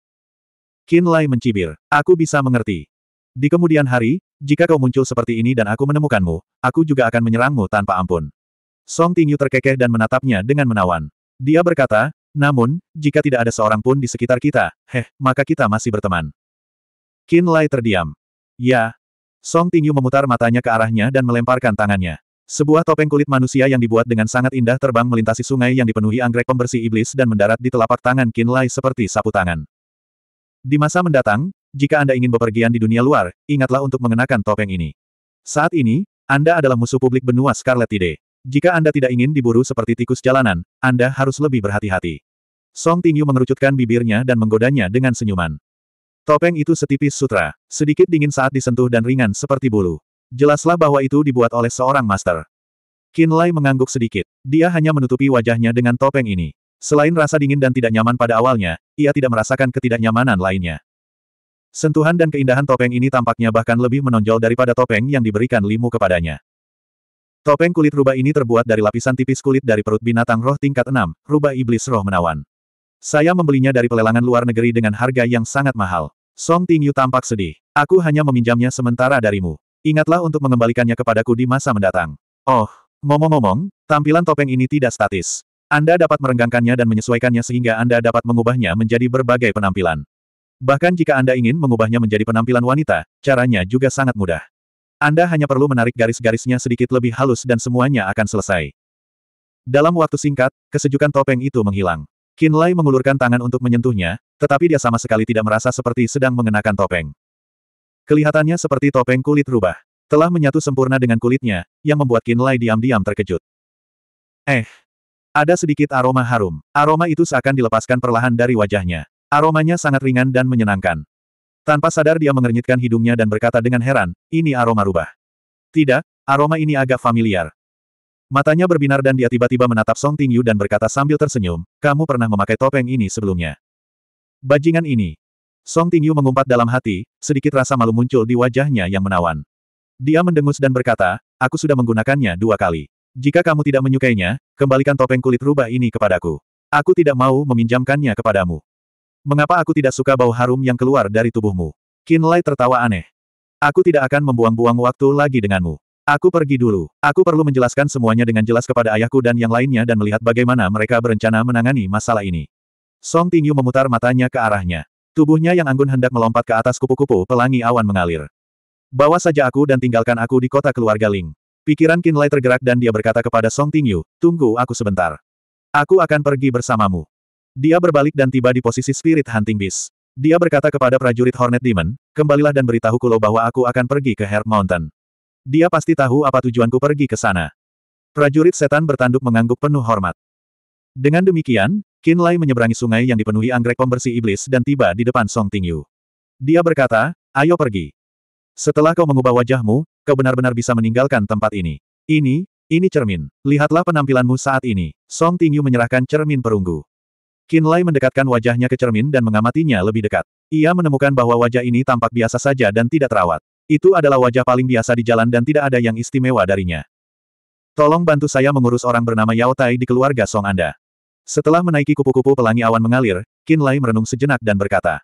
Kin Lai mencibir. Aku bisa mengerti. Di kemudian hari, jika kau muncul seperti ini dan aku menemukanmu, aku juga akan menyerangmu tanpa ampun. Song Tingyu terkekeh dan menatapnya dengan menawan. Dia berkata, namun, jika tidak ada seorang pun di sekitar kita, heh, maka kita masih berteman. Qin Lai terdiam. Ya. Song Tingyu memutar matanya ke arahnya dan melemparkan tangannya. Sebuah topeng kulit manusia yang dibuat dengan sangat indah terbang melintasi sungai yang dipenuhi anggrek pembersih iblis dan mendarat di telapak tangan Qin Lai seperti sapu tangan. Di masa mendatang, jika Anda ingin bepergian di dunia luar, ingatlah untuk mengenakan topeng ini. Saat ini, Anda adalah musuh publik benua Scarlet Tide. Jika Anda tidak ingin diburu seperti tikus jalanan, Anda harus lebih berhati-hati. Song Tingyu mengerucutkan bibirnya dan menggodanya dengan senyuman. Topeng itu setipis sutra, sedikit dingin saat disentuh dan ringan seperti bulu. Jelaslah bahwa itu dibuat oleh seorang master. Qin Lai mengangguk sedikit. Dia hanya menutupi wajahnya dengan topeng ini. Selain rasa dingin dan tidak nyaman pada awalnya, ia tidak merasakan ketidaknyamanan lainnya. Sentuhan dan keindahan topeng ini tampaknya bahkan lebih menonjol daripada topeng yang diberikan Limu kepadanya. Topeng kulit rubah ini terbuat dari lapisan tipis kulit dari perut binatang roh tingkat 6, rubah iblis roh menawan. Saya membelinya dari pelelangan luar negeri dengan harga yang sangat mahal. Song Tingyu tampak sedih. Aku hanya meminjamnya sementara darimu. Ingatlah untuk mengembalikannya kepadaku di masa mendatang. Oh, ngomong-ngomong, tampilan topeng ini tidak statis. Anda dapat merenggangkannya dan menyesuaikannya sehingga Anda dapat mengubahnya menjadi berbagai penampilan. Bahkan jika Anda ingin mengubahnya menjadi penampilan wanita, caranya juga sangat mudah. Anda hanya perlu menarik garis-garisnya sedikit lebih halus dan semuanya akan selesai. Dalam waktu singkat, kesejukan topeng itu menghilang. Kinlay mengulurkan tangan untuk menyentuhnya, tetapi dia sama sekali tidak merasa seperti sedang mengenakan topeng. Kelihatannya seperti topeng kulit rubah. Telah menyatu sempurna dengan kulitnya, yang membuat Kinlay diam-diam terkejut. Eh, ada sedikit aroma harum. Aroma itu seakan dilepaskan perlahan dari wajahnya. Aromanya sangat ringan dan menyenangkan. Tanpa sadar dia mengernyitkan hidungnya dan berkata dengan heran, ini aroma rubah. Tidak, aroma ini agak familiar. Matanya berbinar dan dia tiba-tiba menatap Song Tingyu dan berkata sambil tersenyum, kamu pernah memakai topeng ini sebelumnya. Bajingan ini. Song Tingyu mengumpat dalam hati, sedikit rasa malu muncul di wajahnya yang menawan. Dia mendengus dan berkata, aku sudah menggunakannya dua kali. Jika kamu tidak menyukainya, kembalikan topeng kulit rubah ini kepadaku. Aku tidak mau meminjamkannya kepadamu. Mengapa aku tidak suka bau harum yang keluar dari tubuhmu? Lai tertawa aneh. Aku tidak akan membuang-buang waktu lagi denganmu. Aku pergi dulu. Aku perlu menjelaskan semuanya dengan jelas kepada ayahku dan yang lainnya dan melihat bagaimana mereka berencana menangani masalah ini. Song Tingyu memutar matanya ke arahnya. Tubuhnya yang anggun hendak melompat ke atas kupu-kupu pelangi awan mengalir. Bawa saja aku dan tinggalkan aku di kota keluarga Ling. Pikiran Kinlay tergerak dan dia berkata kepada Song Tingyu, tunggu aku sebentar. Aku akan pergi bersamamu. Dia berbalik dan tiba di posisi Spirit Hunting Beast. Dia berkata kepada prajurit Hornet Demon, kembalilah dan beritahu Kulo bahwa aku akan pergi ke Herb Mountain. Dia pasti tahu apa tujuanku pergi ke sana. Prajurit setan bertanduk mengangguk penuh hormat. Dengan demikian, Qin Lai menyeberangi sungai yang dipenuhi anggrek pembersih iblis dan tiba di depan Song Tingyu. Dia berkata, ayo pergi. Setelah kau mengubah wajahmu, kau benar-benar bisa meninggalkan tempat ini. Ini, ini cermin. Lihatlah penampilanmu saat ini. Song Tingyu menyerahkan cermin perunggu. Kinlay mendekatkan wajahnya ke cermin dan mengamatinya lebih dekat. Ia menemukan bahwa wajah ini tampak biasa saja dan tidak terawat. Itu adalah wajah paling biasa di jalan dan tidak ada yang istimewa darinya. Tolong bantu saya mengurus orang bernama Yao Tai di keluarga Song Anda. Setelah menaiki kupu-kupu pelangi awan mengalir, Kinlay merenung sejenak dan berkata.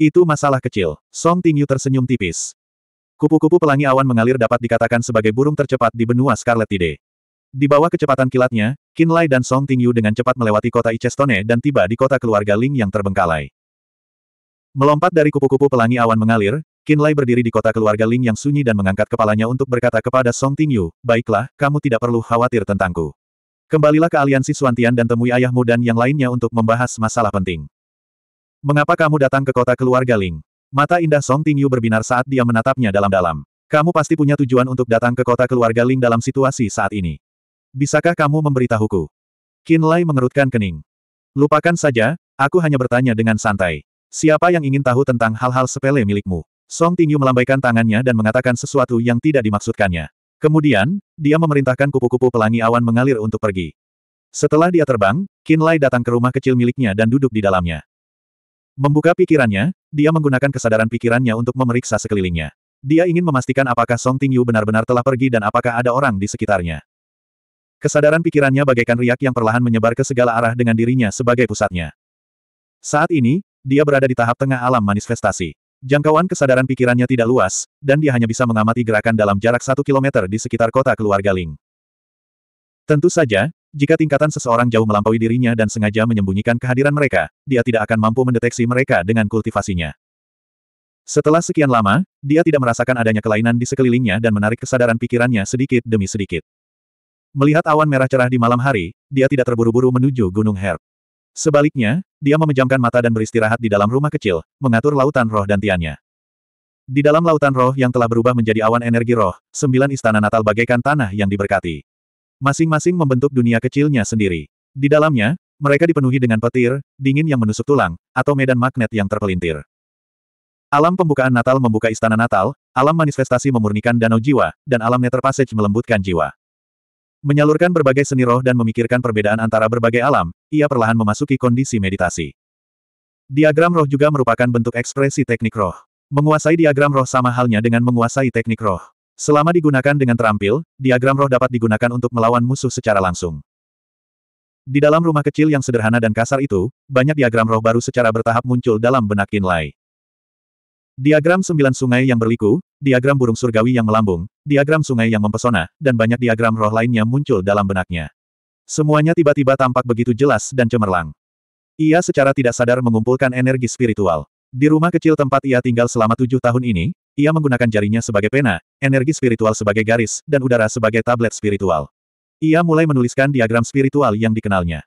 Itu masalah kecil. Song Tingyu tersenyum tipis. Kupu-kupu pelangi awan mengalir dapat dikatakan sebagai burung tercepat di benua Scarlet Tide. Di bawah kecepatan kilatnya, Qin Lai dan Song Tingyu dengan cepat melewati kota Icestone dan tiba di kota keluarga Ling yang terbengkalai. Melompat dari kupu-kupu pelangi awan mengalir, Qin Lai berdiri di kota keluarga Ling yang sunyi dan mengangkat kepalanya untuk berkata kepada Song Tingyu, Baiklah, kamu tidak perlu khawatir tentangku. Kembalilah ke aliansi Suantian dan temui ayahmu dan yang lainnya untuk membahas masalah penting. Mengapa kamu datang ke kota keluarga Ling? Mata indah Song Tingyu berbinar saat dia menatapnya dalam-dalam. Kamu pasti punya tujuan untuk datang ke kota keluarga Ling dalam situasi saat ini. Bisakah kamu memberitahuku? Kinlay mengerutkan kening. Lupakan saja, aku hanya bertanya dengan santai. Siapa yang ingin tahu tentang hal-hal sepele milikmu? Song Tingyu melambaikan tangannya dan mengatakan sesuatu yang tidak dimaksudkannya. Kemudian, dia memerintahkan kupu-kupu pelangi awan mengalir untuk pergi. Setelah dia terbang, Kinlay datang ke rumah kecil miliknya dan duduk di dalamnya. Membuka pikirannya, dia menggunakan kesadaran pikirannya untuk memeriksa sekelilingnya. Dia ingin memastikan apakah Song Tingyu benar-benar telah pergi dan apakah ada orang di sekitarnya. Kesadaran pikirannya bagaikan riak yang perlahan menyebar ke segala arah dengan dirinya sebagai pusatnya. Saat ini, dia berada di tahap tengah alam manifestasi. Jangkauan kesadaran pikirannya tidak luas, dan dia hanya bisa mengamati gerakan dalam jarak satu kilometer di sekitar kota keluarga Ling. Tentu saja, jika tingkatan seseorang jauh melampaui dirinya dan sengaja menyembunyikan kehadiran mereka, dia tidak akan mampu mendeteksi mereka dengan kultivasinya. Setelah sekian lama, dia tidak merasakan adanya kelainan di sekelilingnya dan menarik kesadaran pikirannya sedikit demi sedikit. Melihat awan merah cerah di malam hari, dia tidak terburu-buru menuju Gunung Herb. Sebaliknya, dia memejamkan mata dan beristirahat di dalam rumah kecil, mengatur lautan roh dan tiannya. Di dalam lautan roh yang telah berubah menjadi awan energi roh, sembilan istana Natal bagaikan tanah yang diberkati. Masing-masing membentuk dunia kecilnya sendiri. Di dalamnya, mereka dipenuhi dengan petir, dingin yang menusuk tulang, atau medan magnet yang terpelintir. Alam pembukaan Natal membuka istana Natal, alam manifestasi memurnikan danau jiwa, dan alam Nether Passage melembutkan jiwa. Menyalurkan berbagai seni roh dan memikirkan perbedaan antara berbagai alam, ia perlahan memasuki kondisi meditasi. Diagram roh juga merupakan bentuk ekspresi teknik roh. Menguasai diagram roh sama halnya dengan menguasai teknik roh. Selama digunakan dengan terampil, diagram roh dapat digunakan untuk melawan musuh secara langsung. Di dalam rumah kecil yang sederhana dan kasar itu, banyak diagram roh baru secara bertahap muncul dalam benak Kinlay. Diagram sembilan sungai yang berliku, diagram burung surgawi yang melambung, diagram sungai yang mempesona, dan banyak diagram roh lainnya muncul dalam benaknya. Semuanya tiba-tiba tampak begitu jelas dan cemerlang. Ia secara tidak sadar mengumpulkan energi spiritual. Di rumah kecil tempat ia tinggal selama tujuh tahun ini, ia menggunakan jarinya sebagai pena, energi spiritual sebagai garis, dan udara sebagai tablet spiritual. Ia mulai menuliskan diagram spiritual yang dikenalnya.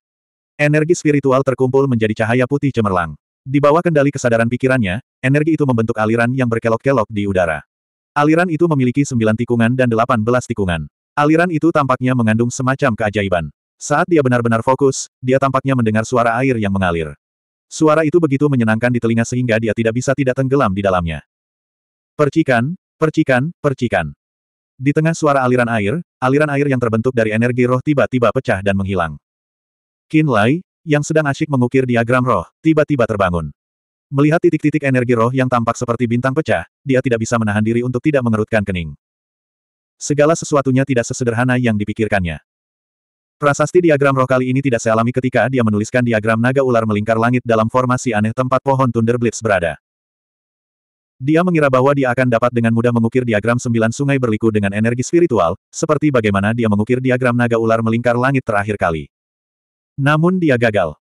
Energi spiritual terkumpul menjadi cahaya putih cemerlang. Di bawah kendali kesadaran pikirannya, energi itu membentuk aliran yang berkelok-kelok di udara. Aliran itu memiliki sembilan tikungan dan delapan belas tikungan. Aliran itu tampaknya mengandung semacam keajaiban. Saat dia benar-benar fokus, dia tampaknya mendengar suara air yang mengalir. Suara itu begitu menyenangkan di telinga sehingga dia tidak bisa tidak tenggelam di dalamnya. Percikan, percikan, percikan. Di tengah suara aliran air, aliran air yang terbentuk dari energi roh tiba-tiba pecah dan menghilang. Qin Lai, yang sedang asyik mengukir diagram roh, tiba-tiba terbangun. Melihat titik-titik energi roh yang tampak seperti bintang pecah, dia tidak bisa menahan diri untuk tidak mengerutkan kening. Segala sesuatunya tidak sesederhana yang dipikirkannya. Prasasti diagram roh kali ini tidak saya alami ketika dia menuliskan diagram naga ular melingkar langit dalam formasi aneh tempat pohon Blitz berada. Dia mengira bahwa dia akan dapat dengan mudah mengukir diagram sembilan sungai berliku dengan energi spiritual, seperti bagaimana dia mengukir diagram naga ular melingkar langit terakhir kali. Namun dia gagal.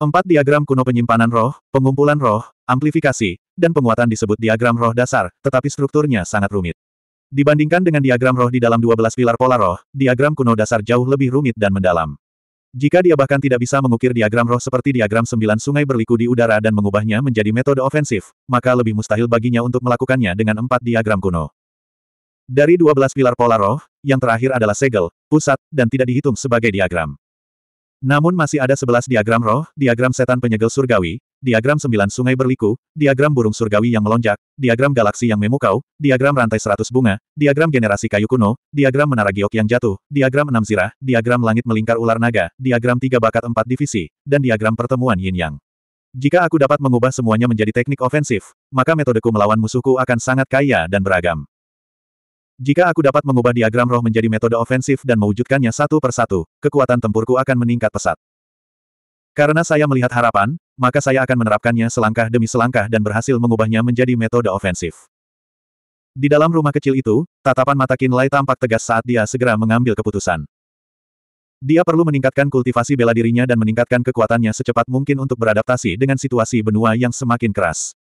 Empat diagram kuno penyimpanan roh, pengumpulan roh, amplifikasi, dan penguatan disebut diagram roh dasar, tetapi strukturnya sangat rumit. Dibandingkan dengan diagram roh di dalam 12 pilar pola roh, diagram kuno dasar jauh lebih rumit dan mendalam. Jika dia bahkan tidak bisa mengukir diagram roh seperti diagram sembilan sungai berliku di udara dan mengubahnya menjadi metode ofensif, maka lebih mustahil baginya untuk melakukannya dengan empat diagram kuno. Dari 12 pilar pola roh, yang terakhir adalah segel, pusat, dan tidak dihitung sebagai diagram. Namun masih ada sebelas diagram roh, diagram setan penyegel surgawi, diagram sembilan sungai berliku, diagram burung surgawi yang melonjak, diagram galaksi yang memukau, diagram rantai seratus bunga, diagram generasi kayu kuno, diagram menara giok yang jatuh, diagram enam zirah, diagram langit melingkar ular naga, diagram tiga bakat empat divisi, dan diagram pertemuan yin yang. Jika aku dapat mengubah semuanya menjadi teknik ofensif, maka metodeku melawan musuhku akan sangat kaya dan beragam. Jika aku dapat mengubah diagram roh menjadi metode ofensif dan mewujudkannya satu persatu, kekuatan tempurku akan meningkat pesat. Karena saya melihat harapan, maka saya akan menerapkannya selangkah demi selangkah dan berhasil mengubahnya menjadi metode ofensif. Di dalam rumah kecil itu, tatapan mata Lai tampak tegas saat dia segera mengambil keputusan. Dia perlu meningkatkan kultivasi bela dirinya dan meningkatkan kekuatannya secepat mungkin untuk beradaptasi dengan situasi benua yang semakin keras.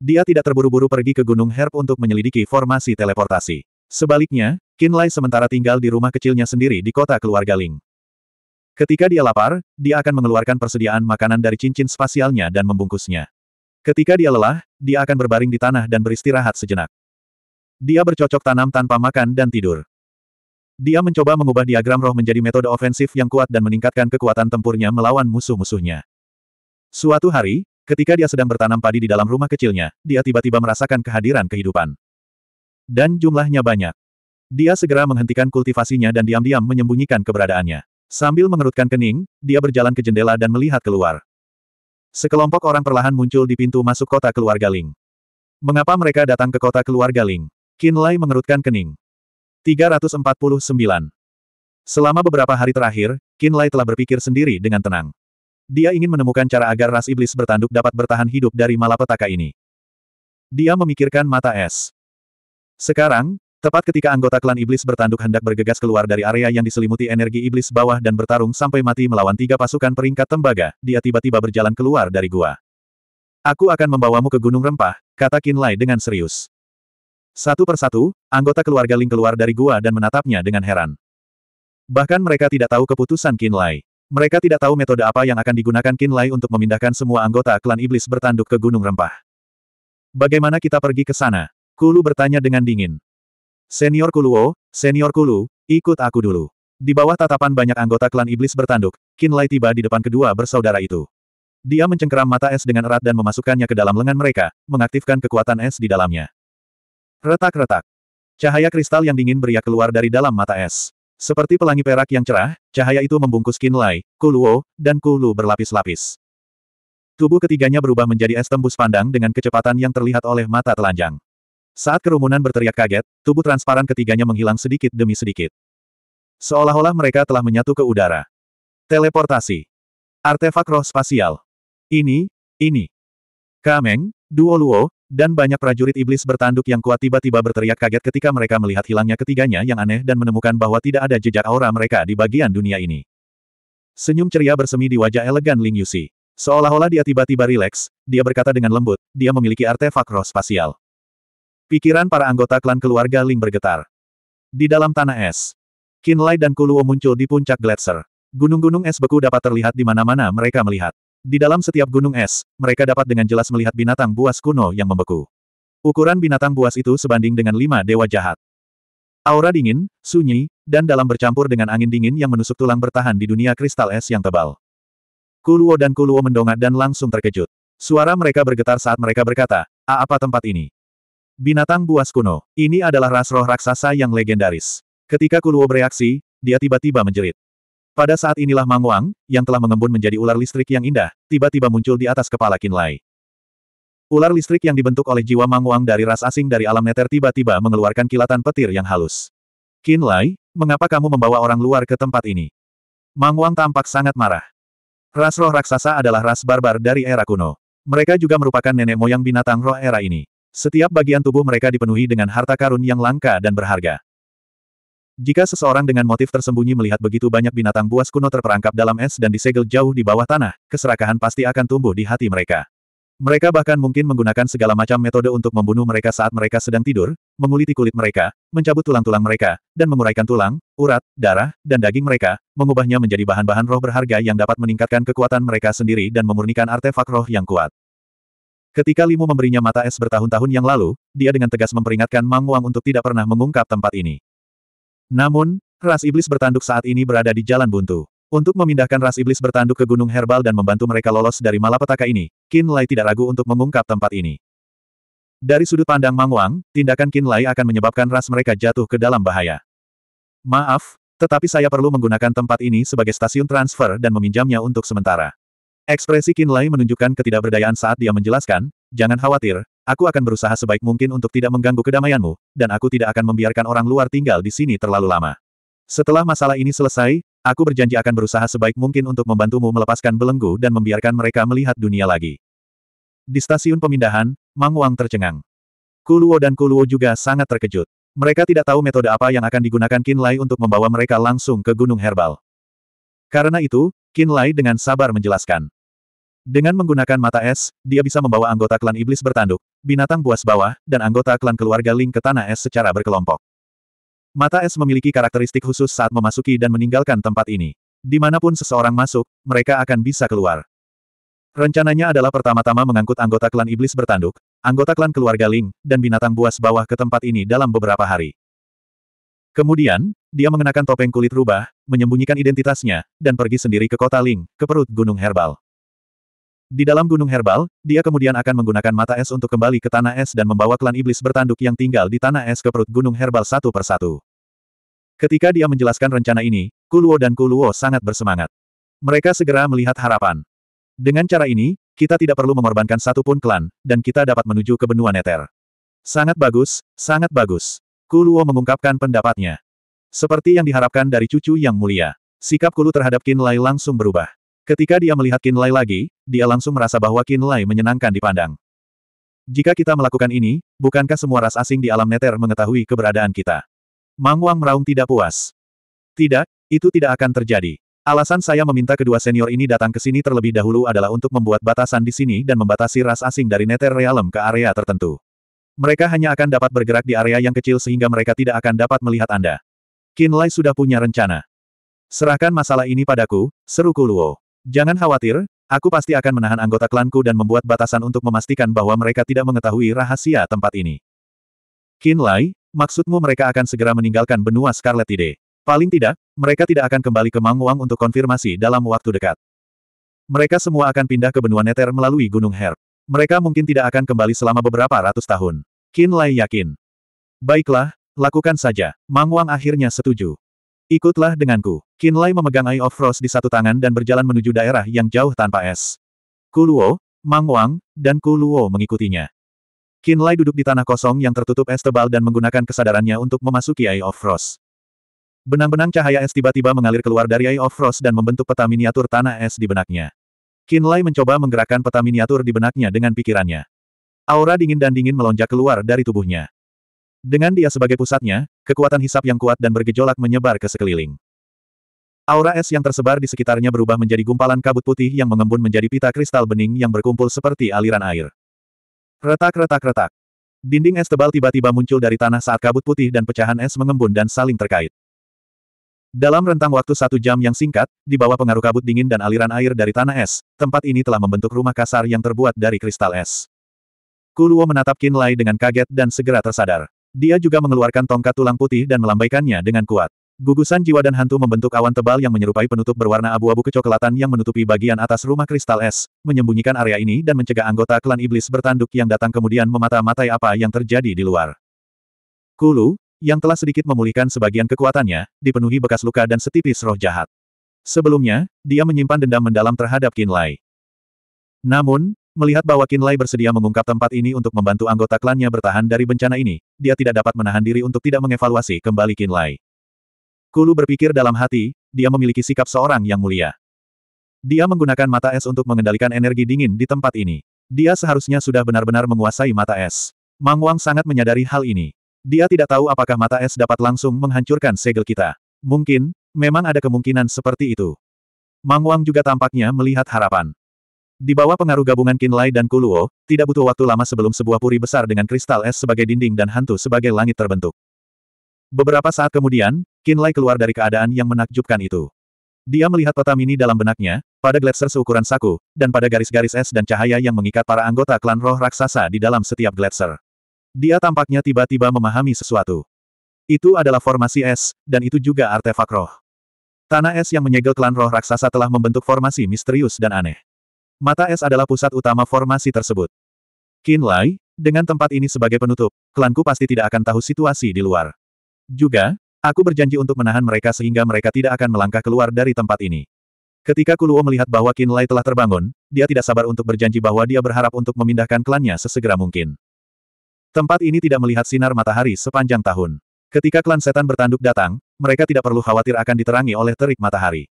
Dia tidak terburu-buru pergi ke Gunung Herb untuk menyelidiki formasi teleportasi. Sebaliknya, Kinlay sementara tinggal di rumah kecilnya sendiri di kota keluarga Ling. Ketika dia lapar, dia akan mengeluarkan persediaan makanan dari cincin spasialnya dan membungkusnya. Ketika dia lelah, dia akan berbaring di tanah dan beristirahat sejenak. Dia bercocok tanam tanpa makan dan tidur. Dia mencoba mengubah diagram roh menjadi metode ofensif yang kuat dan meningkatkan kekuatan tempurnya melawan musuh-musuhnya. Suatu hari, Ketika dia sedang bertanam padi di dalam rumah kecilnya, dia tiba-tiba merasakan kehadiran kehidupan. Dan jumlahnya banyak. Dia segera menghentikan kultivasinya dan diam-diam menyembunyikan keberadaannya. Sambil mengerutkan kening, dia berjalan ke jendela dan melihat keluar. Sekelompok orang perlahan muncul di pintu masuk kota keluarga Ling. Mengapa mereka datang ke kota keluarga Ling? Lai mengerutkan kening. 349. Selama beberapa hari terakhir, Lai telah berpikir sendiri dengan tenang. Dia ingin menemukan cara agar ras iblis bertanduk dapat bertahan hidup dari malapetaka ini. Dia memikirkan mata es. Sekarang, tepat ketika anggota klan iblis bertanduk hendak bergegas keluar dari area yang diselimuti energi iblis bawah dan bertarung sampai mati melawan tiga pasukan peringkat tembaga, dia tiba-tiba berjalan keluar dari gua. Aku akan membawamu ke gunung rempah, kata Kinlay dengan serius. Satu persatu, anggota keluarga Ling keluar dari gua dan menatapnya dengan heran. Bahkan mereka tidak tahu keputusan Kinlay. Mereka tidak tahu metode apa yang akan digunakan Lai untuk memindahkan semua anggota klan iblis bertanduk ke Gunung Rempah. Bagaimana kita pergi ke sana? Kulu bertanya dengan dingin. Senior Kuluo, oh, Senior Kulu, ikut aku dulu. Di bawah tatapan banyak anggota klan iblis bertanduk, Lai tiba di depan kedua bersaudara itu. Dia mencengkeram mata es dengan erat dan memasukkannya ke dalam lengan mereka, mengaktifkan kekuatan es di dalamnya. Retak-retak. Cahaya kristal yang dingin beriak keluar dari dalam mata es. Seperti pelangi perak yang cerah, cahaya itu membungkus Kinlay, Kuluo, dan Kulu berlapis-lapis. Tubuh ketiganya berubah menjadi es tembus pandang dengan kecepatan yang terlihat oleh mata telanjang. Saat kerumunan berteriak kaget, tubuh transparan ketiganya menghilang sedikit demi sedikit. Seolah-olah mereka telah menyatu ke udara. Teleportasi. Artefak roh spasial. Ini, ini. Kameng, Duo Luo, dan banyak prajurit iblis bertanduk yang kuat tiba-tiba berteriak kaget ketika mereka melihat hilangnya ketiganya yang aneh dan menemukan bahwa tidak ada jejak aura mereka di bagian dunia ini. Senyum ceria bersemi di wajah elegan Ling Yusi. Seolah-olah dia tiba-tiba rileks, dia berkata dengan lembut, dia memiliki artefak roh spasial. Pikiran para anggota klan keluarga Ling bergetar. Di dalam tanah es, Qin dan Kuluo muncul di puncak gletser. Gunung-gunung es beku dapat terlihat di mana-mana mereka melihat. Di dalam setiap gunung es, mereka dapat dengan jelas melihat binatang buas kuno yang membeku. Ukuran binatang buas itu sebanding dengan lima dewa jahat. Aura dingin, sunyi, dan dalam bercampur dengan angin dingin yang menusuk tulang bertahan di dunia kristal es yang tebal. Kuluo dan Kuluo mendongak dan langsung terkejut. Suara mereka bergetar saat mereka berkata, A apa tempat ini? Binatang buas kuno, ini adalah ras roh raksasa yang legendaris. Ketika Kuluo bereaksi, dia tiba-tiba menjerit. Pada saat inilah Mang Wang, yang telah mengembun menjadi ular listrik yang indah, tiba-tiba muncul di atas kepala Kinlay. Ular listrik yang dibentuk oleh jiwa Mang Wang dari ras asing dari alam neter tiba-tiba mengeluarkan kilatan petir yang halus. Kinlay, mengapa kamu membawa orang luar ke tempat ini? Mang Wang tampak sangat marah. Ras roh raksasa adalah ras barbar dari era kuno. Mereka juga merupakan nenek moyang binatang roh era ini. Setiap bagian tubuh mereka dipenuhi dengan harta karun yang langka dan berharga. Jika seseorang dengan motif tersembunyi melihat begitu banyak binatang buas kuno terperangkap dalam es dan disegel jauh di bawah tanah, keserakahan pasti akan tumbuh di hati mereka. Mereka bahkan mungkin menggunakan segala macam metode untuk membunuh mereka saat mereka sedang tidur, menguliti kulit mereka, mencabut tulang-tulang mereka, dan menguraikan tulang, urat, darah, dan daging mereka, mengubahnya menjadi bahan-bahan roh berharga yang dapat meningkatkan kekuatan mereka sendiri dan memurnikan artefak roh yang kuat. Ketika Limu memberinya mata es bertahun-tahun yang lalu, dia dengan tegas memperingatkan Mang Wang untuk tidak pernah mengungkap tempat ini. Namun, ras iblis bertanduk saat ini berada di jalan buntu. Untuk memindahkan ras iblis bertanduk ke Gunung Herbal dan membantu mereka lolos dari malapetaka ini, Qin Lai tidak ragu untuk mengungkap tempat ini. Dari sudut pandang Mang Wang, tindakan Qin Lai akan menyebabkan ras mereka jatuh ke dalam bahaya. Maaf, tetapi saya perlu menggunakan tempat ini sebagai stasiun transfer dan meminjamnya untuk sementara. Ekspresi Qin Lai menunjukkan ketidakberdayaan saat dia menjelaskan, jangan khawatir, Aku akan berusaha sebaik mungkin untuk tidak mengganggu kedamaianmu, dan aku tidak akan membiarkan orang luar tinggal di sini terlalu lama. Setelah masalah ini selesai, aku berjanji akan berusaha sebaik mungkin untuk membantumu melepaskan belenggu dan membiarkan mereka melihat dunia lagi. Di stasiun pemindahan, Mang Wang tercengang. Kuluo dan Kuluo juga sangat terkejut. Mereka tidak tahu metode apa yang akan digunakan Qin Lai untuk membawa mereka langsung ke Gunung Herbal. Karena itu, Qin Lai dengan sabar menjelaskan. Dengan menggunakan mata es, dia bisa membawa anggota klan iblis bertanduk, binatang buas bawah, dan anggota klan keluarga Ling ke tanah es secara berkelompok. Mata es memiliki karakteristik khusus saat memasuki dan meninggalkan tempat ini. Dimanapun seseorang masuk, mereka akan bisa keluar. Rencananya adalah pertama-tama mengangkut anggota klan iblis bertanduk, anggota klan keluarga Ling, dan binatang buas bawah ke tempat ini dalam beberapa hari. Kemudian, dia mengenakan topeng kulit rubah, menyembunyikan identitasnya, dan pergi sendiri ke kota Ling, ke perut gunung herbal. Di dalam gunung herbal, dia kemudian akan menggunakan mata es untuk kembali ke tanah es dan membawa klan iblis bertanduk yang tinggal di tanah es ke perut gunung herbal satu persatu. Ketika dia menjelaskan rencana ini, Kuluo dan Kuluo sangat bersemangat. Mereka segera melihat harapan. Dengan cara ini, kita tidak perlu mengorbankan satupun klan, dan kita dapat menuju ke benua Neter. Sangat bagus, sangat bagus. Kuluo mengungkapkan pendapatnya. Seperti yang diharapkan dari cucu yang mulia, sikap Kulu terhadap Qin Lai langsung berubah. Ketika dia melihat Qin Lai lagi, dia langsung merasa bahwa Qin Lai menyenangkan dipandang. Jika kita melakukan ini, bukankah semua ras asing di alam neter mengetahui keberadaan kita? Mang Wang meraung tidak puas. Tidak, itu tidak akan terjadi. Alasan saya meminta kedua senior ini datang ke sini terlebih dahulu adalah untuk membuat batasan di sini dan membatasi ras asing dari neter realem ke area tertentu. Mereka hanya akan dapat bergerak di area yang kecil sehingga mereka tidak akan dapat melihat Anda. Qin Lai sudah punya rencana. Serahkan masalah ini padaku, seru Kuluo. Jangan khawatir, aku pasti akan menahan anggota klanku dan membuat batasan untuk memastikan bahwa mereka tidak mengetahui rahasia tempat ini. Qin Lai, maksudmu mereka akan segera meninggalkan benua Scarlet Tide? Paling tidak, mereka tidak akan kembali ke Mang Wang untuk konfirmasi dalam waktu dekat. Mereka semua akan pindah ke benua Neter melalui Gunung Herb. Mereka mungkin tidak akan kembali selama beberapa ratus tahun. Qin Lai yakin. Baiklah, lakukan saja. Mang Wang akhirnya setuju. Ikutlah denganku. Kinlay memegang Eye of Frost di satu tangan dan berjalan menuju daerah yang jauh tanpa es. Kuluo, Mang Wang, dan Kuluo mengikutinya. Kinlay duduk di tanah kosong yang tertutup es tebal dan menggunakan kesadarannya untuk memasuki Eye of Frost. Benang-benang cahaya es tiba-tiba mengalir keluar dari Eye of Frost dan membentuk peta miniatur tanah es di benaknya. Kinlay mencoba menggerakkan peta miniatur di benaknya dengan pikirannya. Aura dingin dan dingin melonjak keluar dari tubuhnya. Dengan dia sebagai pusatnya, kekuatan hisap yang kuat dan bergejolak menyebar ke sekeliling. Aura es yang tersebar di sekitarnya berubah menjadi gumpalan kabut putih yang mengembun menjadi pita kristal bening yang berkumpul seperti aliran air. Retak-retak-retak. Dinding es tebal tiba-tiba muncul dari tanah saat kabut putih dan pecahan es mengembun dan saling terkait. Dalam rentang waktu satu jam yang singkat, di bawah pengaruh kabut dingin dan aliran air dari tanah es, tempat ini telah membentuk rumah kasar yang terbuat dari kristal es. Kuluo menatap Kinlay dengan kaget dan segera tersadar. Dia juga mengeluarkan tongkat tulang putih dan melambaikannya dengan kuat. Gugusan jiwa dan hantu membentuk awan tebal yang menyerupai penutup berwarna abu-abu kecoklatan yang menutupi bagian atas rumah kristal es, menyembunyikan area ini dan mencegah anggota klan iblis bertanduk yang datang kemudian memata-matai apa yang terjadi di luar. Kulu, yang telah sedikit memulihkan sebagian kekuatannya, dipenuhi bekas luka dan setipis roh jahat. Sebelumnya, dia menyimpan dendam mendalam terhadap Kinlay. Namun, Melihat bahwa Kinlay bersedia mengungkap tempat ini untuk membantu anggota klannya bertahan dari bencana ini, dia tidak dapat menahan diri untuk tidak mengevaluasi kembali Kinlay. Kulu berpikir dalam hati, dia memiliki sikap seorang yang mulia. Dia menggunakan mata es untuk mengendalikan energi dingin di tempat ini. Dia seharusnya sudah benar-benar menguasai mata es. Mang Wang sangat menyadari hal ini. Dia tidak tahu apakah mata es dapat langsung menghancurkan segel kita. Mungkin, memang ada kemungkinan seperti itu. Mang Wang juga tampaknya melihat harapan. Di bawah pengaruh gabungan Kinlai dan Kuluo, tidak butuh waktu lama sebelum sebuah puri besar dengan kristal es sebagai dinding dan hantu sebagai langit terbentuk. Beberapa saat kemudian, Kinlai keluar dari keadaan yang menakjubkan itu. Dia melihat peta mini dalam benaknya, pada gletser seukuran saku, dan pada garis-garis es dan cahaya yang mengikat para anggota klan roh raksasa di dalam setiap gletser. Dia tampaknya tiba-tiba memahami sesuatu. Itu adalah formasi es, dan itu juga artefak roh. Tanah es yang menyegel klan roh raksasa telah membentuk formasi misterius dan aneh. Mata es adalah pusat utama formasi tersebut. Qin Lai, dengan tempat ini sebagai penutup, klanku pasti tidak akan tahu situasi di luar. Juga, aku berjanji untuk menahan mereka sehingga mereka tidak akan melangkah keluar dari tempat ini. Ketika Kuluo melihat bahwa Qin Lai telah terbangun, dia tidak sabar untuk berjanji bahwa dia berharap untuk memindahkan klannya sesegera mungkin. Tempat ini tidak melihat sinar matahari sepanjang tahun. Ketika klan setan bertanduk datang, mereka tidak perlu khawatir akan diterangi oleh terik matahari.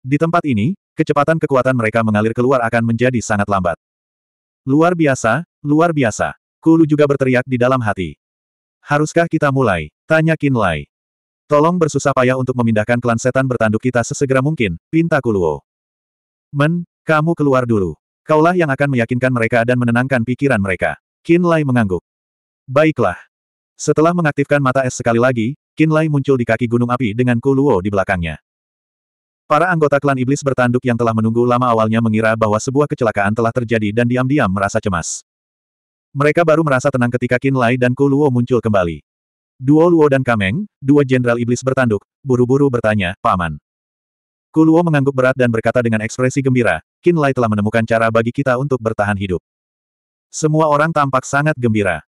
Di tempat ini, Kecepatan kekuatan mereka mengalir keluar akan menjadi sangat lambat. Luar biasa, luar biasa. Kulu juga berteriak di dalam hati. Haruskah kita mulai? Tanya Lai. Tolong bersusah payah untuk memindahkan klan setan bertanduk kita sesegera mungkin, pinta Kuluo. Men, kamu keluar dulu. Kaulah yang akan meyakinkan mereka dan menenangkan pikiran mereka. Lai mengangguk. Baiklah. Setelah mengaktifkan mata es sekali lagi, Lai muncul di kaki gunung api dengan Kuluo di belakangnya. Para anggota klan iblis bertanduk yang telah menunggu lama awalnya mengira bahwa sebuah kecelakaan telah terjadi dan diam-diam merasa cemas. Mereka baru merasa tenang ketika Qin Lai dan Ku Luo muncul kembali. Duo Luo dan Kameng, dua jenderal iblis bertanduk, buru-buru bertanya, Paman. Ku Luo mengangguk berat dan berkata dengan ekspresi gembira, Qin Lai telah menemukan cara bagi kita untuk bertahan hidup. Semua orang tampak sangat gembira.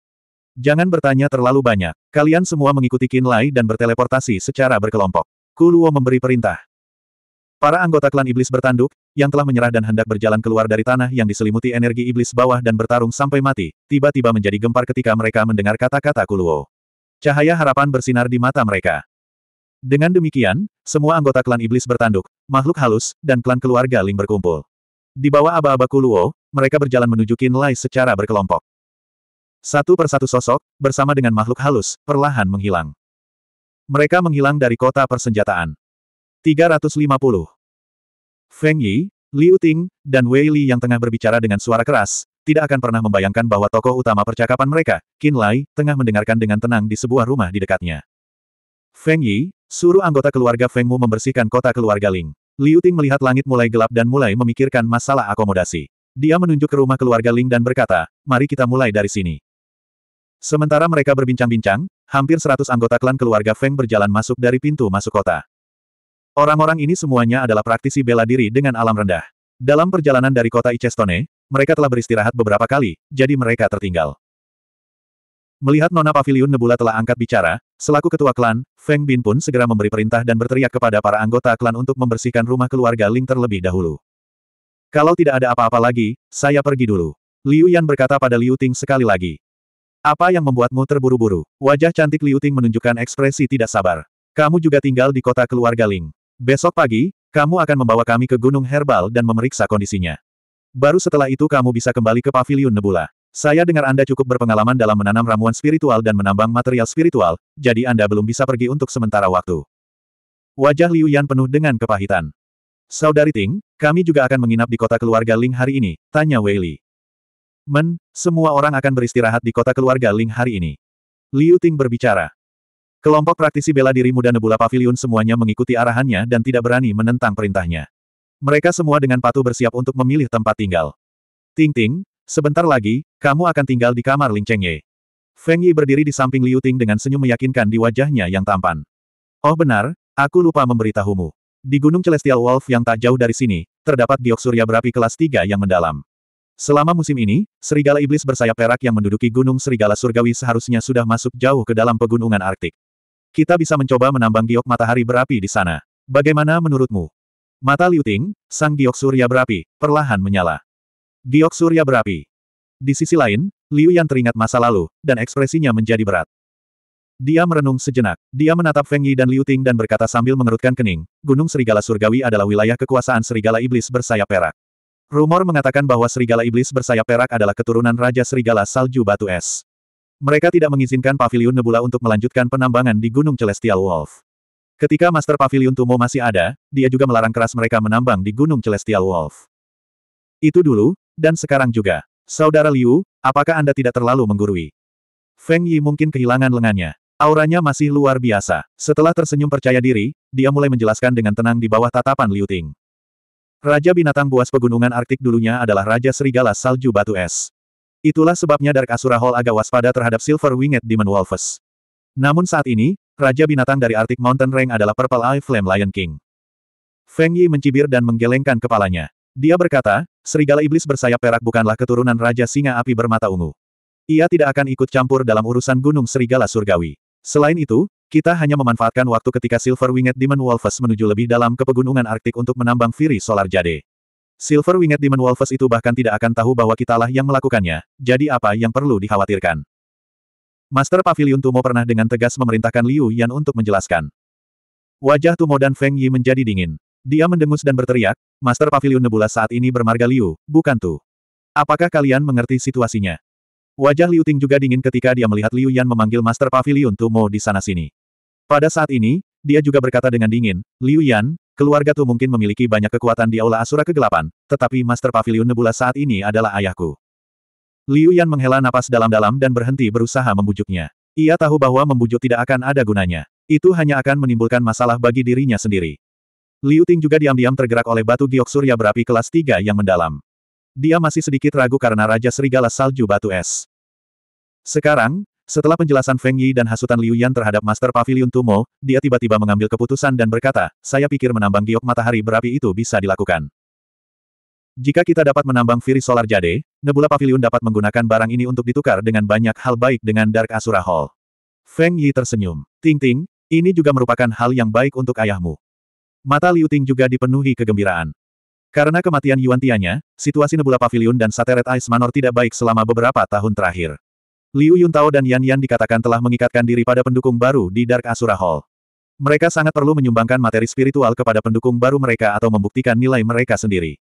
Jangan bertanya terlalu banyak. Kalian semua mengikuti Qin Lai dan berteleportasi secara berkelompok. Ku Luo memberi perintah. Para anggota klan iblis bertanduk, yang telah menyerah dan hendak berjalan keluar dari tanah yang diselimuti energi iblis bawah dan bertarung sampai mati, tiba-tiba menjadi gempar ketika mereka mendengar kata-kata Kuluo. Cahaya harapan bersinar di mata mereka. Dengan demikian, semua anggota klan iblis bertanduk, makhluk halus, dan klan keluarga Ling berkumpul. Di bawah aba-aba Kuluo, mereka berjalan menuju Qin Lai secara berkelompok. Satu persatu sosok, bersama dengan makhluk halus, perlahan menghilang. Mereka menghilang dari kota persenjataan. 350. Feng Yi, Liu Ting, dan Wei Li yang tengah berbicara dengan suara keras, tidak akan pernah membayangkan bahwa tokoh utama percakapan mereka, Qin Lai, tengah mendengarkan dengan tenang di sebuah rumah di dekatnya. Feng Yi, suruh anggota keluarga Feng Mu membersihkan kota keluarga Ling. Liu Ting melihat langit mulai gelap dan mulai memikirkan masalah akomodasi. Dia menunjuk ke rumah keluarga Ling dan berkata, mari kita mulai dari sini. Sementara mereka berbincang-bincang, hampir seratus anggota klan keluarga Feng berjalan masuk dari pintu masuk kota. Orang-orang ini semuanya adalah praktisi bela diri dengan alam rendah. Dalam perjalanan dari kota Icestone, mereka telah beristirahat beberapa kali, jadi mereka tertinggal. Melihat Nona Pavilion Nebula telah angkat bicara, selaku ketua klan, Feng Bin pun segera memberi perintah dan berteriak kepada para anggota klan untuk membersihkan rumah keluarga Ling terlebih dahulu. Kalau tidak ada apa-apa lagi, saya pergi dulu. Liu Yan berkata pada Liu Ting sekali lagi. Apa yang membuatmu terburu-buru? Wajah cantik Liu Ting menunjukkan ekspresi tidak sabar. Kamu juga tinggal di kota keluarga Ling. Besok pagi, kamu akan membawa kami ke Gunung Herbal dan memeriksa kondisinya. Baru setelah itu kamu bisa kembali ke Paviliun Nebula. Saya dengar Anda cukup berpengalaman dalam menanam ramuan spiritual dan menambang material spiritual, jadi Anda belum bisa pergi untuk sementara waktu. Wajah Liu Yan penuh dengan kepahitan. Saudari Ting, kami juga akan menginap di kota keluarga Ling hari ini, tanya Wei Li. Men, semua orang akan beristirahat di kota keluarga Ling hari ini. Liu Ting berbicara. Kelompok praktisi bela diri muda Nebula Pavilion semuanya mengikuti arahannya dan tidak berani menentang perintahnya. Mereka semua dengan patuh bersiap untuk memilih tempat tinggal. Ting Ting, sebentar lagi, kamu akan tinggal di kamar Ling Cheng Ye. Feng Yi berdiri di samping Liu Ting dengan senyum meyakinkan di wajahnya yang tampan. Oh benar, aku lupa memberitahumu. Di Gunung Celestial Wolf yang tak jauh dari sini, terdapat giok surya berapi kelas 3 yang mendalam. Selama musim ini, serigala iblis bersayap perak yang menduduki Gunung Serigala Surgawi seharusnya sudah masuk jauh ke dalam pegunungan Arktik. Kita bisa mencoba menambang giok matahari berapi di sana. Bagaimana menurutmu? Mata Liuting, sang giok surya berapi, perlahan menyala. Giok surya berapi. Di sisi lain, Liu Yan teringat masa lalu, dan ekspresinya menjadi berat. Dia merenung sejenak. Dia menatap Feng Yi dan Liu Ting dan berkata sambil mengerutkan kening, Gunung Serigala Surgawi adalah wilayah kekuasaan Serigala Iblis bersayap perak. Rumor mengatakan bahwa Serigala Iblis bersayap perak adalah keturunan Raja Serigala Salju Batu Es. Mereka tidak mengizinkan Paviliun Nebula untuk melanjutkan penambangan di Gunung Celestial Wolf. Ketika Master Paviliun Tumo masih ada, dia juga melarang keras mereka menambang di Gunung Celestial Wolf. Itu dulu, dan sekarang juga. Saudara Liu, apakah Anda tidak terlalu menggurui? Feng Yi mungkin kehilangan lengannya. Auranya masih luar biasa. Setelah tersenyum percaya diri, dia mulai menjelaskan dengan tenang di bawah tatapan Liu Ting. Raja binatang buas pegunungan Arktik dulunya adalah Raja Serigala Salju Batu Es. Itulah sebabnya Dark Asura Hall agak waspada terhadap Silver Winged Demon Wolves. Namun saat ini, Raja Binatang dari Arctic Mountain Range adalah Purple Eye Flame Lion King. Feng Yi mencibir dan menggelengkan kepalanya. Dia berkata, serigala iblis bersayap perak bukanlah keturunan Raja Singa Api Bermata Ungu. Ia tidak akan ikut campur dalam urusan Gunung Serigala Surgawi. Selain itu, kita hanya memanfaatkan waktu ketika Silver Winged Demon Wolves menuju lebih dalam ke pegunungan Arktik untuk menambang Fury Solar Jade. Silver Winged Demon Wolves itu bahkan tidak akan tahu bahwa kitalah yang melakukannya, jadi apa yang perlu dikhawatirkan. Master Pavilion Tumo pernah dengan tegas memerintahkan Liu Yan untuk menjelaskan. Wajah Tumo dan Feng Yi menjadi dingin. Dia mendengus dan berteriak, Master Pavilion Nebula saat ini bermarga Liu, bukan tuh. Apakah kalian mengerti situasinya? Wajah Liu Ting juga dingin ketika dia melihat Liu Yan memanggil Master Pavilion Tumo di sana-sini. Pada saat ini, dia juga berkata dengan dingin, Liu Yan, Keluarga Tu mungkin memiliki banyak kekuatan di Aula Asura Kegelapan, tetapi Master Pavilion Nebula saat ini adalah ayahku. Liu Yan menghela napas dalam-dalam dan berhenti berusaha membujuknya. Ia tahu bahwa membujuk tidak akan ada gunanya. Itu hanya akan menimbulkan masalah bagi dirinya sendiri. Liu Ting juga diam-diam tergerak oleh batu giok surya berapi kelas 3 yang mendalam. Dia masih sedikit ragu karena Raja Serigala Salju Batu Es. Sekarang, setelah penjelasan Feng Yi dan hasutan Liu Yan terhadap Master Pavilion Tumo, dia tiba-tiba mengambil keputusan dan berkata, saya pikir menambang giok matahari berapi itu bisa dilakukan. Jika kita dapat menambang Firi Solar Jade, Nebula Pavilion dapat menggunakan barang ini untuk ditukar dengan banyak hal baik dengan Dark Asura Hall. Feng Yi tersenyum. Ting Ting, ini juga merupakan hal yang baik untuk ayahmu. Mata Liu Ting juga dipenuhi kegembiraan. Karena kematian Yuan Tianya, situasi Nebula Pavilion dan Sateret Ice Manor tidak baik selama beberapa tahun terakhir. Liu Yuntao dan Yan Yan dikatakan telah mengikatkan diri pada pendukung baru di Dark Asura Hall. Mereka sangat perlu menyumbangkan materi spiritual kepada pendukung baru mereka atau membuktikan nilai mereka sendiri.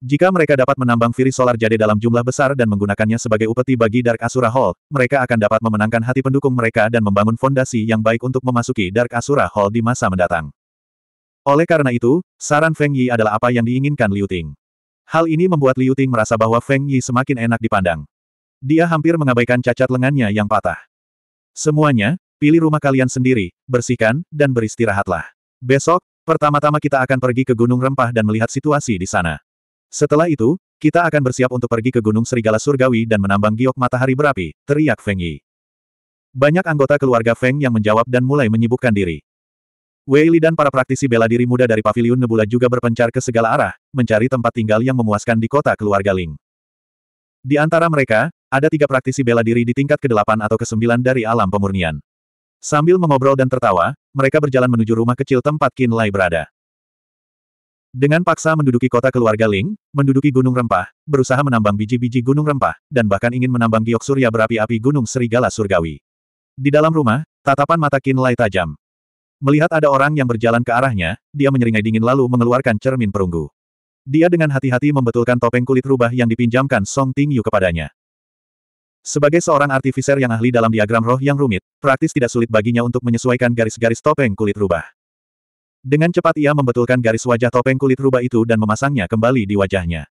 Jika mereka dapat menambang firi Solar Jade dalam jumlah besar dan menggunakannya sebagai upeti bagi Dark Asura Hall, mereka akan dapat memenangkan hati pendukung mereka dan membangun fondasi yang baik untuk memasuki Dark Asura Hall di masa mendatang. Oleh karena itu, saran Feng Yi adalah apa yang diinginkan Liu Ting. Hal ini membuat Liu Ting merasa bahwa Feng Yi semakin enak dipandang. Dia hampir mengabaikan cacat lengannya yang patah. Semuanya, pilih rumah kalian sendiri, bersihkan, dan beristirahatlah. Besok, pertama-tama kita akan pergi ke Gunung Rempah dan melihat situasi di sana. Setelah itu, kita akan bersiap untuk pergi ke Gunung Serigala Surgawi dan menambang giok matahari berapi, teriak Feng Yi. Banyak anggota keluarga Feng yang menjawab dan mulai menyibukkan diri. Wei Li dan para praktisi bela diri muda dari Paviliun Nebula juga berpencar ke segala arah, mencari tempat tinggal yang memuaskan di kota keluarga Ling. Di antara mereka, ada tiga praktisi bela diri di tingkat ke-8 atau ke-9 dari alam pemurnian. Sambil mengobrol dan tertawa, mereka berjalan menuju rumah kecil tempat Qin Lai berada. Dengan paksa menduduki kota keluarga Ling, menduduki gunung rempah, berusaha menambang biji-biji gunung rempah, dan bahkan ingin menambang giok surya berapi-api gunung serigala surgawi. Di dalam rumah, tatapan mata Qin Lai tajam. Melihat ada orang yang berjalan ke arahnya, dia menyeringai dingin lalu mengeluarkan cermin perunggu. Dia dengan hati-hati membetulkan topeng kulit rubah yang dipinjamkan Song Ting Yu kepadanya. Sebagai seorang artifiser yang ahli dalam diagram roh yang rumit, praktis tidak sulit baginya untuk menyesuaikan garis-garis topeng kulit rubah. Dengan cepat ia membetulkan garis wajah topeng kulit rubah itu dan memasangnya kembali di wajahnya.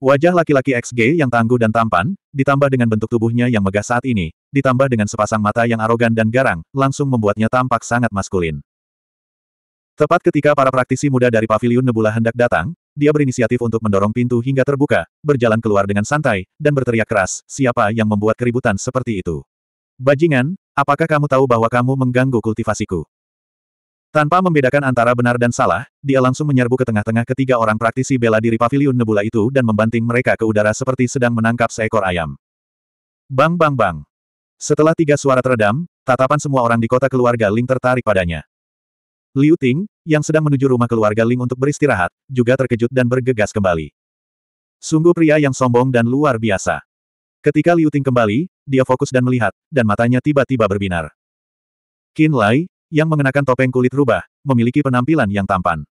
Wajah laki-laki XG yang tangguh dan tampan, ditambah dengan bentuk tubuhnya yang megah saat ini, ditambah dengan sepasang mata yang arogan dan garang, langsung membuatnya tampak sangat maskulin. Tepat ketika para praktisi muda dari paviliun Nebula hendak datang, dia berinisiatif untuk mendorong pintu hingga terbuka, berjalan keluar dengan santai, dan berteriak keras, siapa yang membuat keributan seperti itu? Bajingan, apakah kamu tahu bahwa kamu mengganggu kultivasiku? Tanpa membedakan antara benar dan salah, dia langsung menyerbu ke tengah-tengah ketiga orang praktisi bela diri pavilion nebula itu dan membanting mereka ke udara seperti sedang menangkap seekor ayam. Bang bang bang. Setelah tiga suara teredam, tatapan semua orang di kota keluarga Ling tertarik padanya. Liu Ting, yang sedang menuju rumah keluarga Ling untuk beristirahat, juga terkejut dan bergegas kembali. Sungguh pria yang sombong dan luar biasa. Ketika Liu Ting kembali, dia fokus dan melihat, dan matanya tiba-tiba berbinar. Qin Lai, yang mengenakan topeng kulit rubah, memiliki penampilan yang tampan.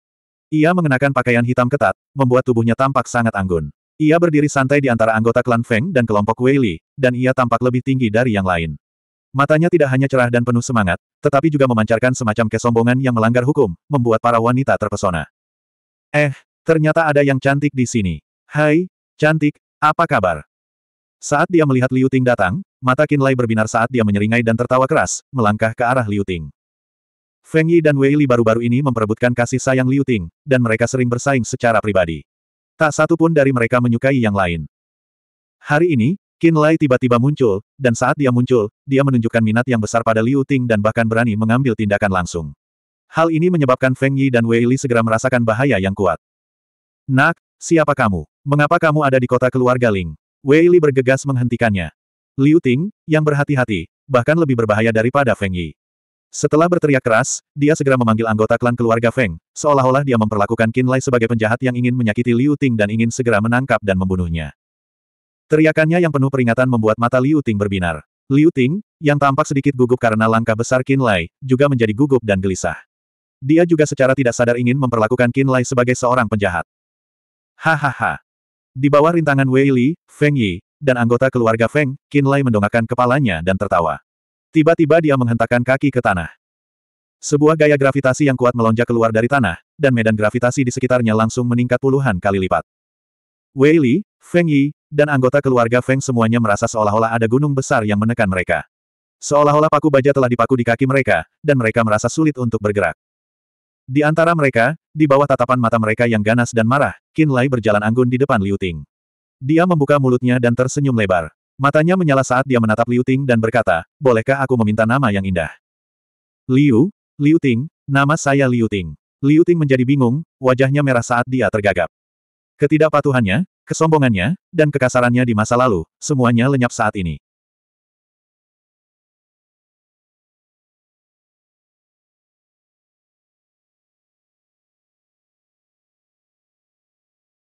Ia mengenakan pakaian hitam ketat, membuat tubuhnya tampak sangat anggun. Ia berdiri santai di antara anggota klan Feng dan kelompok Wei Li, dan ia tampak lebih tinggi dari yang lain. Matanya tidak hanya cerah dan penuh semangat, tetapi juga memancarkan semacam kesombongan yang melanggar hukum, membuat para wanita terpesona. Eh, ternyata ada yang cantik di sini. Hai, cantik, apa kabar? Saat dia melihat Liu Ting datang, mata Kinlay berbinar saat dia menyeringai dan tertawa keras, melangkah ke arah Liu Ting. Feng Yi dan Wei Li baru-baru ini memperebutkan kasih sayang Liu Ting, dan mereka sering bersaing secara pribadi. Tak satu pun dari mereka menyukai yang lain. Hari ini, Qin Lai tiba-tiba muncul, dan saat dia muncul, dia menunjukkan minat yang besar pada Liu Ting dan bahkan berani mengambil tindakan langsung. Hal ini menyebabkan Feng Yi dan Wei Li segera merasakan bahaya yang kuat. Nak, siapa kamu? Mengapa kamu ada di kota keluarga Ling? Wei Li bergegas menghentikannya. Liu Ting, yang berhati-hati, bahkan lebih berbahaya daripada Feng Yi. Setelah berteriak keras, dia segera memanggil anggota klan keluarga Feng, seolah-olah dia memperlakukan Qin Lai sebagai penjahat yang ingin menyakiti Liu Ting dan ingin segera menangkap dan membunuhnya. Teriakannya yang penuh peringatan membuat mata Liu Ting berbinar. Liu Ting, yang tampak sedikit gugup karena langkah besar Qin Lai, juga menjadi gugup dan gelisah. Dia juga secara tidak sadar ingin memperlakukan Qin Lai sebagai seorang penjahat. Hahaha. Di bawah rintangan Wei Li, Feng Yi, dan anggota keluarga Feng, Qin Lai mendongakkan kepalanya dan tertawa. Tiba-tiba dia menghentakkan kaki ke tanah. Sebuah gaya gravitasi yang kuat melonjak keluar dari tanah, dan medan gravitasi di sekitarnya langsung meningkat puluhan kali lipat. Wei Li, Feng Yi, dan anggota keluarga Feng semuanya merasa seolah-olah ada gunung besar yang menekan mereka. Seolah-olah paku baja telah dipaku di kaki mereka, dan mereka merasa sulit untuk bergerak. Di antara mereka, di bawah tatapan mata mereka yang ganas dan marah, Qin Lai berjalan anggun di depan Liu Ting. Dia membuka mulutnya dan tersenyum lebar. Matanya menyala saat dia menatap Liu Ting dan berkata, bolehkah aku meminta nama yang indah? Liu, Liu Ting, nama saya Liu Ting. Liu Ting menjadi bingung, wajahnya merah saat dia tergagap. Ketidakpatuhannya, kesombongannya, dan kekasarannya di masa lalu, semuanya lenyap saat ini.